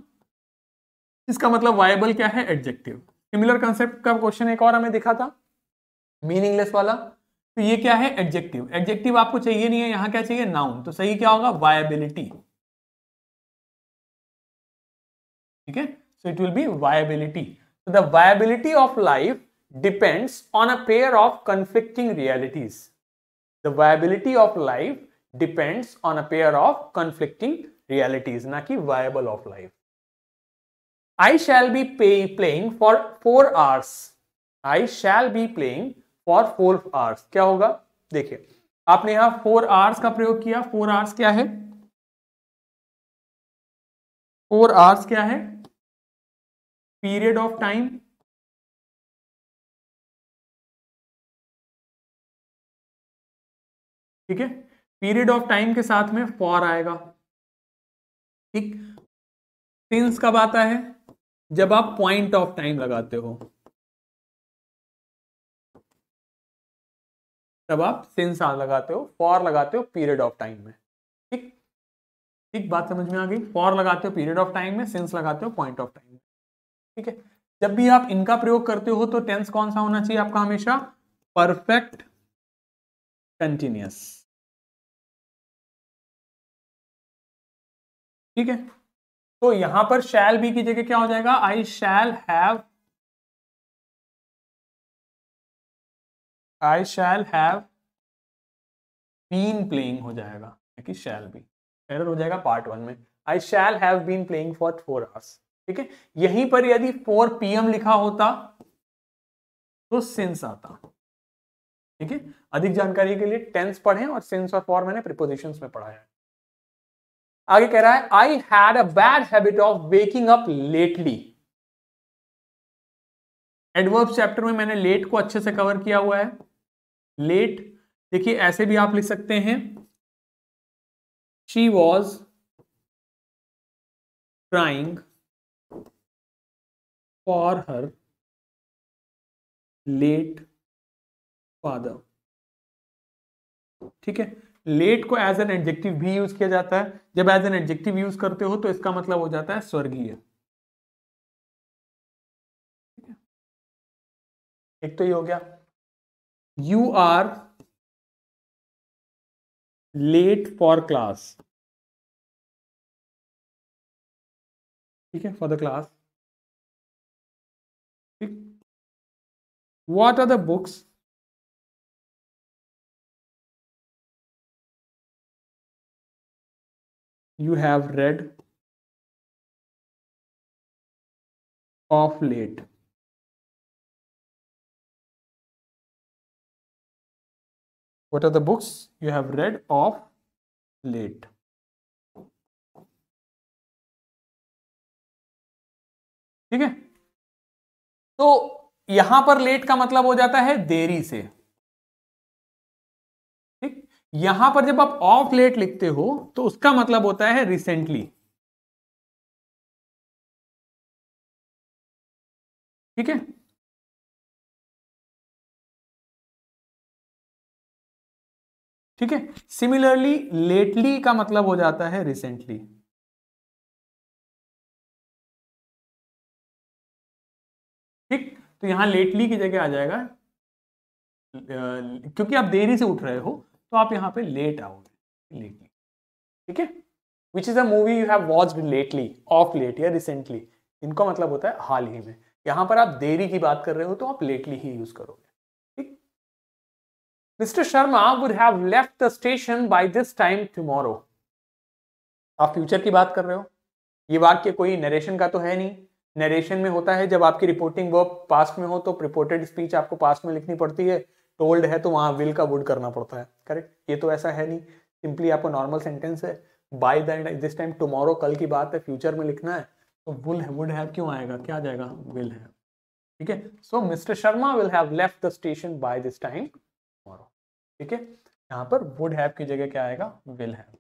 इसका मतलब वायबल क्या है एडजेक्टिव सिमिलर कंसेप्ट का क्वेश्चन एक और हमें दिखा था मीनिंगलेस वाला तो ये क्या है एडजेक्टिव एडजेक्टिव आपको चाहिए नहीं है यहां क्या चाहिए नाउन तो सही क्या होगा वायबिलिटी ठीक है so it will be viability the viability of life depends on a pair of conflicting realities. The viability of life depends on a pair of conflicting realities, na ki viable of life. I shall be pay, playing for four hours. I shall be playing for four hours क्या होगा देखिए आपने यहाँ four hours का प्रयोग किया four hours क्या है फोर आवर्स क्या है पीरियड ऑफ टाइम ठीक है पीरियड ऑफ टाइम के साथ में फॉर आएगा ठीक सिंस कब आता है जब आप पॉइंट ऑफ टाइम लगाते हो तब आप सिंस लगाते हो फॉर लगाते हो पीरियड ऑफ टाइम में ठीक ठीक बात समझ में आ गई फॉर लगाते हो पीरियड ऑफ टाइम में सिंस लगाते हो पॉइंट ऑफ टाइम में ठीक है जब भी आप इनका प्रयोग करते हो तो टेंस कौन सा होना चाहिए आपका हमेशा परफेक्ट कंटिन्यूस ठीक है तो यहां पर शैल भी की जगह क्या हो जाएगा I shall have I shall have been playing हो जाएगा कि शैल बी एरर हो जाएगा पार्ट वन में I shall have been playing for four hours ठीक है यहीं पर यदि फोर पीएम लिखा होता तो सिंस आता ठीक है अधिक जानकारी के लिए टेंस पढ़े और सेंस और फॉर मैंने प्रिपोजिशन में पढ़ाया है आगे कह रहा है I had a bad habit of waking up lately adverb chapter में मैंने लेट को अच्छे से कवर किया हुआ है लेट देखिए ऐसे भी आप लिख सकते हैं she was trying for her late father ठीक है लेट को एज एन एडजेक्टिव भी यूज किया जाता है जब एज एन एडजेक्टिव यूज करते हो तो इसका मतलब हो जाता है स्वर्गीय एक तो ये हो गया you are late for class ठीक है for the class what are the books you have read of late what are the books you have read of late ठीक है तो यहां पर लेट का मतलब हो जाता है देरी से ठीक यहां पर जब आप ऑफ लेट लिखते हो तो उसका मतलब होता है रिसेंटली ठीक है ठीक है सिमिलरली लेटली का मतलब हो जाता है रिसेंटली ठीक तो यहाँ लेटली की जगह आ जाएगा क्योंकि आप देरी से उठ रहे हो तो आप यहाँ पे लेट आओगे लेटली ठीक है which is a movie you have watch lately of late या रिसेंटली इनका मतलब होता है हाल ही में यहाँ पर आप देरी की बात कर रहे हो तो आप लेटली ही यूज करोगे ठीक mister Sharma would have left the station by this time tomorrow आप फ्यूचर की बात कर रहे हो ये वाक्य कोई नरेशन का तो है नहीं नरेशन में होता है जब आपकी रिपोर्टिंग वर्ब पास्ट में हो तो रिपोर्टेड स्पीच आपको पास्ट में लिखनी पड़ती है टोल्ड है तो वहाँ विल का वुड करना पड़ता है करेक्ट ये तो ऐसा है नहीं सिंपली आपको नॉर्मल सेंटेंस है by the this time tomorrow कल की बात है फ्यूचर में लिखना है तो वुल है वुड है क्यों आएगा क्या जाएगा विल है ठीक है so mister Sharma will have left the station by this time tomorrow ठीक है यहाँ पर वुड हैव की जगह क्या आएगा विल हैव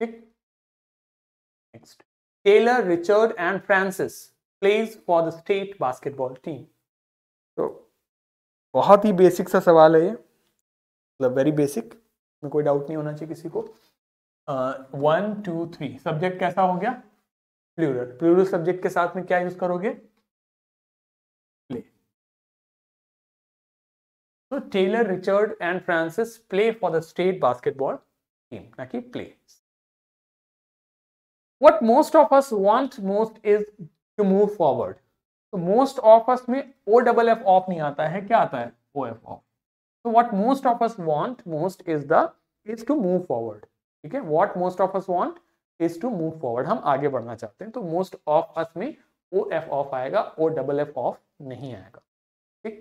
ठीक next Taylor, Richard, and Francis plays for the state basketball team. तो बहुत ही बेसिक सा सवाल है ये मतलब वेरी बेसिक में कोई डाउट नहीं होना चाहिए किसी को वन टू थ्री सब्जेक्ट कैसा हो गया प्लूरल प्लूरल सब्जेक्ट के साथ में क्या यूज करोगे प्ले तो Taylor Richard and Francis play for the state basketball team ना कि play what most of us want most is to move forward तो मोस्ट ऑफ अस में ओ डबल एफ ऑफ नहीं आता है क्या आता है ओ एफ ऑफ तो what most of us want most is the is to move forward ठीक है what most of us want is to move forward हम आगे बढ़ना चाहते हैं तो मोस्ट ऑफ अस में ओ एफ ऑफ आएगा ओ डबल एफ ऑफ नहीं आएगा ठीक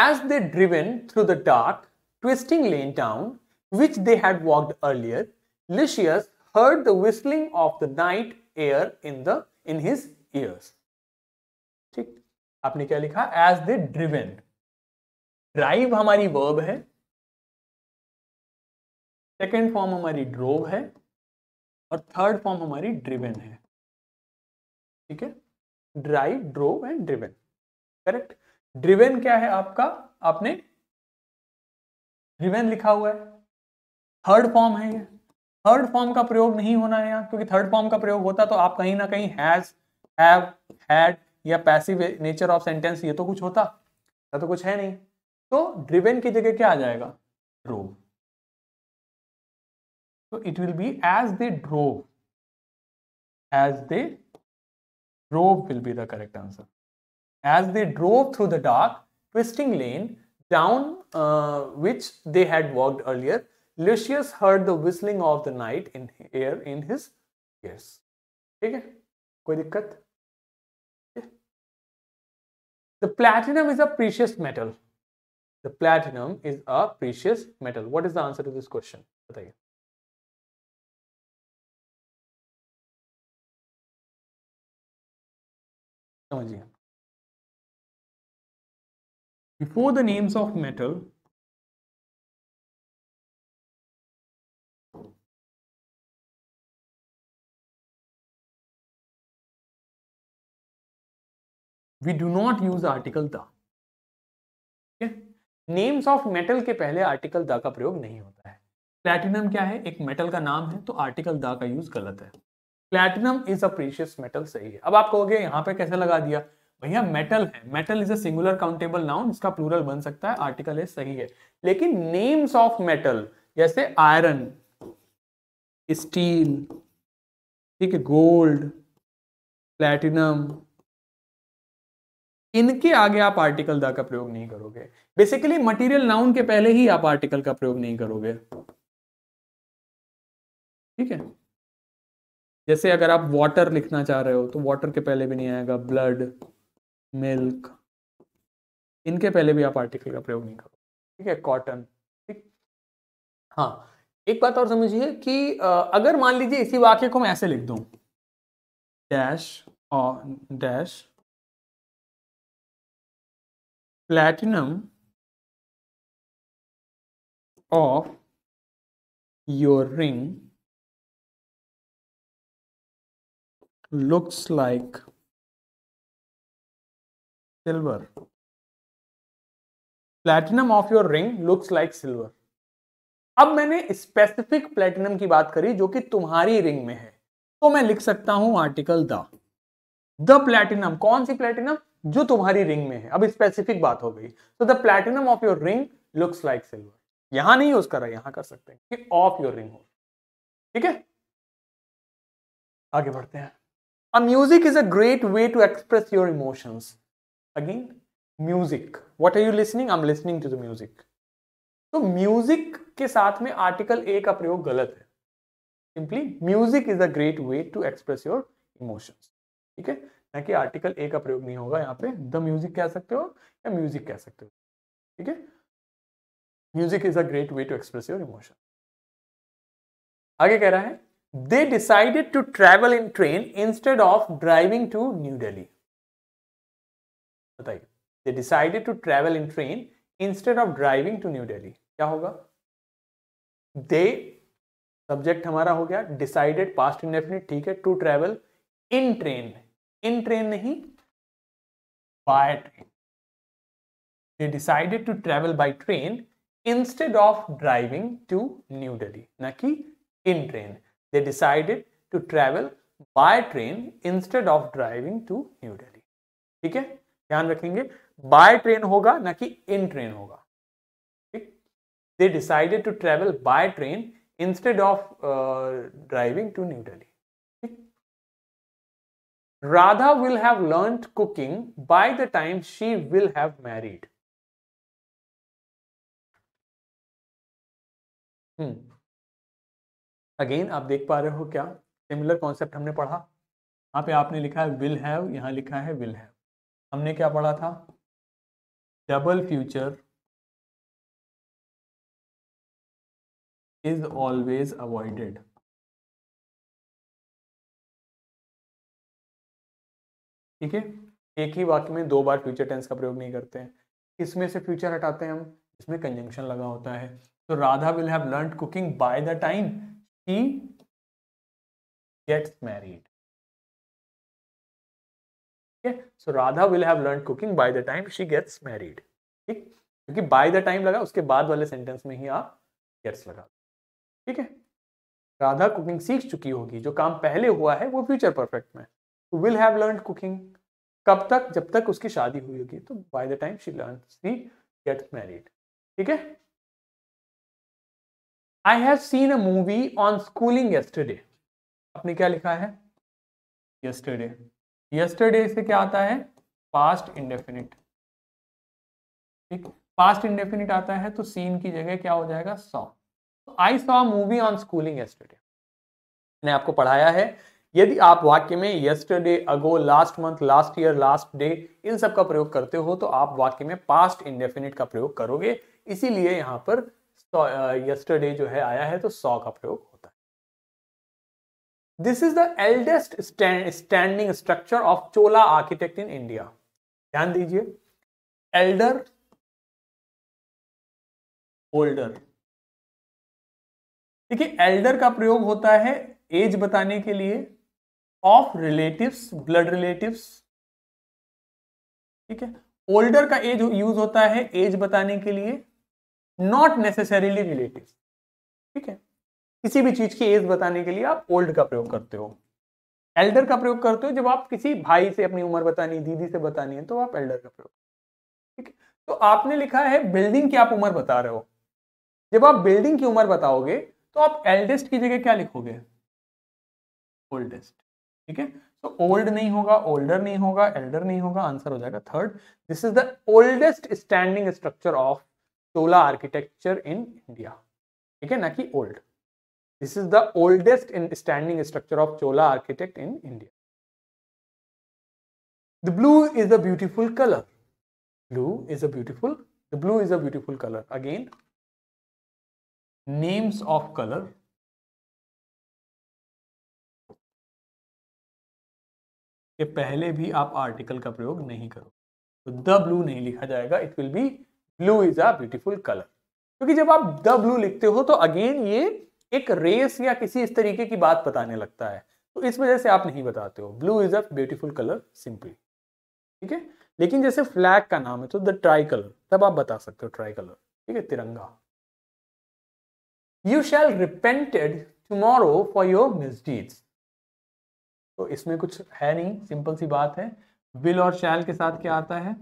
as they driven through the dark twisting lane town which they had walked earlier Lucius heard the whistling of the night air in the in his ears. ठीक आपने क्या लिखा as they driven drive हमारी verb है second form हमारी drove है और third form हमारी driven है ठीक है drive drove and driven correct driven क्या है आपका आपने driven लिखा हुआ है थर्ड फॉर्म है ये थर्ड फॉर्म का प्रयोग नहीं होना है यहाँ क्योंकि थर्ड फॉर्म का प्रयोग होता तो आप कहीं ना कहीं हैज हैव हैड या पैसिव नेचर ऑफ सेंटेंस ये तो कुछ होता या तो कुछ है नहीं तो ड्रिवेन की जगह क्या आ जाएगा ड्रोव तो it will be as they drove as they drove will be the correct answer as they drove through the dark twisting lane down which they had worked earlier Lucius heard the whistling of the night in air in his ears. ठीक है कोई दिक्कत The platinum is a precious metal. The platinum is a precious metal. What is the answer to this question? बताइए समझिए Before the names of metal, we do not use article the names of metal के पहले article the का प्रयोग नहीं होता है platinum क्या है एक मेटल का नाम है तो आर्टिकल द का यूज गलत है platinum is a precious metal सही है अब आप कहोगे यहाँ पे कैसे लगा दिया भैया मेटल है metal is a singular countable noun इसका प्लूरल बन सकता है आर्टिकल है सही है लेकिन नेम्स ऑफ मेटल जैसे आयरन स्टील ठीक है गोल्ड प्लेटिनम इनके आगे आप आर्टिकल द का प्रयोग नहीं करोगे बेसिकली मटेरियल नाउन के पहले ही आप आर्टिकल का प्रयोग नहीं करोगे ठीक है जैसे अगर आप वाटर लिखना चाह रहे हो तो वाटर के पहले भी नहीं आएगा ब्लड मिल्क इनके पहले भी आप आर्टिकल का प्रयोग नहीं करोगे ठीक है कॉटन ठीक हाँ एक बात और समझिए कि अगर मान लीजिए इसी वाक्य को मैं ऐसे लिख दू डैश और dash platinum of your ring looks like silver platinum of your ring looks like silver अब मैंने स्पेसिफिक प्लेटिनम की बात करी जो कि तुम्हारी रिंग में है तो मैं लिख सकता हूं आर्टिकल द द कौन सी प्लेटिनम जो तुम्हारी रिंग में है अब स्पेसिफिक बात हो गई तो the platinum of your ring looks like silver यहां नहीं यूज कर रहा यहां कर सकते हैं कि ऑफ योर रिंग हो ठीक है आगे बढ़ते हैं a music is a great way to express your emotions again music what are you listening I am listening to the music तो म्यूजिक के साथ में आर्टिकल ए का प्रयोग गलत है simply music is a great way to express your emotions ठीक है ना कि आर्टिकल ए का प्रयोग नहीं होगा यहाँ पे द म्यूजिक कह सकते हो या म्यूजिक कह सकते हो ठीक है music is a great way to express your emotion आगे कह रहा है they decided to travel in train instead of driving to New Delhi बताइए they decided to travel in train instead of driving to New Delhi क्या होगा दे सब्जेक्ट हमारा हो गया डिसाइडेड पास्ट इंडेफिनिट ठीक है to travel in train in train नहीं by train they decided to travel by train instead of driving to New Delhi ना कि in train they decided to travel by train instead of driving to New Delhi ठीक है ध्यान रखेंगे by train होगा ना कि इन ट्रेन होगा ठीक they decided to travel by train instead of driving to New Delhi Radha will have learnt cooking by the time she will have married. Again hmm. आप देख पा रहे हो क्या सिमिलर कॉन्सेप्ट हमने पढ़ा यहाँ पे आपने लिखा है विल हैव यहाँ लिखा है विल हैव हमने क्या पढ़ा था double future is always avoided ठीक है एक ही वाक्य में दो बार फ्यूचर टेंस का प्रयोग नहीं करते हैं इसमें से फ्यूचर हटाते हैं हम इसमें कंजंक्शन लगा होता है तो Radha will have learn cooking by the time she gets married ठीक है so Radha will have learn cooking by the time she gets married ठीक क्योंकि बाय द टाइम लगा उसके बाद वाले सेंटेंस में ही आप गेट्स लगा ठीक है राधा कुकिंग सीख चुकी होगी जो काम पहले हुआ है वो फ्यूचर परफेक्ट में विल हैव लर्न कुकिंग कब तक जब तक उसकी शादी हुई होगी तो by the time she learn she gets married ठीक है I have seen a movie on schooling yesterday आपने क्या लिखा है यस्टरडे यस्टरडे से क्या आता है पास्ट इंडेफिनिट ठीक पास्ट इंडेफिनिट आता है तो सीन की जगह क्या हो जाएगा saw I saw movie on schooling yesterday मैंने आपको पढ़ाया है यदि आप वाक्य में yesterday ago last month last year last day इन सब का प्रयोग करते हो तो आप वाक्य में पास्ट इंडेफिनिट का प्रयोग करोगे इसीलिए यहां पर यस्टरडे uh, जो है आया है तो सौ का प्रयोग होता है this is the eldest standing structure of Chola architect in India ध्यान दीजिए एल्डर ओल्डर देखिए एल्डर का प्रयोग होता है एज बताने के लिए ऑफ रिलेटिव्स ब्लड रिलेटिव्स ठीक है ओल्डर का एज यूज होता है एज बताने के लिए नॉट नेसेसरीली रिलेटिव ठीक है किसी भी चीज की एज बताने के लिए आप ओल्ड का प्रयोग करते हो एल्डर का प्रयोग करते हो जब आप किसी भाई से अपनी उम्र बतानी है दीदी से बतानी है तो आप एल्डर का प्रयोग ठीक है तो आपने लिखा है बिल्डिंग की आप उम्र बता रहे हो जब आप बिल्डिंग की उम्र बताओगे तो आप एल्डेस्ट की जगह क्या लिखोगे ओल्डेस्ट ठीक है तो ओल्ड नहीं होगा ओल्डर नहीं होगा एल्डर नहीं होगा आंसर हो जाएगा third this is the oldest standing structure of Chola architecture in India ठीक है ना कि old this is the oldest in standing structure of Chola architect in India the blue is a beautiful colour blue is a beautiful the blue is a beautiful colour again names of colour के पहले भी आप article का प्रयोग नहीं करो तो the blue नहीं लिखा जाएगा it will be blue is a beautiful colour क्योंकि जब आप द ब्लू लिखते हो तो अगेन ये एक रेस या किसी इस तरीके की बात बताने लगता है तो इस वजह से आप नहीं बताते हो blue is a beautiful colour simply ठीक है लेकिन जैसे फ्लैग का नाम है तो द ट्राई कलर तब आप बता सकते हो ट्राई कलर ठीक है तिरंगा you shall repented tomorrow for your misdeeds तो इसमें कुछ है नहीं सिंपल सी बात है विल और शैल के साथ क्या आता है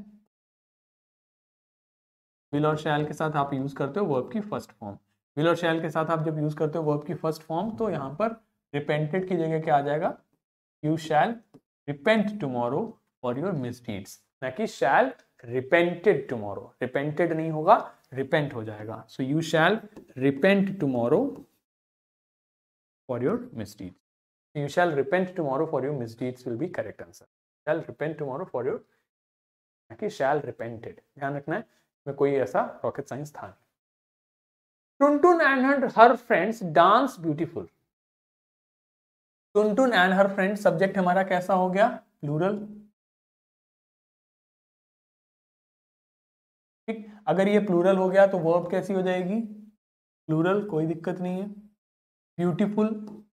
विल और शैल के साथ आप यूज करते हो वर्ब की फर्स्ट फॉर्म विल और शैल के साथ आप जब यूज करते हो वर्ब की फर्स्ट फॉर्म तो यहाँ पर रिपेंटेड की जगह क्या आ जाएगा you shall repent tomorrow for your misdeeds ना कि शैल रिपेंटेड टूमोरो रिपेंटेड नहीं होगा रिपेंट हो जाएगा so you shall repent tomorrow for your misdeeds You shall repent tomorrow for your misdeeds will be correct answer. Shall repent tomorrow for your कि शैल repented ध्यान रखना है इसमें कोई ऐसा रॉकेट साइंस था नहीं Tuntun and her friends dance beautiful Tuntun and her friend subject हमारा कैसा हो गया प्लूरल ठीक अगर ये प्लूरल हो गया तो वर्ब कैसी हो जाएगी प्लूरल कोई दिक्कत नहीं है ब्यूटीफुल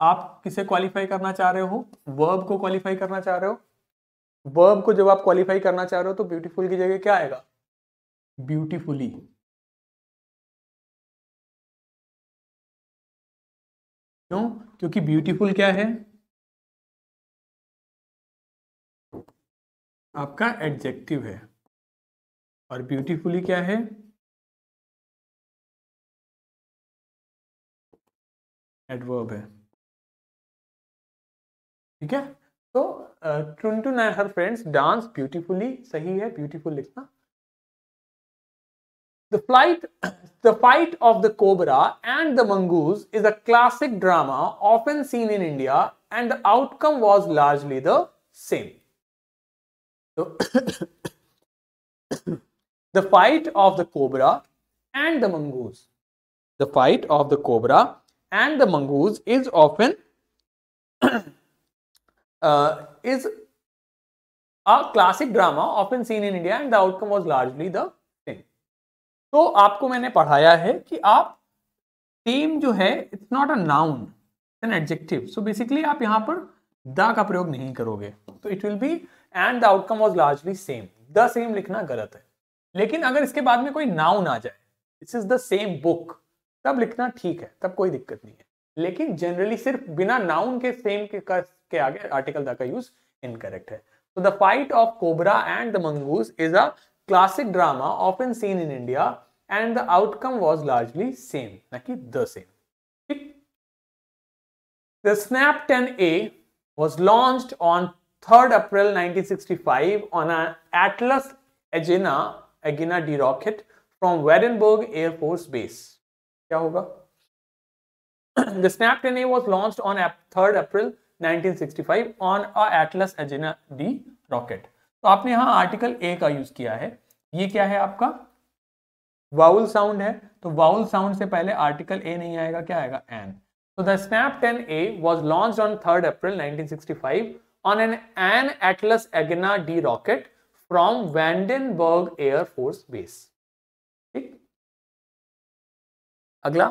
आप किसे क्वालिफाई करना चाह रहे हो वर्ब को क्वालिफाई करना चाह रहे हो वर्ब को जब आप क्वालिफाई करना चाह रहे हो तो ब्यूटीफुल की जगह क्या आएगा ब्यूटीफुली क्यों क्योंकि ब्यूटीफुल क्या है आपका एडजेक्टिव है और ब्यूटीफुली क्या है एडवर्ब है ठीक है तो Tuntu and her friends dance beautifully सही है ब्यूटीफुल लिखना The flight, the fight of the cobra and the mongoose is a classic drama often seen in India, and the outcome was largely the same. So, the fight of the cobra and the mongoose. The fight of the cobra and the mongoose is often uh, is a classic drama often seen in India and the outcome was largely the same. तो आपको मैंने पढ़ाया है कि आप team जो है it's not a noun, it's an adjective. So basically आप यहाँ पर द का प्रयोग नहीं करोगे तो it will be and the outcome was largely same the same लिखना गलत है लेकिन अगर इसके बाद में कोई नाउन आ जाए this is the same book तब लिखना ठीक है तब कोई दिक्कत नहीं है लेकिन जनरली सिर्फ बिना नाउन के सेम के, के आगे आर्टिकल द का यूज इनकरेक्ट है तो the fight of cobra and the mongoose is a classic drama of in scene in India and the outcome was largely same न कि द सेम ठीक the snap ten A was launch on third April 1965 on Atlas Agena Agena D rocket from Vandenberg air force base क्या होगा the A was launch on third April 1965 on a Atlas Agena D rocket तो आपने यहाँ article A का use किया है ये क्या है आपका वाउल साउंड है तो वाउल साउंड से पहले आर्टिकल ए नहीं आएगा क्या आएगा एन तो the snap ten A was launch on third April 1965 on an an atlas agena d rocket from vandenberg air force base ठीक अगला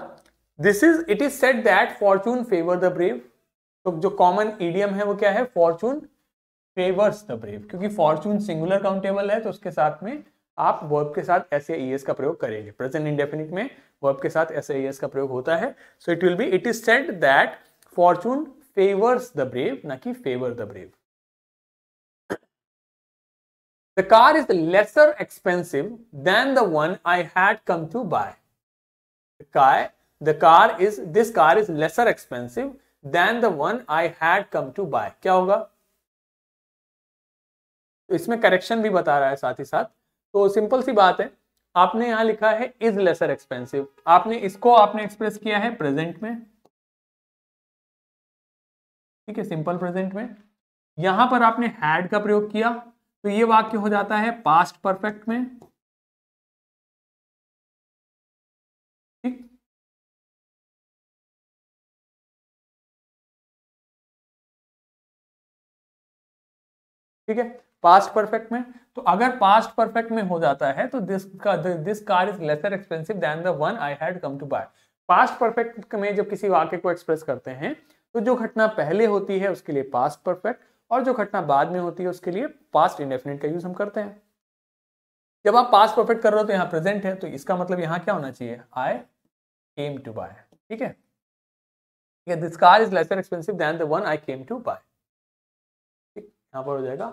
this is it is set that fortune favour the brave तो जो common idiom है वो क्या है fortune favours the brave क्योंकि fortune singular countable है तो उसके साथ में आप वर्ब के साथ एस एस e का प्रयोग करेंगे प्रेजेंट इंडेफिनिट में वर्ब के साथ एस एस e का प्रयोग होता है so it will be it is set that fortune favours the brave ना कि favour the brave the car is lesser expensive than the one I had come to buy car the car is this car is lesser expensive than the one I had come to buy क्या होगा इसमें correction भी बता रहा है साथ ही साथ तो सिंपल सी बात है आपने यहां लिखा है इज लेसर एक्सपेंसिव आपने इसको आपने एक्सप्रेस किया है प्रेजेंट में ठीक है सिंपल प्रेजेंट में यहां पर आपने हैड का प्रयोग किया तो ये वाक्य हो जाता है पास्ट परफेक्ट में ठीक है पास्ट परफेक्ट में तो अगर पास्ट परफेक्ट में हो जाता है तो this this car is lesser expensive than the one I had come to buy past perfect में जब किसी वाक्य को एक्सप्रेस करते हैं तो जो घटना पहले होती है उसके लिए पास्ट परफेक्ट और जो घटना बाद में होती है उसके लिए पास्ट इंडेफिनेट का यूज हम करते हैं जब आप पास्ट परफेक्ट कर रहे हो तो यहाँ प्रेजेंट है तो इसका मतलब यहाँ क्या होना चाहिए आई केम टू बाय ठीक है this car is lesser expensive than the one I came to buy यहाँ पर हो जाएगा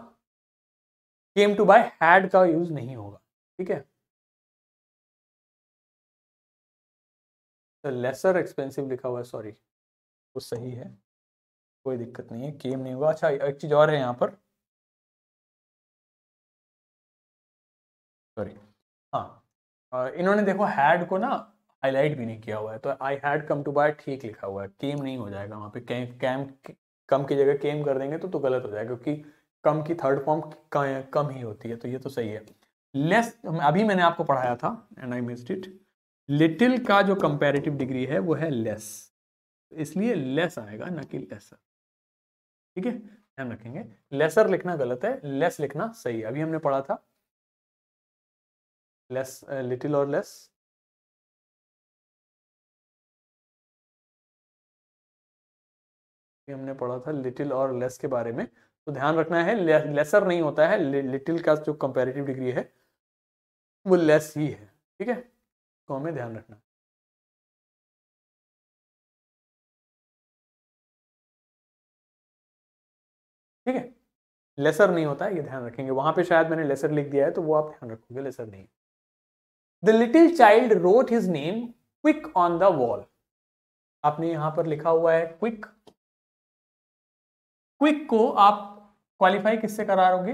केम टू बाय हैड का यूज नहीं होगा ठीक है लेसर एक्सपेंसिव लिखा हुआ है सॉरी वो सही है कोई दिक्कत नहीं है केम नहीं होगा अच्छा एक चीज़ और है यहाँ पर सॉरी हाँ इन्होंने देखो हैड को ना हाईलाइट भी नहीं किया हुआ है तो I had come to buy ठीक लिखा हुआ है केम नहीं हो जाएगा वहाँ पे कैम कम की जगह केम कर देंगे तो तो गलत हो जाएगा क्योंकि कम की थर्ड फॉर्म कम ही होती है तो ये तो सही है लेस अभी मैंने आपको पढ़ाया था and I missed it little का जो कंपेरेटिव डिग्री है वो है लेस इसलिए लेस आएगा ना कि लेसर ठीक है ध्यान रखेंगे लेसर लिखना गलत है लेस लिखना सही है अभी हमने पढ़ा था लेस लिटिल और लेस भी हमने पढ़ा था लिटिल और लेस के बारे में तो ध्यान रखना है लेसर नहीं होता है लिटिल का जो कंपेरेटिव डिग्री है वो लेस ही है ठीक है तो हमें ध्यान रखना ठीक है लेसर नहीं होता है ये ध्यान रखेंगे वहां पे शायद मैंने लेसर लिख दिया है तो वो आप ध्यान रखोगे लेसर नहीं the little child wrote his name quick on the wall आपने यहां पर लिखा हुआ है क्विक क्विक को आप क्वालिफाई किससे करा रहोगे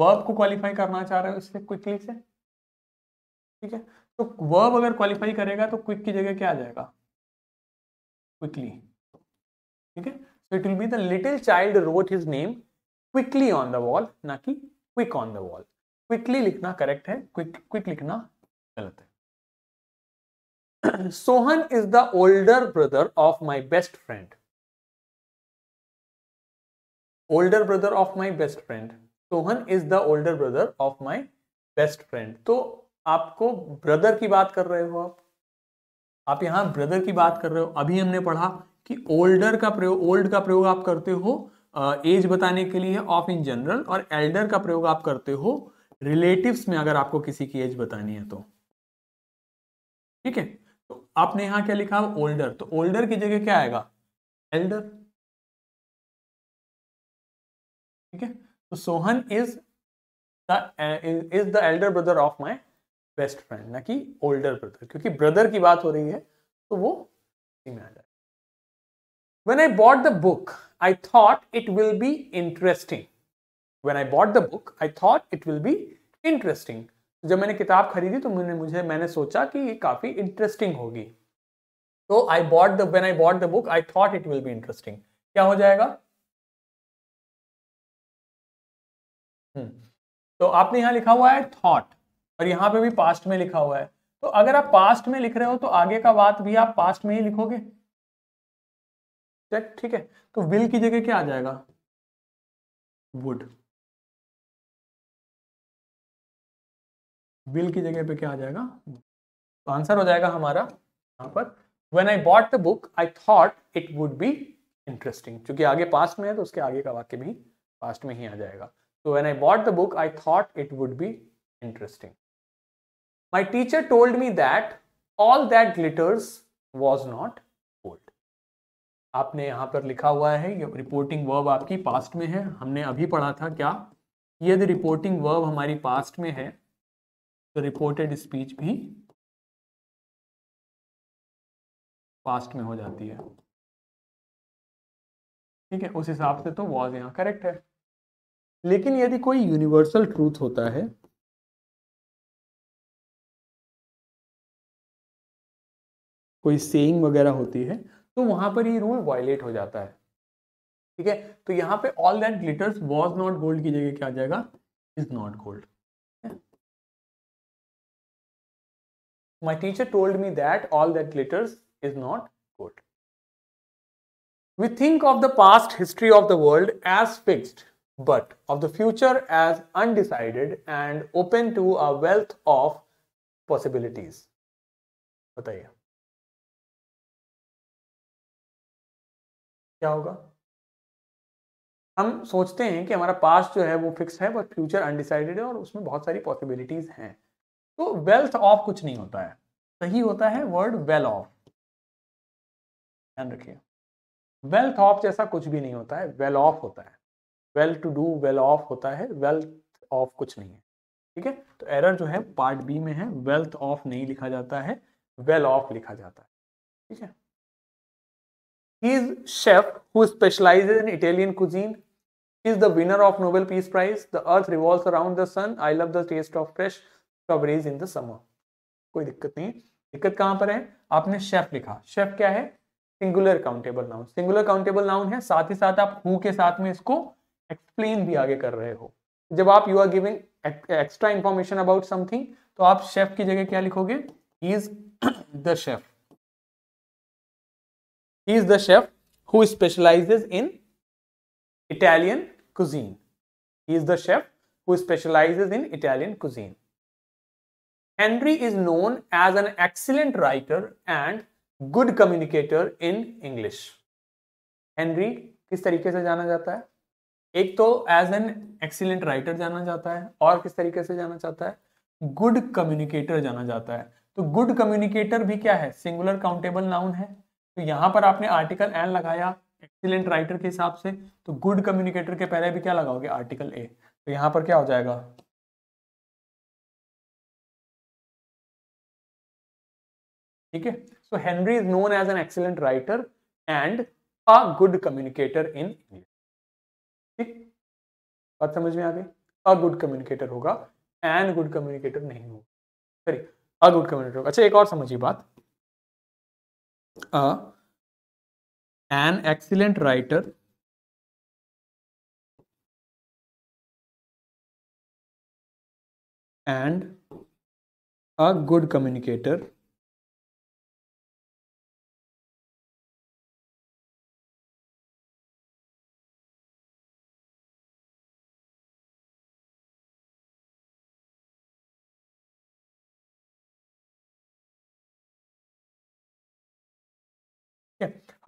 वर्ब को क्वालिफाई करना चाह रहे हो इससे क्विकली से ठीक है तो वर्ब अगर क्वालिफाई करेगा तो क्विक की जगह क्या आ जाएगा क्विकली ठीक है so it will be the little child wrote his name quickly on the wall ना कि quick on the wall quickly लिखना करेक्ट है क्विक क्विक लिखना गलत है Sohan is the older brother of my best friend older brother of my best friend Sohan is the older brother of my best friend तो आपको brother की बात कर रहे हो आप आप यहाँ ब्रदर की बात कर रहे हो अभी हमने पढ़ा कि ओल्डर का प्रयोग ओल्ड का प्रयोग आप करते हो एज बताने के लिए ऑफ इन जनरल और एल्डर का प्रयोग आप करते हो रिलेटिव्स में अगर आपको किसी की एज बतानी है तो ठीक है तो आपने यहाँ क्या लिखा ओल्डर तो ओल्डर की जगह क्या आएगा एल्डर ठीक है तो Sohan is the is the elder brother of my best friend ना कि ओल्डर ब्रदर क्योंकि ब्रदर की बात हो रही है तो वो में आ जाए when I bought the book I thought it will be interesting when I bought the book I thought it will be interesting जब मैंने किताब खरीदी तो मैंने मुझे मैंने सोचा कि ये काफी इंटरेस्टिंग होगी तो I bought the when I bought the book I thought it will be interesting क्या हो जाएगा हम्म। तो आपने यहां लिखा हुआ है थॉट और यहां पे भी पास्ट में लिखा हुआ है तो अगर आप पास्ट में लिख रहे हो तो आगे का बात भी आप पास्ट में ही लिखोगे चेक ठीक है तो विल की जगह क्या आ जाएगा वुड विल की जगह पे क्या आ जाएगा तो आंसर हो जाएगा हमारा यहां पर when I bought the book I thought it would be interesting क्योंकि आगे पास्ट में है तो उसके आगे का वाक्य भी पास्ट में ही आ जाएगा So when I bought the book, I thought it would be interesting. My teacher told me that all that glitters was not gold. आपने यहाँ पर लिखा हुआ है ये रिपोर्टिंग वर्ब आपकी पास्ट में है हमने अभी पढ़ा था क्या यदि रिपोर्टिंग वर्ब हमारी पास्ट में है तो रिपोर्टेड स्पीच भी पास्ट में हो जाती है ठीक है उस हिसाब से तो वॉज यहाँ करेक्ट है लेकिन यदि कोई यूनिवर्सल ट्रूथ होता है कोई सेइंग वगैरह होती है तो वहां पर ये रूल वायलेट हो जाता है ठीक है तो यहां पे all that glitters was not gold की जगह क्या आ जाएगा is not gold my teacher told me that all that glitters is not gold We think of the past history of the world as fixed but of the future as undecided and open to a wealth of possibilities बताइए क्या होगा हम सोचते हैं कि हमारा past जो है वो फिक्स है बट फ्यूचर अनडिसाइडेड है और उसमें बहुत सारी पॉसिबिलिटीज हैं तो वेल्थ ऑफ कुछ नहीं होता है सही होता है वर्ड वेल ऑफ ध्यान रखिए वेल्थ ऑफ जैसा कुछ भी नहीं होता है वेल ऑफ होता है well to do well off होता है वेल्थ ऑफ कुछ नहीं ठीक है तो एरर जो है पार्ट बी में है वेल्थ ऑफ नहीं लिखा जाता है वेल ऑफ लिखा जाता है ठीक है is chef who specialize in Italian cuisine is the winner of Nobel peace prize the earth revolve around sun I love the taste of fresh strawberries in the summer कोई दिक्कत नहीं दिक्कत कहां पर है आपने शेफ लिखा शेफ क्या है singular countable noun singular countable noun है साथ ही साथ आप हु के साथ में इसको एक्सप्लेन भी आगे कर रहे हो जब आप you are giving extra information about something तो आप शेफ की जगह क्या लिखोगे is the chef is the chef who specialises in Italian cuisine is the chef who specialises in Italian cuisine Henry is known as an excellent writer and good communicator in English Henry किस तरीके से जाना जाता है एक तो as an excellent writer जाना जाता है और किस तरीके से जाना जाता है गुड कम्युनिकेटर जाना जाता है तो गुड कम्युनिकेटर भी क्या है सिंगुलर काउंटेबल नाउन है तो यहां पर आपने आर्टिकल एन लगाया एक्सीलेंट राइटर के हिसाब से तो गुड कम्युनिकेटर के पहले भी क्या लगाओगे आर्टिकल ए तो यहां पर क्या हो जाएगा ठीक है so Henry is known as an excellent writer and a good communicator in English बात समझ में आ गई अ गुड कम्युनिकेटर होगा एंड गुड कम्युनिकेटर नहीं होगा सॉरी अ गुड कम्युनिकेटर होगा अच्छा एक और समझिए बात an excellent writer and a good communicator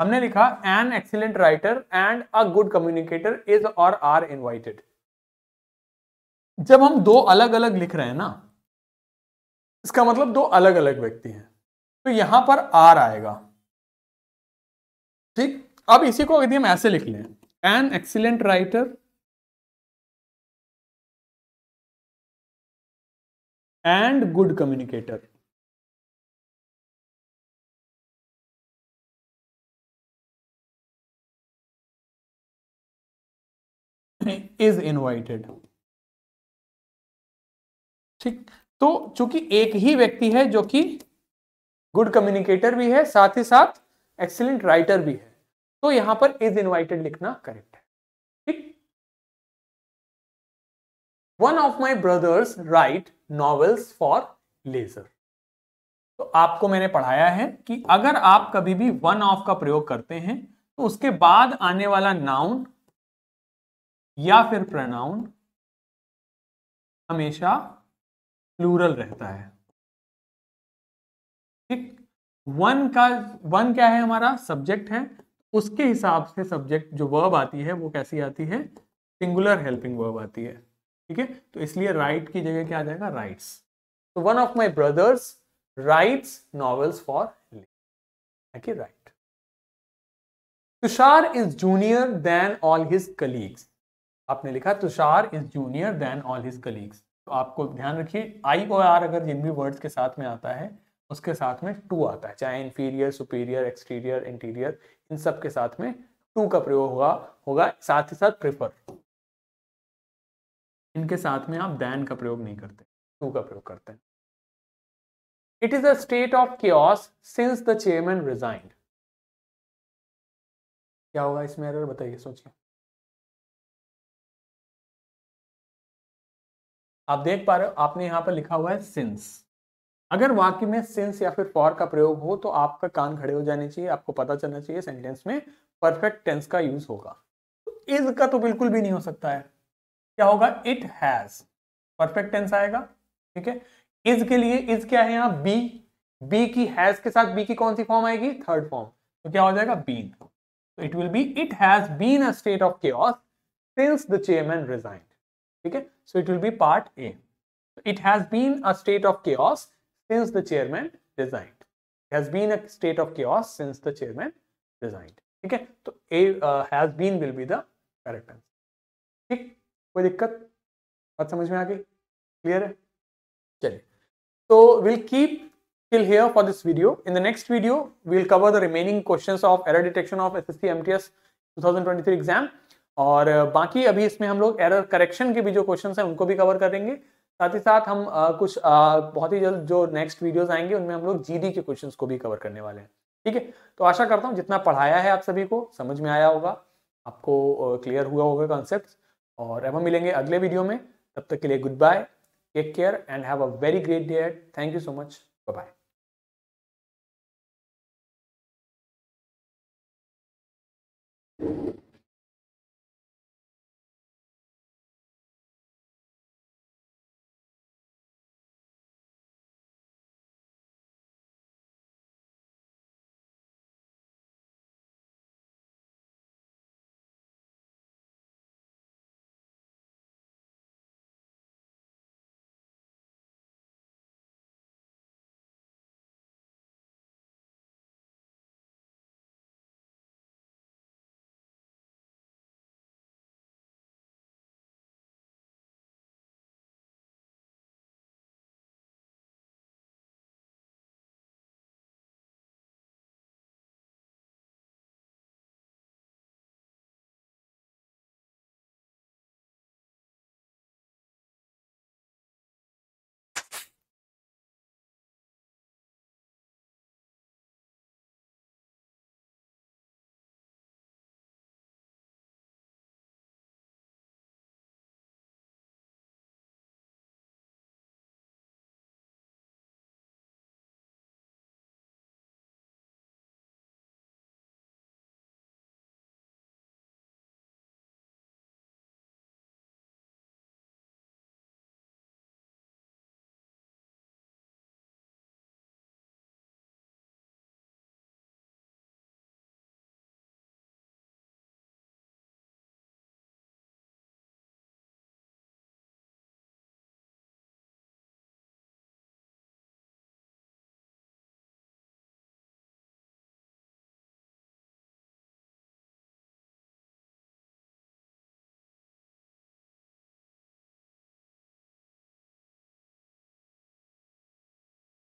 हमने लिखा an excellent writer and a good communicator is और आर इनवाइटेड जब हम दो अलग अलग लिख रहे हैं ना इसका मतलब दो अलग अलग व्यक्ति हैं तो यहां पर आर आएगा ठीक अब इसी को यदि हम ऐसे लिख लें an excellent writer and good communicator में इज इनवाइटेड ठीक तो चूंकि एक ही व्यक्ति है जो कि गुड कम्युनिकेटर भी है साथ ही साथ एक्सीलेंट राइटर भी है तो यहां पर इज इनवाइटेड लिखना करेक्ट है ठीक one of my brothers write novels for leisure तो आपको मैंने पढ़ाया है कि अगर आप कभी भी वन ऑफ का प्रयोग करते हैं तो उसके बाद आने वाला नाउन या फिर प्रनाउन हमेशा प्लूरल रहता है ठीक वन का वन क्या है हमारा सब्जेक्ट है उसके हिसाब से सब्जेक्ट जो वर्ब आती है वो कैसी आती है सिंगुलर हेल्पिंग वर्ब आती है ठीक है तो इसलिए राइट की जगह क्या आ जाएगा राइट्स तो one of my brothers writes novels for right Tushar is junior than all his colleagues आपने लिखा Tushar is junior than all his colleagues तो आपको ध्यान रखिए आई और आर अगर जिन भी वर्ड्स के साथ में आता है उसके साथ में टू आता है चाहे इंफीरियर सुपीरियर एक्सटीरियर इंटीरियर इन सब के साथ में टू का प्रयोग होगा होगा साथ ही साथ प्रेफर इनके साथ में आप दैन का प्रयोग नहीं करते टू का प्रयोग करते हैं it is a state of chaos since the chairman resigned क्या होगा इसमें अगर बताइए सोचिए आप देख पा रहे हो आपने यहाँ पर लिखा हुआ है सिंस अगर वाक्य में सिंस या फिर फॉर का प्रयोग हो तो आपका कान खड़े हो जाने चाहिए आपको पता चलना चाहिए सेंटेंस में परफेक्ट टेंस का यूज होगा इज तो का तो बिल्कुल भी नहीं हो सकता है क्या होगा इट हैज परफेक्ट टेंस आएगा ठीक है इज के लिए इज क्या है यहाँ बी बी की हैज के साथ बी की कौन सी फॉर्म आएगी थर्ड फॉर्म तो क्या हो जाएगा बीन तो it will be it has been a state of के सिंस द चेयरमैन रिजाइन ठीक है so it will be part A it has been a state of case since the chairman design has been a state of case since the chairman design ठीक है तो A has been will be the correct answer ठीक कोई दिक्कत बात समझ में आ गई क्लियर है चलिए तो will keep Till here for this video. In the next video, we will cover the remaining questions of error detection of SSC MTS 2023 exam. और बाकी अभी इसमें हम लोग एरर करेक्शन के भी जो क्वेश्चन हैं उनको भी कवर करेंगे साथ ही साथ हम आ, कुछ आ, बहुत ही जल्द जो नेक्स्ट वीडियोस आएंगे उनमें हम लोग जीडी के क्वेश्चंस को भी कवर करने वाले हैं ठीक है तो आशा करता हूँ जितना पढ़ाया है आप सभी को समझ में आया होगा आपको क्लियर हुआ होगा कॉन्सेप्ट और अब हम मिलेंगे अगले वीडियो में तब तक के लिए good bye take care and have a very great day thank you so much bye Thank you.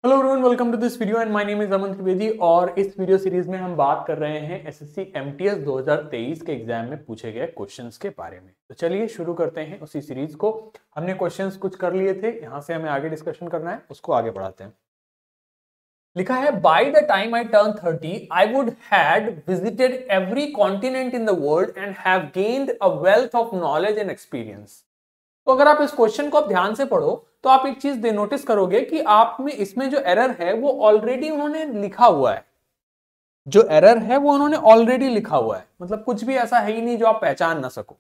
Hello everyone welcome to this video and my name is Aman Trivedi और इस वीडियो सीरीज में हम बात कर रहे हैं एसएससी एमटीएस 2023 के exam में पूछे गए क्वेश्चंस के बारे में तो चलिए शुरू करते हैं उसी सीरीज को हमने क्वेश्चंस कुछ कर लिए थे यहां से हमें आगे डिस्कशन करना है उसको आगे बढ़ाते हैं लिखा है by the time I turn 30 I would had visited every continent in the world and have gained a wealth of knowledge and experience तो अगर आप इस क्वेश्चन को ध्यान से पढ़ो तो आप एक चीज दे नोटिस करोगे कि आप में इसमें जो एरर है वो ऑलरेडी उन्होंने लिखा हुआ है जो एरर है वो उन्होंने ऑलरेडी लिखा हुआ है मतलब कुछ भी ऐसा है ही नहीं जो आप पहचान ना सको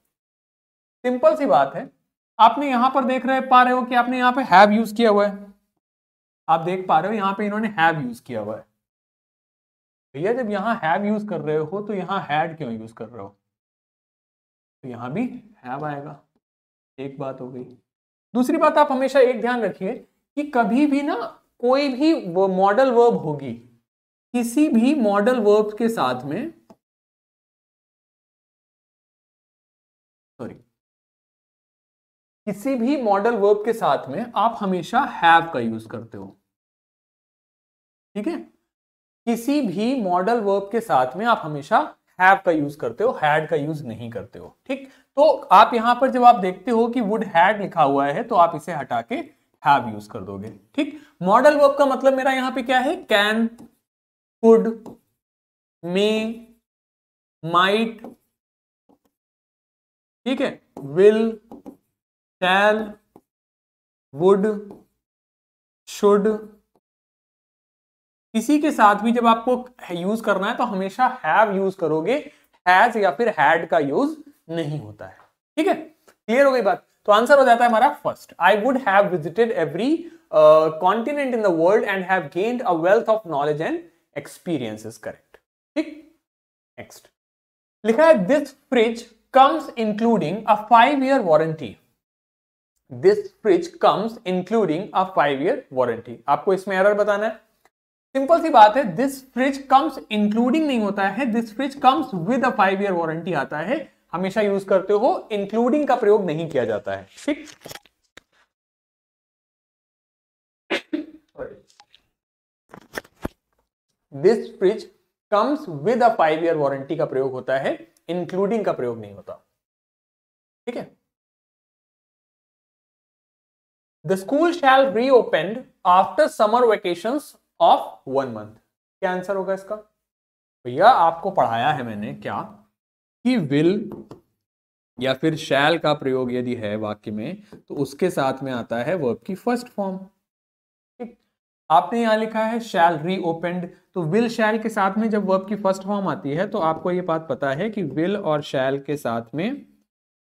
सिंपल सी बात है आपने यहां पर देख रहे पा रहे हो कि आपने यहां पे हैव यूज किया हुआ है आप देख पा रहे हो यहां पे इन्होंने हैव यूज किया हुआ है भैया जब यहां हैव यूज कर रहे हो तो यहां हैड क्यों यूज कर रहे हो तो यहां भी हैव आएगा एक बात हो गई दूसरी बात आप हमेशा एक ध्यान रखिए कि कभी भी ना कोई भी मॉडल वर्ब होगी किसी भी मॉडल वर्ब के साथ में सॉरी किसी भी मॉडल वर्ब के साथ में आप हमेशा हैव का यूज करते हो ठीक है किसी भी मॉडल वर्ब के साथ में आप हमेशा हैव का यूज करते हो हैड का यूज नहीं करते हो ठीक तो आप यहां पर जब आप देखते हो कि वुड हैड लिखा हुआ है तो आप इसे हटा के हैव यूज कर दोगे ठीक मॉडल वर्ब का मतलब मेरा यहां पे क्या है कैन कुड मे माइट ठीक है विल कैन वुड शुड किसी के साथ भी जब आपको यूज करना है तो हमेशा हैव यूज करोगे हैज या फिर हैड का यूज नहीं होता है ठीक है क्लियर हो गई बात तो आंसर हो जाता है हमारा first I would have visited every continent in the world and have gained a wealth of knowledge and experience is correct ठीक नेक्स्ट लिखा है this fridge comes including a five year warranty this fridge comes including a five year warranty आपको इसमें error बताना है simple सी बात है दिस फ्रिज कम्स इंक्लूडिंग नहीं होता है this fridge comes with a five year warranty आता है हमेशा यूज करते हो इंक्लूडिंग का प्रयोग नहीं किया जाता है ठीक this fridge comes with a five year warranty का प्रयोग होता है इंक्लूडिंग का प्रयोग नहीं होता ठीक है The school shall reopened after summer vacations of one month क्या आंसर होगा इसका भैया आपको पढ़ाया है मैंने क्या कि विल या फिर शैल का प्रयोग यदि है वाक्य में तो उसके साथ में आता है वर्ब की फर्स्ट फॉर्म ठीक आपने यहां लिखा है शैल री ओपेंड तो विल शैल के साथ में जब वर्ब की फर्स्ट फॉर्म आती है तो आपको यह बात पता है कि विल और शैल के साथ में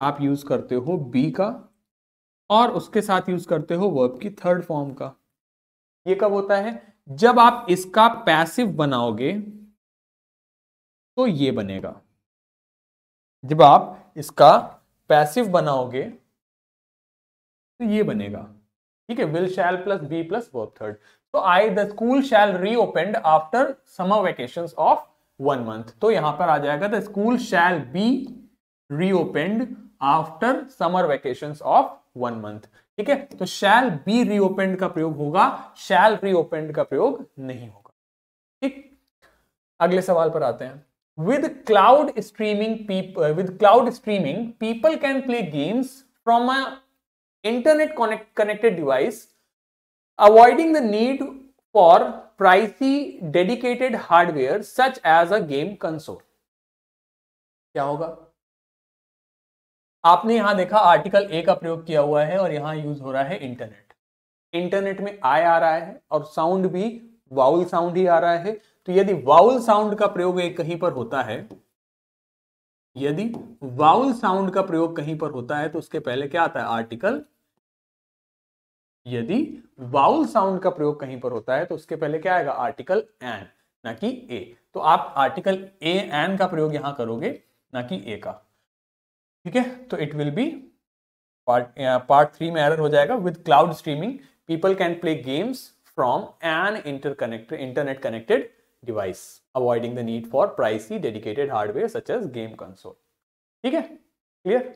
आप यूज करते हो बी का और उसके साथ यूज करते हो वर्ब की थर्ड फॉर्म का ये कब होता है जब आप इसका पैसिव बनाओगे तो ये बनेगा जब आप इसका पैसिव बनाओगे तो ये बनेगा ठीक है will shall plus be plus work third तो I the school shall reopen after summer vacation of one month तो यहां पर आ जाएगा the school shall be reopened after summer vacation of one month ठीक है तो शैल बी रीओपेंड का प्रयोग होगा शैल रीओपेंड का प्रयोग नहीं होगा ठीक अगले सवाल पर आते हैं with cloud streaming people with cloud streaming people can play games from a internet connected device avoiding the need for pricey dedicated hardware such as a game console क्या होगा आपने यहां देखा आर्टिकल ए का प्रयोग किया हुआ है और यहां यूज हो रहा है इंटरनेट इंटरनेट में आय आ रहा है और साउंड भी वाउल साउंड ही आ रहा है तो यदि वाउल साउंड का प्रयोग कहीं पर होता है यदि वाउल साउंड का प्रयोग कहीं पर होता है तो उसके पहले क्या आता है आर्टिकल यदि वाउल साउंड का प्रयोग कहीं पर होता है तो उसके पहले क्या आएगा आर्टिकल एन ना कि ए तो आप आर्टिकल ए एन का प्रयोग यहां करोगे ना कि ए का ठीक है तो it will be part part three में एरर हो जाएगा with cloud streaming people can play games from an inter connected internet connected device avoiding the need for pricey dedicated hardware such as game console ठीक है clear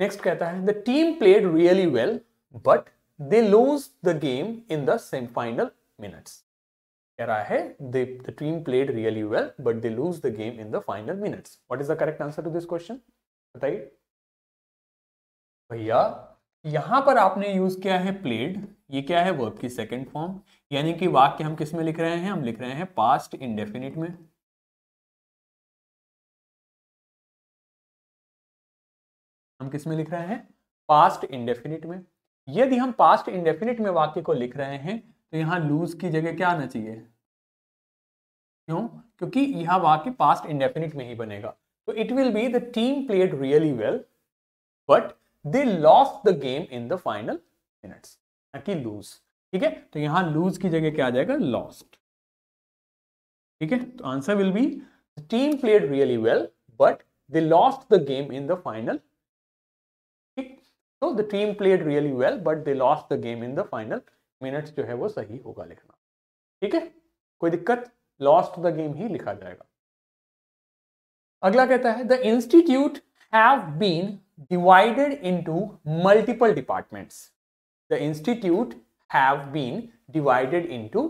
next कहता है the team played really well but they lose the game in the semifinal minutes कह रहा है they, the team played really well but they lose the game in the final minutes. What is the correct answer to this question? बताइए भैया यहां पर आपने use किया है प्लेड ये क्या है वर्ब की सेकंड फॉर्म यानी कि वाक्य हम किस में लिख रहे हैं हम लिख रहे हैं पास्ट इंडेफिनिट में हम किस में लिख रहे हैं पास्ट इंडेफिनिट में यदि हम पास्ट इंडेफिनिट में वाक्य को लिख रहे हैं तो यहाँ लूज की जगह क्या आना चाहिए क्यों क्योंकि यहाँ वाक्य पास्ट इंडेफिनिट में ही बनेगा तो it will be the team played really well but they lost the game in the final minutes कि लूज ठीक है तो यहाँ लूज की जगह क्या आ जाएगा लॉस्ट ठीक है तो answer will be team played really well but they lost the game in the final ठीक तो the team played really well but they lost the game in the final minutes जो है वो सही होगा लिखना ठीक है कोई दिक्कत लॉस्ट द गेम ही लिखा जाएगा अगला कहता है the institute have been divided into multiple departments the institute have been divided into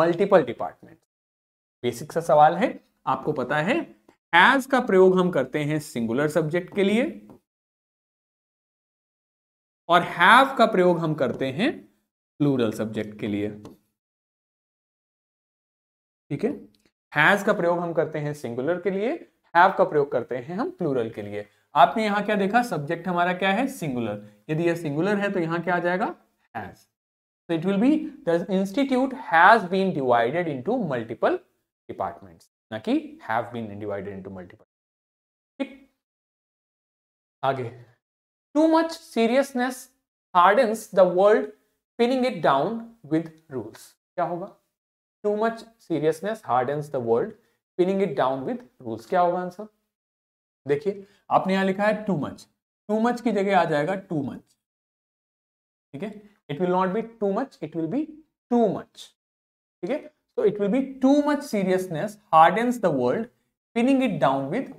multiple departments basic सा सवाल है आपको पता है एज का प्रयोग हम करते हैं सिंगुलर सब्जेक्ट के लिए और हैव का प्रयोग हम करते हैं प्लूरल सब्जेक्ट के लिए ठीक है हैज का प्रयोग हम करते हैं सिंगुलर के लिए हैव का प्रयोग करते हैं हम प्लूरल के लिए आपने यहां क्या देखा सब्जेक्ट हमारा क्या है सिंगुलर यदि यह सिंगुलर है तो यहां क्या आ जाएगा has so it will be the institute has been divided into multiple departments ना कि have been divided into multiple ठीक आगे too much seriousness hardens the world pinning it down with rules क्या होगा too much seriousness hardens the world pinning it down with rules क्या होगा answer देखिए आपने यहां लिखा है टू मच टू मच की जगह आ जाएगा टू मच ठीक है it will not be too much it will be too much ठीक है so it will be too much seriousness hardens the world pinning it down with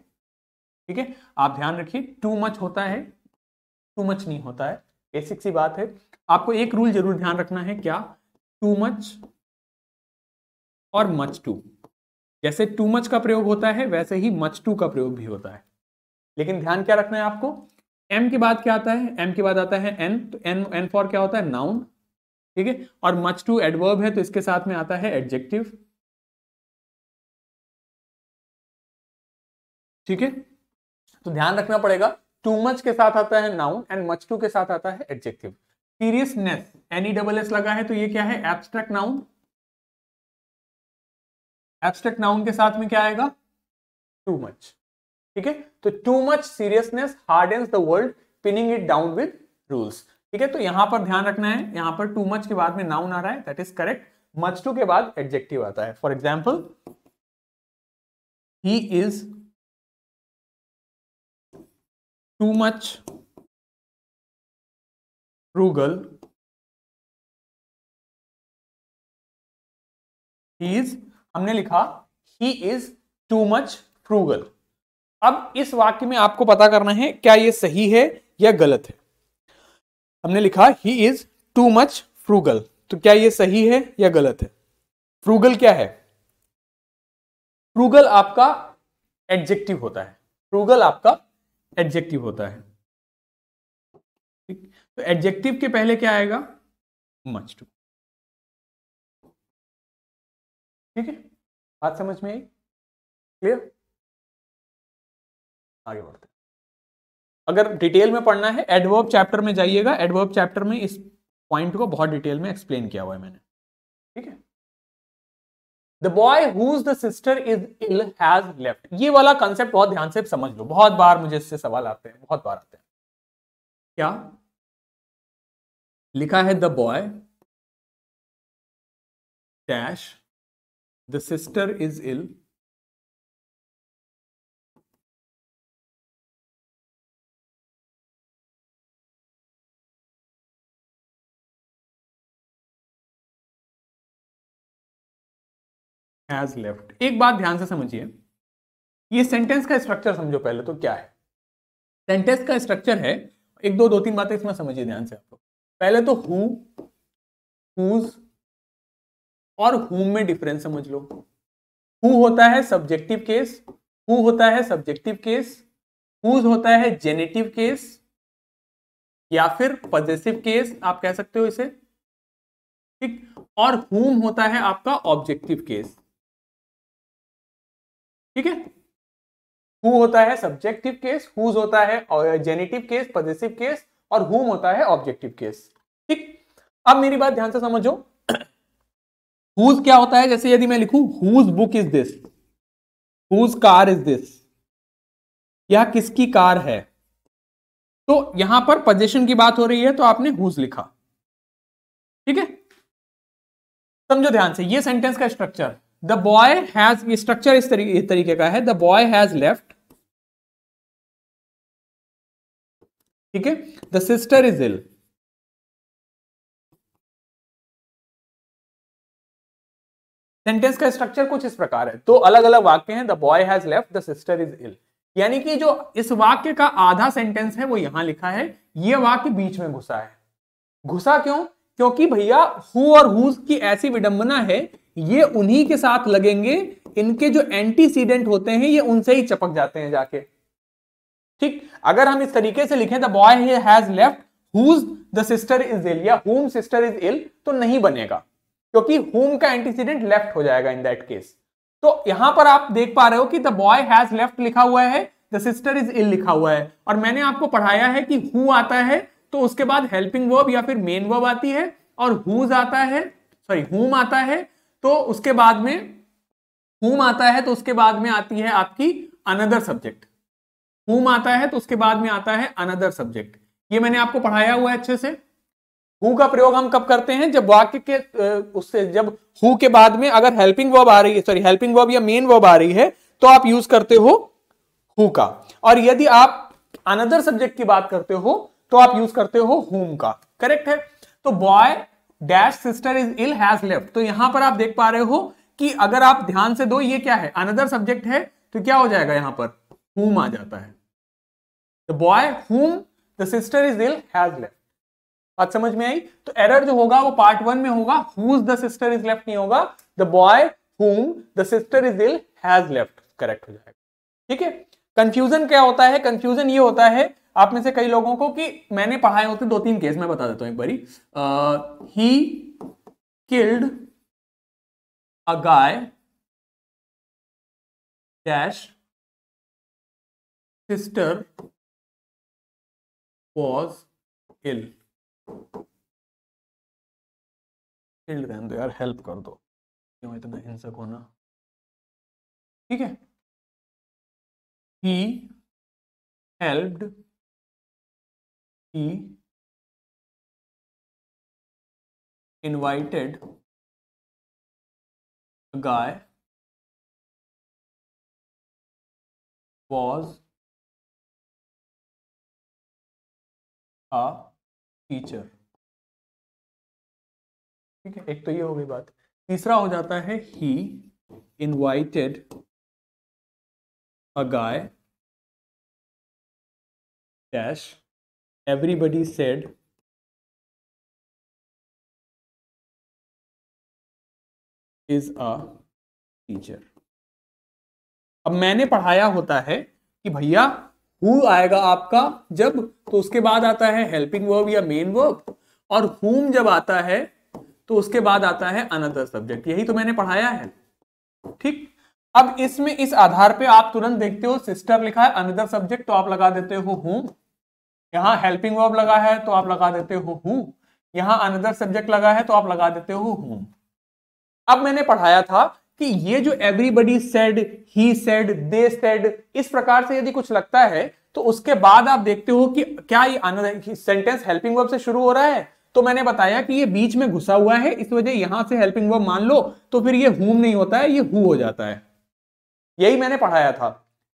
ठीक है आप ध्यान रखिए टू मच होता है टू मच नहीं होता है बेसिक सी बात है आपको एक रूल जरूर ध्यान रखना है क्या टू मच और मच टू जैसे टू मच का प्रयोग होता है वैसे ही मच टू का प्रयोग भी होता है लेकिन ध्यान क्या रखना है आपको एम के बाद क्या आता है एम के बाद आता है एन तो एन एन फॉर क्या होता है नाउन ठीक है और मच टू एडवर्ब है तो इसके साथ में आता है एडजेक्टिव ठीक है तो ध्यान रखना पड़ेगा टू मच के साथ आता है नाउन एंड मच टू के साथ आता है adjective seriousness N E double S लगा है तो ये क्या है एब्स्ट्रैक्ट नाउन एब्स्ट्रैक्ट नाउन के साथ में क्या आएगा टू मच ठीक है तो too much seriousness hardens the world pinning it down with rules ठीक है तो यहां पर ध्यान रखना है यहां पर टू मच के बाद में नाउन आ रहा है that is correct much too के बाद एडजेक्टिव आता है for example he is too much frugal he is हमने लिखा he is too much frugal अब इस वाक्य में आपको पता करना है क्या यह सही है या गलत है हमने लिखा he is too much frugal तो क्या यह सही है या गलत है फ्रूगल क्या है फ्रूगल आपका एडजेक्टिव होता है फ्रूगल आपका एडजेक्टिव होता है ठीक तो एडजेक्टिव के पहले क्या आएगा मच टू ठीक है बात समझ में आई क्लियर आगे बढ़ते अगर डिटेल में पढ़ना है एडवर्ब चैप्टर में जाइएगा एडवर्ब चैप्टर में इस पॉइंट को बहुत डिटेल में एक्सप्लेन किया हुआ है मैंने ठीक है the boy whose the sister is ill has left ये वाला कंसेप्ट बहुत ध्यान से समझ लो बहुत बार मुझे इससे सवाल आते हैं बहुत बार आते हैं क्या लिखा है the boy dash the sister is ill has left एक बात ध्यान से समझिए ये सेंटेंस का स्ट्रक्चर समझो पहले तो क्या है सेंटेंस का स्ट्रक्चर है एक दो दो तीन बातें इसमें समझिए ध्यान से आप लोग पहले तो हु और हु में डिफरेंस समझ लो हु होता है सब्जेक्टिव केस हु होता है सब्जेक्टिव केस हुज होता है जेनेटिव केस या फिर पॉजिटिव केस आप कह सकते हो इसे ठीक और हुम होता है आपका ऑब्जेक्टिव केस ठीक है हु होता है सब्जेक्टिव केस हुज होता है जेनेटिव केस पॉजिटिव केस और हुम होता है ऑब्जेक्टिव केस ठीक अब मेरी बात ध्यान से समझो हुज क्या होता है जैसे यदि मैं लिखूं whose book is this whose car is this यह किसकी कार है तो यहां पर पोजिशन की बात हो रही है तो आपने हुज लिखा ठीक है समझो ध्यान से ये सेंटेंस का structure the boy has structure इस तरीके, इस तरीके का है द बॉय हैज लेफ्ट ठीक है the sister is ill sentence का स्ट्रक्चर कुछ इस प्रकार है तो अलग अलग वाक्य हैं the boy has left the sister is ill यानी कि जो इस वाक्य का आधा सेंटेंस है वो यहां लिखा है ये वाक्य बीच में घुसा है घुसा क्यों क्योंकि भैया हु और हुज की ऐसी विडंबना है ये उन्हीं के साथ लगेंगे इनके जो एंटीसीडेंट होते हैं ये उनसे ही चपक जाते हैं जाके ठीक अगर हम इस तरीके से लिखें the boy has left whose the sister is ill या होम सिस्टर इज इल तो नहीं बनेगा क्योंकि होम का एंटीसीडेंट लेफ्ट हो जाएगा इन दैट केस तो यहां पर आप देख पा रहे हो कि द बॉय हैज लेफ्ट लिखा हुआ है द सिस्टर इज इल लिखा हुआ है और मैंने आपको पढ़ाया है कि हु आता है तो उसके बाद हेल्पिंग वर्ब या फिर मेन वर्ब आती है और हुज आता है सॉरी हुम आता है तो उसके बाद में हुम आता है तो उसके बाद में आती है आपकी अनदर सब्जेक्ट हुम आता है तो उसके बाद में आता है अनदर सब्जेक्ट ये मैंने आपको पढ़ाया हुआ है अच्छे से हु का प्रयोग हम कब करते हैं जब वाक्य के उससे जब हु के बाद में अगर हेल्पिंग वर्ब आ रही है सॉरी हेल्पिंग वर्ब या मेन वर्ब आ रही है तो आप यूज करते हो हु का और यदि आप अनदर सब्जेक्ट की बात करते हो तो आप यूज करते हो हुम का करेक्ट है तो boy dash sister is ill has left तो यहां पर आप देख पा रहे हो कि अगर आप ध्यान से दो ये क्या है अनदर सब्जेक्ट है तो क्या हो जाएगा यहां पर हुम आ जाता है boy whom the sister is ill has left बात समझ में आई तो एरर जो होगा वो पार्ट वन में होगा whose the sister is left नहीं होगा the boy whom the sister is ill has left correct हो जाएगा ठीक है कंफ्यूजन क्या होता है कंफ्यूजन ये होता है आप में से कई लोगों को कि मैंने पढ़ाए होते दो तीन केस मैं बता देता हूं एक बारी he killed a guy dash sister was ill फील्ड रहने दो तो यार हेल्प कर दो क्यों इतना हिंसक होना ठीक है he helped he invited a guy was a teacher ठीक है एक तो ये हो गई बात तीसरा हो जाता है he invited a guy dash everybody said is a teacher अब मैंने पढ़ाया होता है कि भैया हु आएगा आपका जब तो उसके बाद आता है हेल्पिंग वर्ब या मेन वर्ब और हुम जब आता है तो उसके बाद आता है अनदर सब्जेक्ट यही तो मैंने पढ़ाया है ठीक अब इसमें इस आधार पे आप तुरंत देखते हो सिस्टर लिखा है अनदर सब्जेक्ट तो आप लगा देते हो हु यहाँ हेल्पिंग वर्ब लगा है तो आप लगा देते हो हु यहाँ अनदर सब्जेक्ट लगा है तो आप लगा देते हो हु अब मैंने पढ़ाया था कि ये जो everybody said he said they said इस प्रकार से यदि कुछ लगता है तो उसके बाद आप देखते हो कि क्या ये सेंटेंस हेल्पिंग वर्ब से शुरू हो रहा है तो मैंने बताया कि ये बीच में घुसा हुआ है इस वजह यहां से हेल्पिंग वर्ब मान लो तो फिर ये हुम नहीं होता है ये हु हो जाता है यही मैंने पढ़ाया था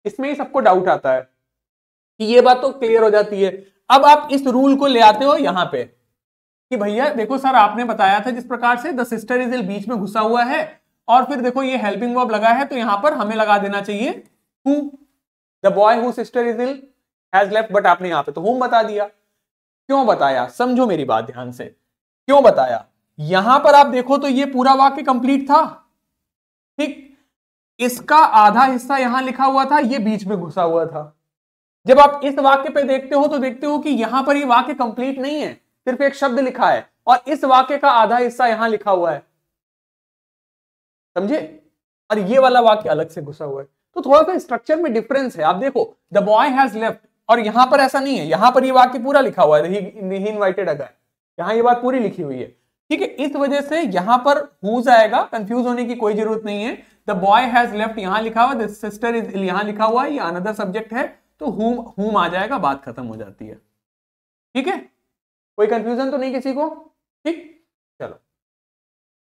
इसमें ही सबको डाउट आता है कि ये बात तो क्लियर हो जाती है अब आप इस रूल को ले आते हो यहां पे कि भैया देखो सर आपने बताया था जिस प्रकार से द सिस्टर इज इल बीच में घुसा हुआ है और फिर देखो ये हेल्पिंग वर्ब लगा है तो यहां पर हमें लगा देना चाहिए who the boy who sister is ill has left but आपने यहां पे तो होम बता दिया क्यों बताया समझो मेरी बात ध्यान से क्यों बताया यहां पर आप देखो तो ये पूरा वाक्य कंप्लीट था ठीक इसका आधा हिस्सा यहां लिखा हुआ था ये बीच में घुसा हुआ था जब आप इस वाक्य पे देखते हो तो देखते हो कि यहां पर ये वाक्य कंप्लीट नहीं है सिर्फ एक शब्द लिखा है और इस वाक्य का आधा हिस्सा यहां लिखा हुआ है समझे और ये वाला वाक्य अलग से घुसा हुआ है तो थोड़ा सा स्ट्रक्चर में डिफरेंस है आप देखो द बॉय हैज लेफ्ट और यहां पर ऐसा नहीं है यहां पर ये वाक्य पूरा लिखा हुआ है ही इनवाइटेड अगर यहां ये बात पूरी लिखी हुई है ठीक है इस वजह से यहां पर हुज आएगा कंफ्यूज होने की कोई जरूरत नहीं है द बॉय हैज लेफ्ट यहां लिखा हुआ दिस सिस्टर इज यहां लिखा हुआ है ये अनदर सब्जेक्ट है तो हुम हुम आ जाएगा बात खत्म हो जाती है ठीक है कोई कंफ्यूजन तो नहीं किसी को ठीक चलो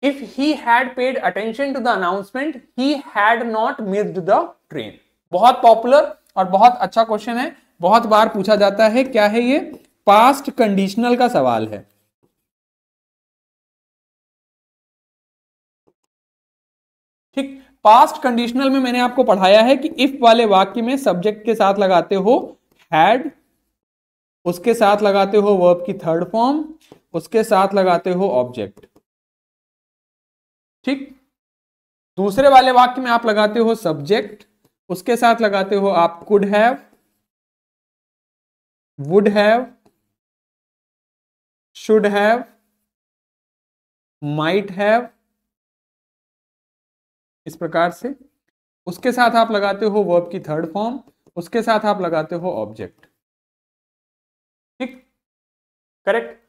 if he had paid attention to the announcement he had not missed the train बहुत पॉपुलर और बहुत अच्छा क्वेश्चन है बहुत बार पूछा जाता है क्या है ये पास्ट कंडीशनल का सवाल है ठीक पास्ट कंडीशनल में मैंने आपको पढ़ाया है कि इफ वाले वाक्य में सब्जेक्ट के साथ लगाते हो हैड उसके साथ लगाते हो वर्ब की थर्ड फॉर्म उसके साथ लगाते हो ऑब्जेक्ट ठीक दूसरे वाले वाक्य में आप लगाते हो सब्जेक्ट उसके साथ लगाते हो आप could have would have should have might have इस प्रकार से उसके साथ आप लगाते हो वर्ब की थर्ड फॉर्म उसके साथ आप लगाते हो ऑब्जेक्ट ठीक correct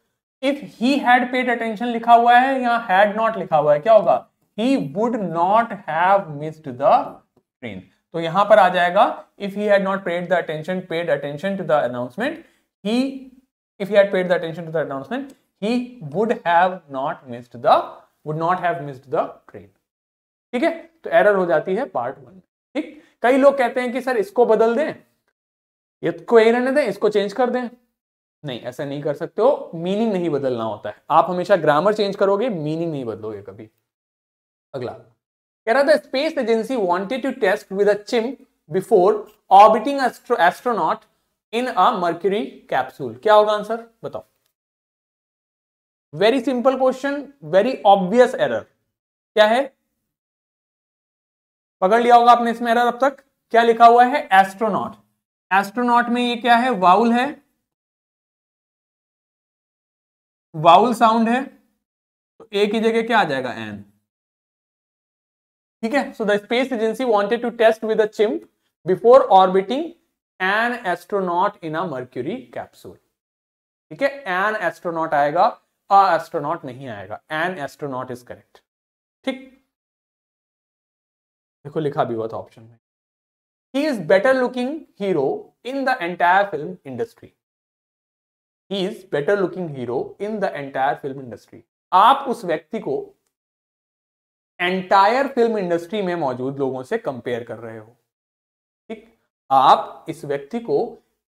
if he had paid attention लिखा हुआ है या हैड नॉट लिखा हुआ है क्या होगा he would not have missed the train तो यहां पर आ जाएगा if he had not paid the attention paid attention to the announcement he if he had paid the attention to the announcement he would have not missed the would not have missed the train ठीक है तो error हो जाती है part one ठीक कई लोग कहते हैं कि सर इसको बदल दें इसको यही रहने दें इसको चेंज कर दें नहीं ऐसा नहीं कर सकते हो मीनिंग नहीं बदलना होता है आप हमेशा ग्रामर चेंज करोगे मीनिंग नहीं बदलोगे कभी अगला कह रहा था space agency wanted to test with a chimp before orbiting astronaut in a Mercury capsule क्या होगा आंसर बताओ very simple question very obvious error क्या है पकड़ लिया होगा आपने इसमें एरर अब तक क्या लिखा हुआ है एस्ट्रोनॉट एस्ट्रोनॉट में ये क्या है वाउल है वाउल साउंड है तो ए की जगह क्या आ जाएगा एन ठीक है so the space agency wanted to test with a chimp before orbiting an astronaut in a Mercury capsule ठीक है एन एस्ट्रोनॉट आएगा अ एस्ट्रोनॉट नहीं आएगा एन एस्ट्रोनॉट इज करेक्ट ठीक देखो लिखा भी हुआ था ऑप्शन में he is better looking hero in the entire film industry is better looking hero in the entire film industry आप उस व्यक्ति को एंटायर फिल्म इंडस्ट्री में मौजूद लोगों से कंपेयर कर रहे हो ठीक आप इस व्यक्ति को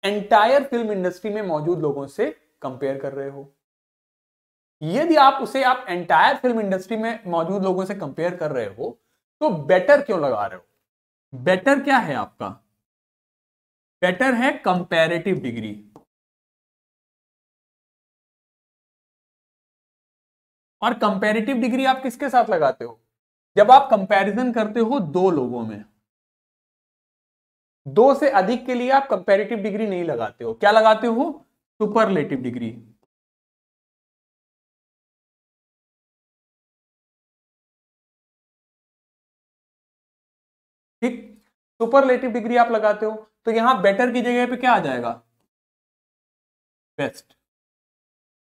एंटायर फिल्म इंडस्ट्री में मौजूद लोगों से कंपेयर कर रहे हो यदि आप उसे आप एंटायर फिल्म इंडस्ट्री में मौजूद लोगों से कंपेयर कर रहे हो तो बेटर क्यों लगा रहे हो बेटर क्या है आपका बेटर है कंपेरेटिव डिग्री और कंपेरेटिव डिग्री आप किसके साथ लगाते हो जब आप कंपेरिजन करते हो दो लोगों में दो से अधिक के लिए आप कंपेरेटिव डिग्री नहीं लगाते हो क्या लगाते हो सुपरलेटिव डिग्री ठीक सुपरलेटिव डिग्री आप लगाते हो तो यहां बेटर की जगह पे क्या आ जाएगा best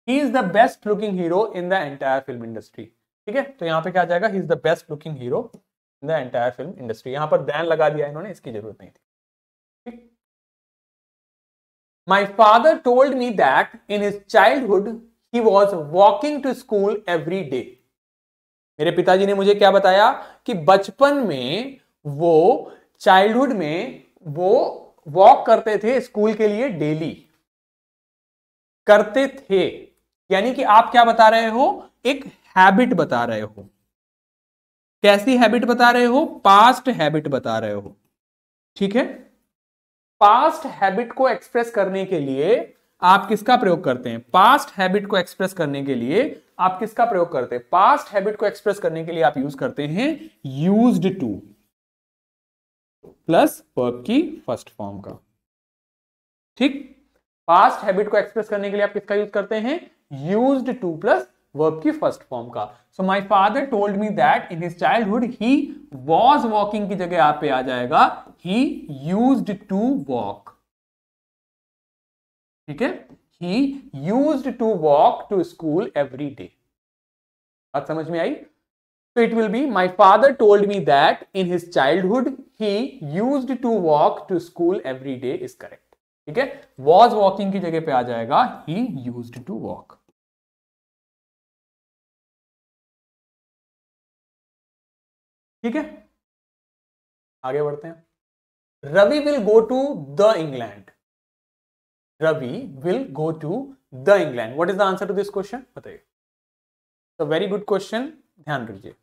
he is the best looking hero in the entire film industry ठीक है तो यहाँ पे क्या आ जाएगा he is the best looking hero in the entire film industry यहाँ पर दैन लगा दिया इन्होंने इसकी जरूरत नहीं थी my father told me that in his childhood he was walking to school every day मेरे पिताजी ने मुझे क्या बताया कि बचपन में वो चाइल्डहुड में वो वॉक करते थे स्कूल के लिए डेली करते थे यानी कि आप क्या बता रहे हो एक हैबिट बता रहे हो कैसी हैबिट बता रहे हो पास्ट हैबिट बता रहे हो ठीक है पास्ट हैबिट को एक्सप्रेस करने के लिए आप किसका प्रयोग करते हैं पास्ट हैबिट को एक्सप्रेस करने के लिए आप किसका प्रयोग करते हैं पास्ट हैबिट को एक्सप्रेस करने के लिए आप यूज करते हैं यूज टू प्लस वर्ब की फर्स्ट फॉर्म का ठीक पास्ट हैबिट को एक्सप्रेस करने के लिए आप किसका यूज करते हैं यूज टू प्लस वर्ब की फर्स्ट फॉर्म का so my father told me that in his hood he was walking की जगह आप पे आ जाएगा ही यूज टू वॉक ठीक है he use to walk to school every day बात समझ में आई तो it will be my father told me that in his childhood he use to walk to school every day is correct ठीक है was walking की जगह पे आ जाएगा ही यूज टू वॉक ठीक है आगे बढ़ते हैं Ravi will go to the England Ravi will go to the England what is the answer to this question बताइए तो वेरी गुड क्वेश्चन ध्यान दीजिए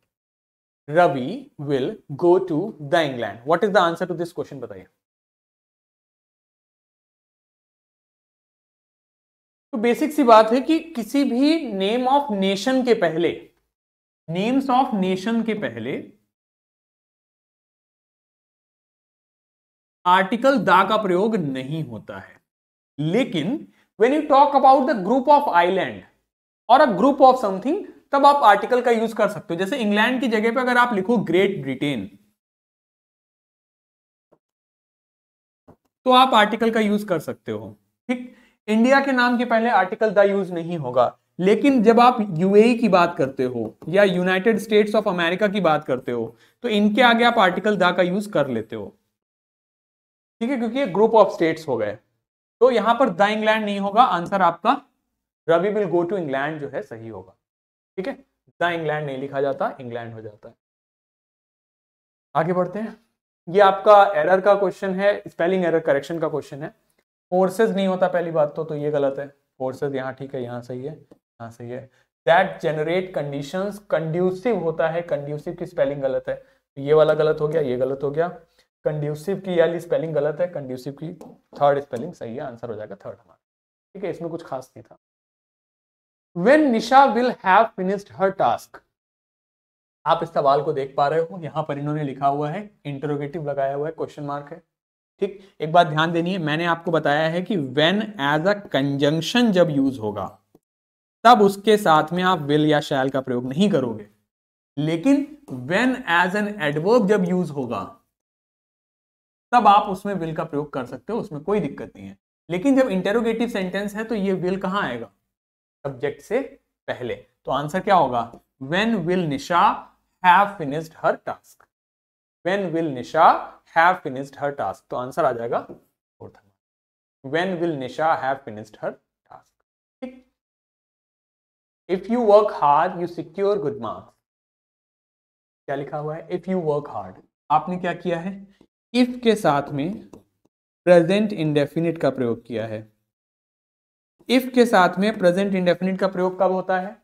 Ravi will go to the England what is the answer to this question बताइए तो basic सी बात है कि किसी भी नेम ऑफ नेशन के पहले नेम्स ऑफ नेशन के पहले आर्टिकल दा का प्रयोग नहीं होता है लेकिन when you talk about the group of island और अ ग्रुप ऑफ समथिंग तब आप आर्टिकल का यूज कर सकते हो जैसे इंग्लैंड की जगह पर अगर आप लिखो ग्रेट ब्रिटेन तो आप आर्टिकल का यूज कर सकते हो ठीक इंडिया के नाम के पहले आर्टिकल द यूज नहीं होगा लेकिन जब आप यूएई e की बात करते हो या यूनाइटेड स्टेट्स ऑफ अमेरिका की बात करते हो तो इनके आगे आप आर्टिकल द का यूज कर लेते हो ठीक है क्योंकि ये ग्रुप ऑफ स्टेट्स हो गए तो यहां पर द इंग्लैंड नहीं होगा आंसर आपका Ravi will go to England जो है सही होगा ठीक है द इंग्लैंड नहीं लिखा जाता इंग्लैंड हो जाता है आगे बढ़ते हैं ये आपका एरर का क्वेश्चन है स्पेलिंग एरर करेक्शन का क्वेश्चन है फोर्सेज नहीं होता पहली बात तो तो ये गलत है फोर्सेज यहाँ ठीक है यहाँ सही है यहाँ सही है दैट जनरेट कंडीशन कंड्यूसिव होता है कंड्यूसिव की स्पेलिंग गलत है ये वाला गलत हो गया ये गलत हो गया कंड्यूसिव की एल स्पेलिंग गलत है कंड्यूसिव की थर्ड स्पेलिंग सही है आंसर हो जाएगा थर्ड हमारा ठीक है इसमें कुछ खास नहीं था when Nisha will have finished her task आप इस सवाल को देख पा रहे हो यहाँ पर इन्होंने लिखा हुआ है इंटरोगेटिव लगाया हुआ है क्वेश्चन मार्क है ठीक एक बात ध्यान देनी है मैंने आपको बताया है कि वेन एज अ कंजंक्शन जब यूज होगा तब उसके साथ में आप विल या शैल का प्रयोग नहीं करोगे लेकिन वेन एज एन एडवर्ब जब यूज होगा तब आप उसमें विल का प्रयोग कर सकते हो उसमें कोई दिक्कत नहीं है लेकिन जब इंटेरोगेटिव सेंटेंस है तो ये विल कहाँ आएगा सब्जेक्ट से पहले तो आंसर क्या होगा when will Nisha have finished her task when will Nisha have finished her task तो आंसर आ जाएगा fourth when will Nisha have finished her task ठीक if you work hard you secure good marks क्या लिखा हुआ है इफ यू वर्क हार्ड आपने क्या किया है इफ के साथ में प्रेजेंट इंडेफिनिट का प्रयोग किया है इफ के साथ में प्रेजेंट इंडेफिनिट का प्रयोग कब होता है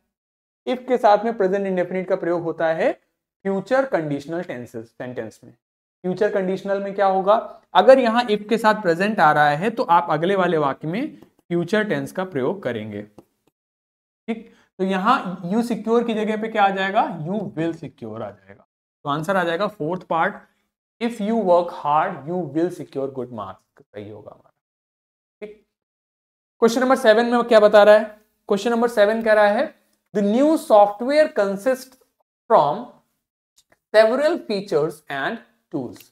इफ के साथ में प्रेजेंट इंडेफिनिट का प्रयोग होता है फ्यूचर कंडीशनल टेंसेस सेंटेंस में फ्यूचर कंडीशनल में क्या होगा अगर यहां इफ के साथ प्रेजेंट आ रहा है तो आप अगले वाले वाक्य में फ्यूचर टेंस का प्रयोग करेंगे ठीक तो यहां यू सिक्योर की जगह पे क्या आ जाएगा यू विल सिक्योर आ जाएगा तो आंसर आ जाएगा fourth part if you work hard you will secure good marks सही होगा हमारा ठीक क्वेश्चन नंबर सेवन में क्या बता रहा है क्वेश्चन नंबर सेवन कह रहा है the new software consist from several features and tools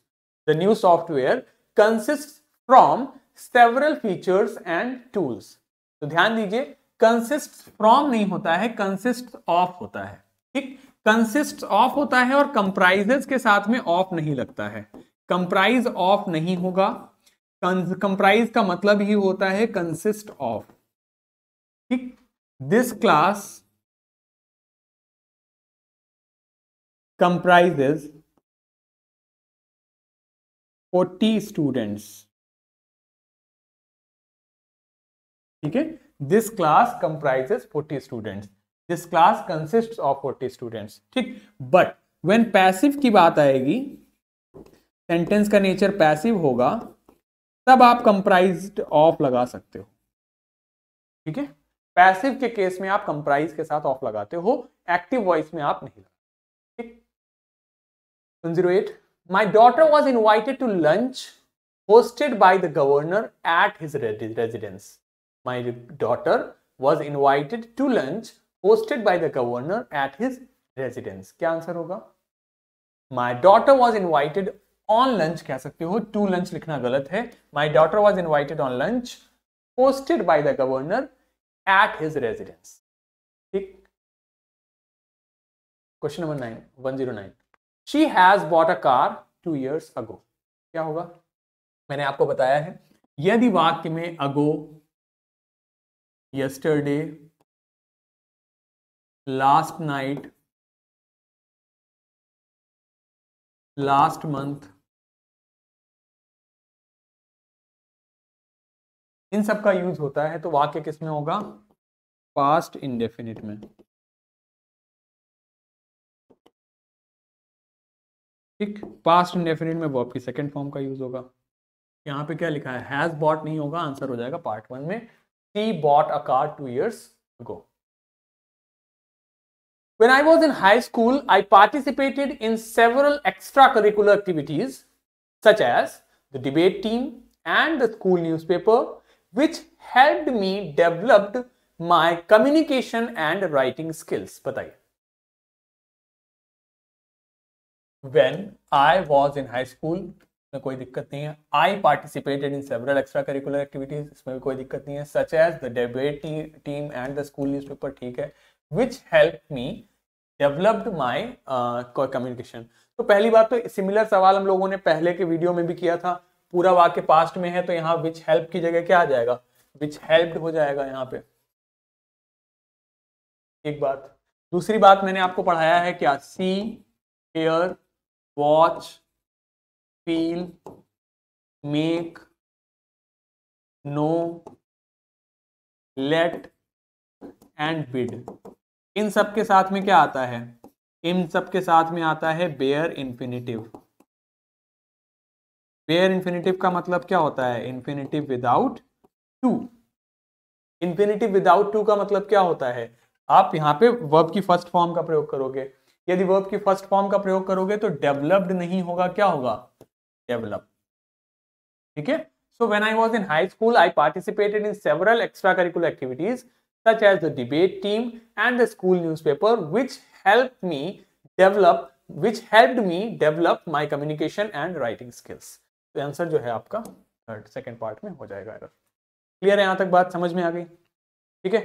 the new software consist from several features and tools तो ध्यान दीजिए कंसिस्ट फ्रॉम नहीं होता है कंसिस्ट ऑफ होता है ठीक कंसिस्ट ऑफ होता है और कंप्राइजेस के साथ में ऑफ नहीं लगता है कंप्राइज ऑफ नहीं होगा कंप्राइज का मतलब ही होता है कंसिस्ट ऑफ ठीक दिस क्लास कंप्राइजेस 40 स्टूडेंट्स ठीक है this class comprises 40 students this class consist of forty students ठीक बट वेन पैसिव की बात आएगी सेंटेंस का नेचर पैसिव होगा तब आप कंप्राइज ऑफ लगा सकते हो ठीक है पैसिव के केस में आप कंप्राइज के साथ ऑफ लगाते हो एक्टिव वॉइस में आप नहीं लगाते ठीक zero eight my daughter was invited to lunch hosted by the governor at his residence my daughter was invited to lunch hosted by the governor at his residence क्या answer होगा my daughter was invited on lunch कह सकते हो to lunch लिखना गलत है my daughter was invited on lunch hosted by the governor at his residence question number nine one zero nine she has bot a car two years ago क्या होगा मैंने आपको बताया है यदि वाक्य में ago yesterday last night last month इन सब का यूज होता है तो वाक्य किस में होगा पास्ट इंडेफिनिट में ठीक पास्ट इंडेफिनिट में वर्ब की सेकंड फॉर्म का यूज होगा यहां पे क्या लिखा है हैज बॉट नहीं होगा आंसर हो जाएगा पार्ट वन में C bought a car two years ago When I was in high school, I participated in several extracurricular activities such as the debate team and the school newspaper which helped me develop my communication and writing skills. Bataiye. When I was in high school, में कोई दिक्कत नहीं extracurricular activities such as the debate team and इसमें भी कोई दिक्कत नहीं है ठीक है डेवलप्ड माई कम्युनिकेशन तो पहली बात तो सिमिलर सवाल हम लोगों ने पहले के वीडियो में भी किया था पूरा वाक्य पास्ट में है तो यहाँ विच हेल्प की जगह क्या आ जाएगा विच हेल्प्ड हो जाएगा यहाँ पे एक बात दूसरी बात मैंने आपको पढ़ाया है क्या see hair watch feel make no let and bid इन सब के साथ में क्या आता है इन सब के साथ में आता है बेयर इन्फिनिटिव बेयर इन्फिनिटिव का मतलब क्या होता है infinitive without to infinitive without to का मतलब क्या होता है आप यहां पे वर्ब की फर्स्ट फॉर्म का प्रयोग करोगे यदि वर्ब की फर्स्ट फॉर्म का प्रयोग करोगे तो डेवलप्ड नहीं होगा क्या होगा डेवलप ठीक है so when I was in high school I participated in several extra curricular activities such as the debate team and the school newspaper which helped me develop which helped me develop my communication and writing skills तो answer जो है आपका third second part में हो जाएगा error clear है यहाँ तक बात समझ में आ गई ठीक है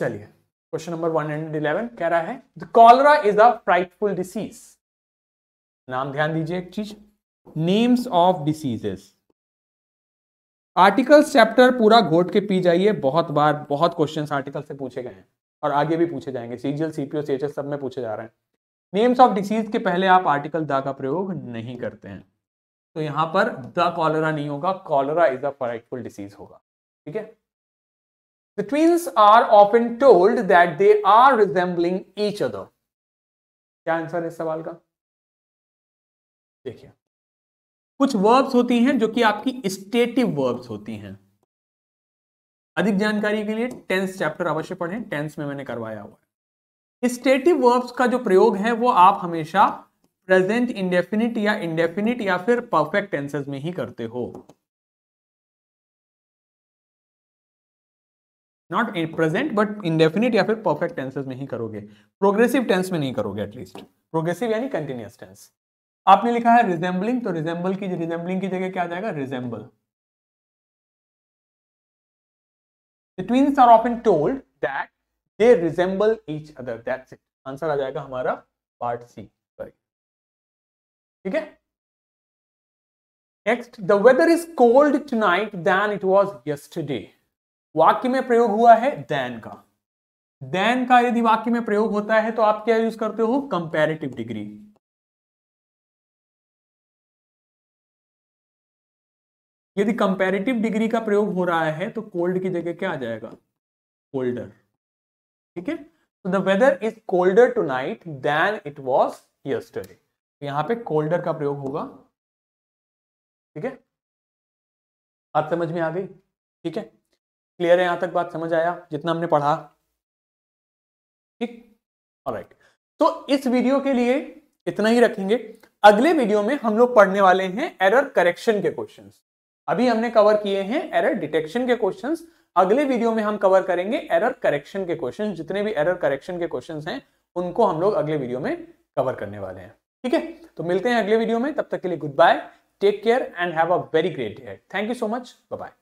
चलिए question number one hundred eleven कह रहा है the cholera is a frightful disease नाम ध्यान दीजिए एक चीज नेम्स ऑफ आर्टिकल्स चैप्टर पूरा घोट के पी जाइए बहुत बार बहुत क्वेश्चन आर्टिकल से पूछे गए हैं और आगे भी पूछे जाएंगे सीजीएल सीपीओ सी सब में पूछे जा रहे हैं नेम्स ऑफ डिसीज के पहले आप आर्टिकल द का प्रयोग नहीं करते हैं तो यहां पर द कॉलरा नहीं होगा cholera is a frightful disease होगा ठीक है the twins are often told that they are resembling each other क्या आंसर है इस सवाल का देखिए कुछ वर्ब्स होती हैं जो कि आपकी स्टेटिव वर्ब्स होती हैं अधिक जानकारी के लिए टेंस चैप्टर अवश्य पढ़ें टेंस में मैंने करवाया हुआ है स्टेटिव वर्ब्स का जो प्रयोग है वो आप हमेशा प्रेजेंट इंडेफिनिट या इंडेफिनिट या फिर परफेक्ट टेंसेज में ही करते हो नॉट प्रेजेंट बट इंडेफिनिट या फिर परफेक्ट टेंसेज में ही करोगे प्रोग्रेसिव टेंस में नहीं करोगे एटलीस्ट प्रोग्रेसिव यानी कंटिन्यूस टेंस आपने लिखा है रिजेंबलिंग तो रिजेंबल की रिजेंबलिंग की जगह क्या जाएगा resemble twins are of often told that they resemble each other. That's it. Answer आ जाएगा हमारा पार्ट सी सॉरी ठीक है next the weather is cold tonight than it was yesterday वाक्य में प्रयोग हुआ है दैन का दैन का यदि वाक्य में प्रयोग होता है तो आप क्या यूज करते हो कंपेरेटिव डिग्री यदि कंपेरेटिव डिग्री का प्रयोग हो रहा है तो कोल्ड की जगह क्या आ जाएगा कोल्डर ठीक है तो the weather is colder tonight then it was yesterday यहां पे कोल्डर का प्रयोग होगा ठीक है बात समझ में आ गई ठीक है क्लियर है यहां तक बात समझ आया जितना हमने पढ़ा ठीक राइट तो इस वीडियो के लिए इतना ही रखेंगे अगले वीडियो में हम लोग पढ़ने वाले हैं एरर करेक्शन के क्वेश्चंस अभी हमने कवर किए हैं एरर डिटेक्शन के क्वेश्चंस अगले वीडियो में हम कवर करेंगे एरर करेक्शन के क्वेश्चन जितने भी एरर करेक्शन के क्वेश्चन हैं उनको हम लोग अगले वीडियो में कवर करने वाले हैं ठीक है तो मिलते हैं अगले वीडियो में तब तक के लिए good bye take care and have a very great day thank you so much bye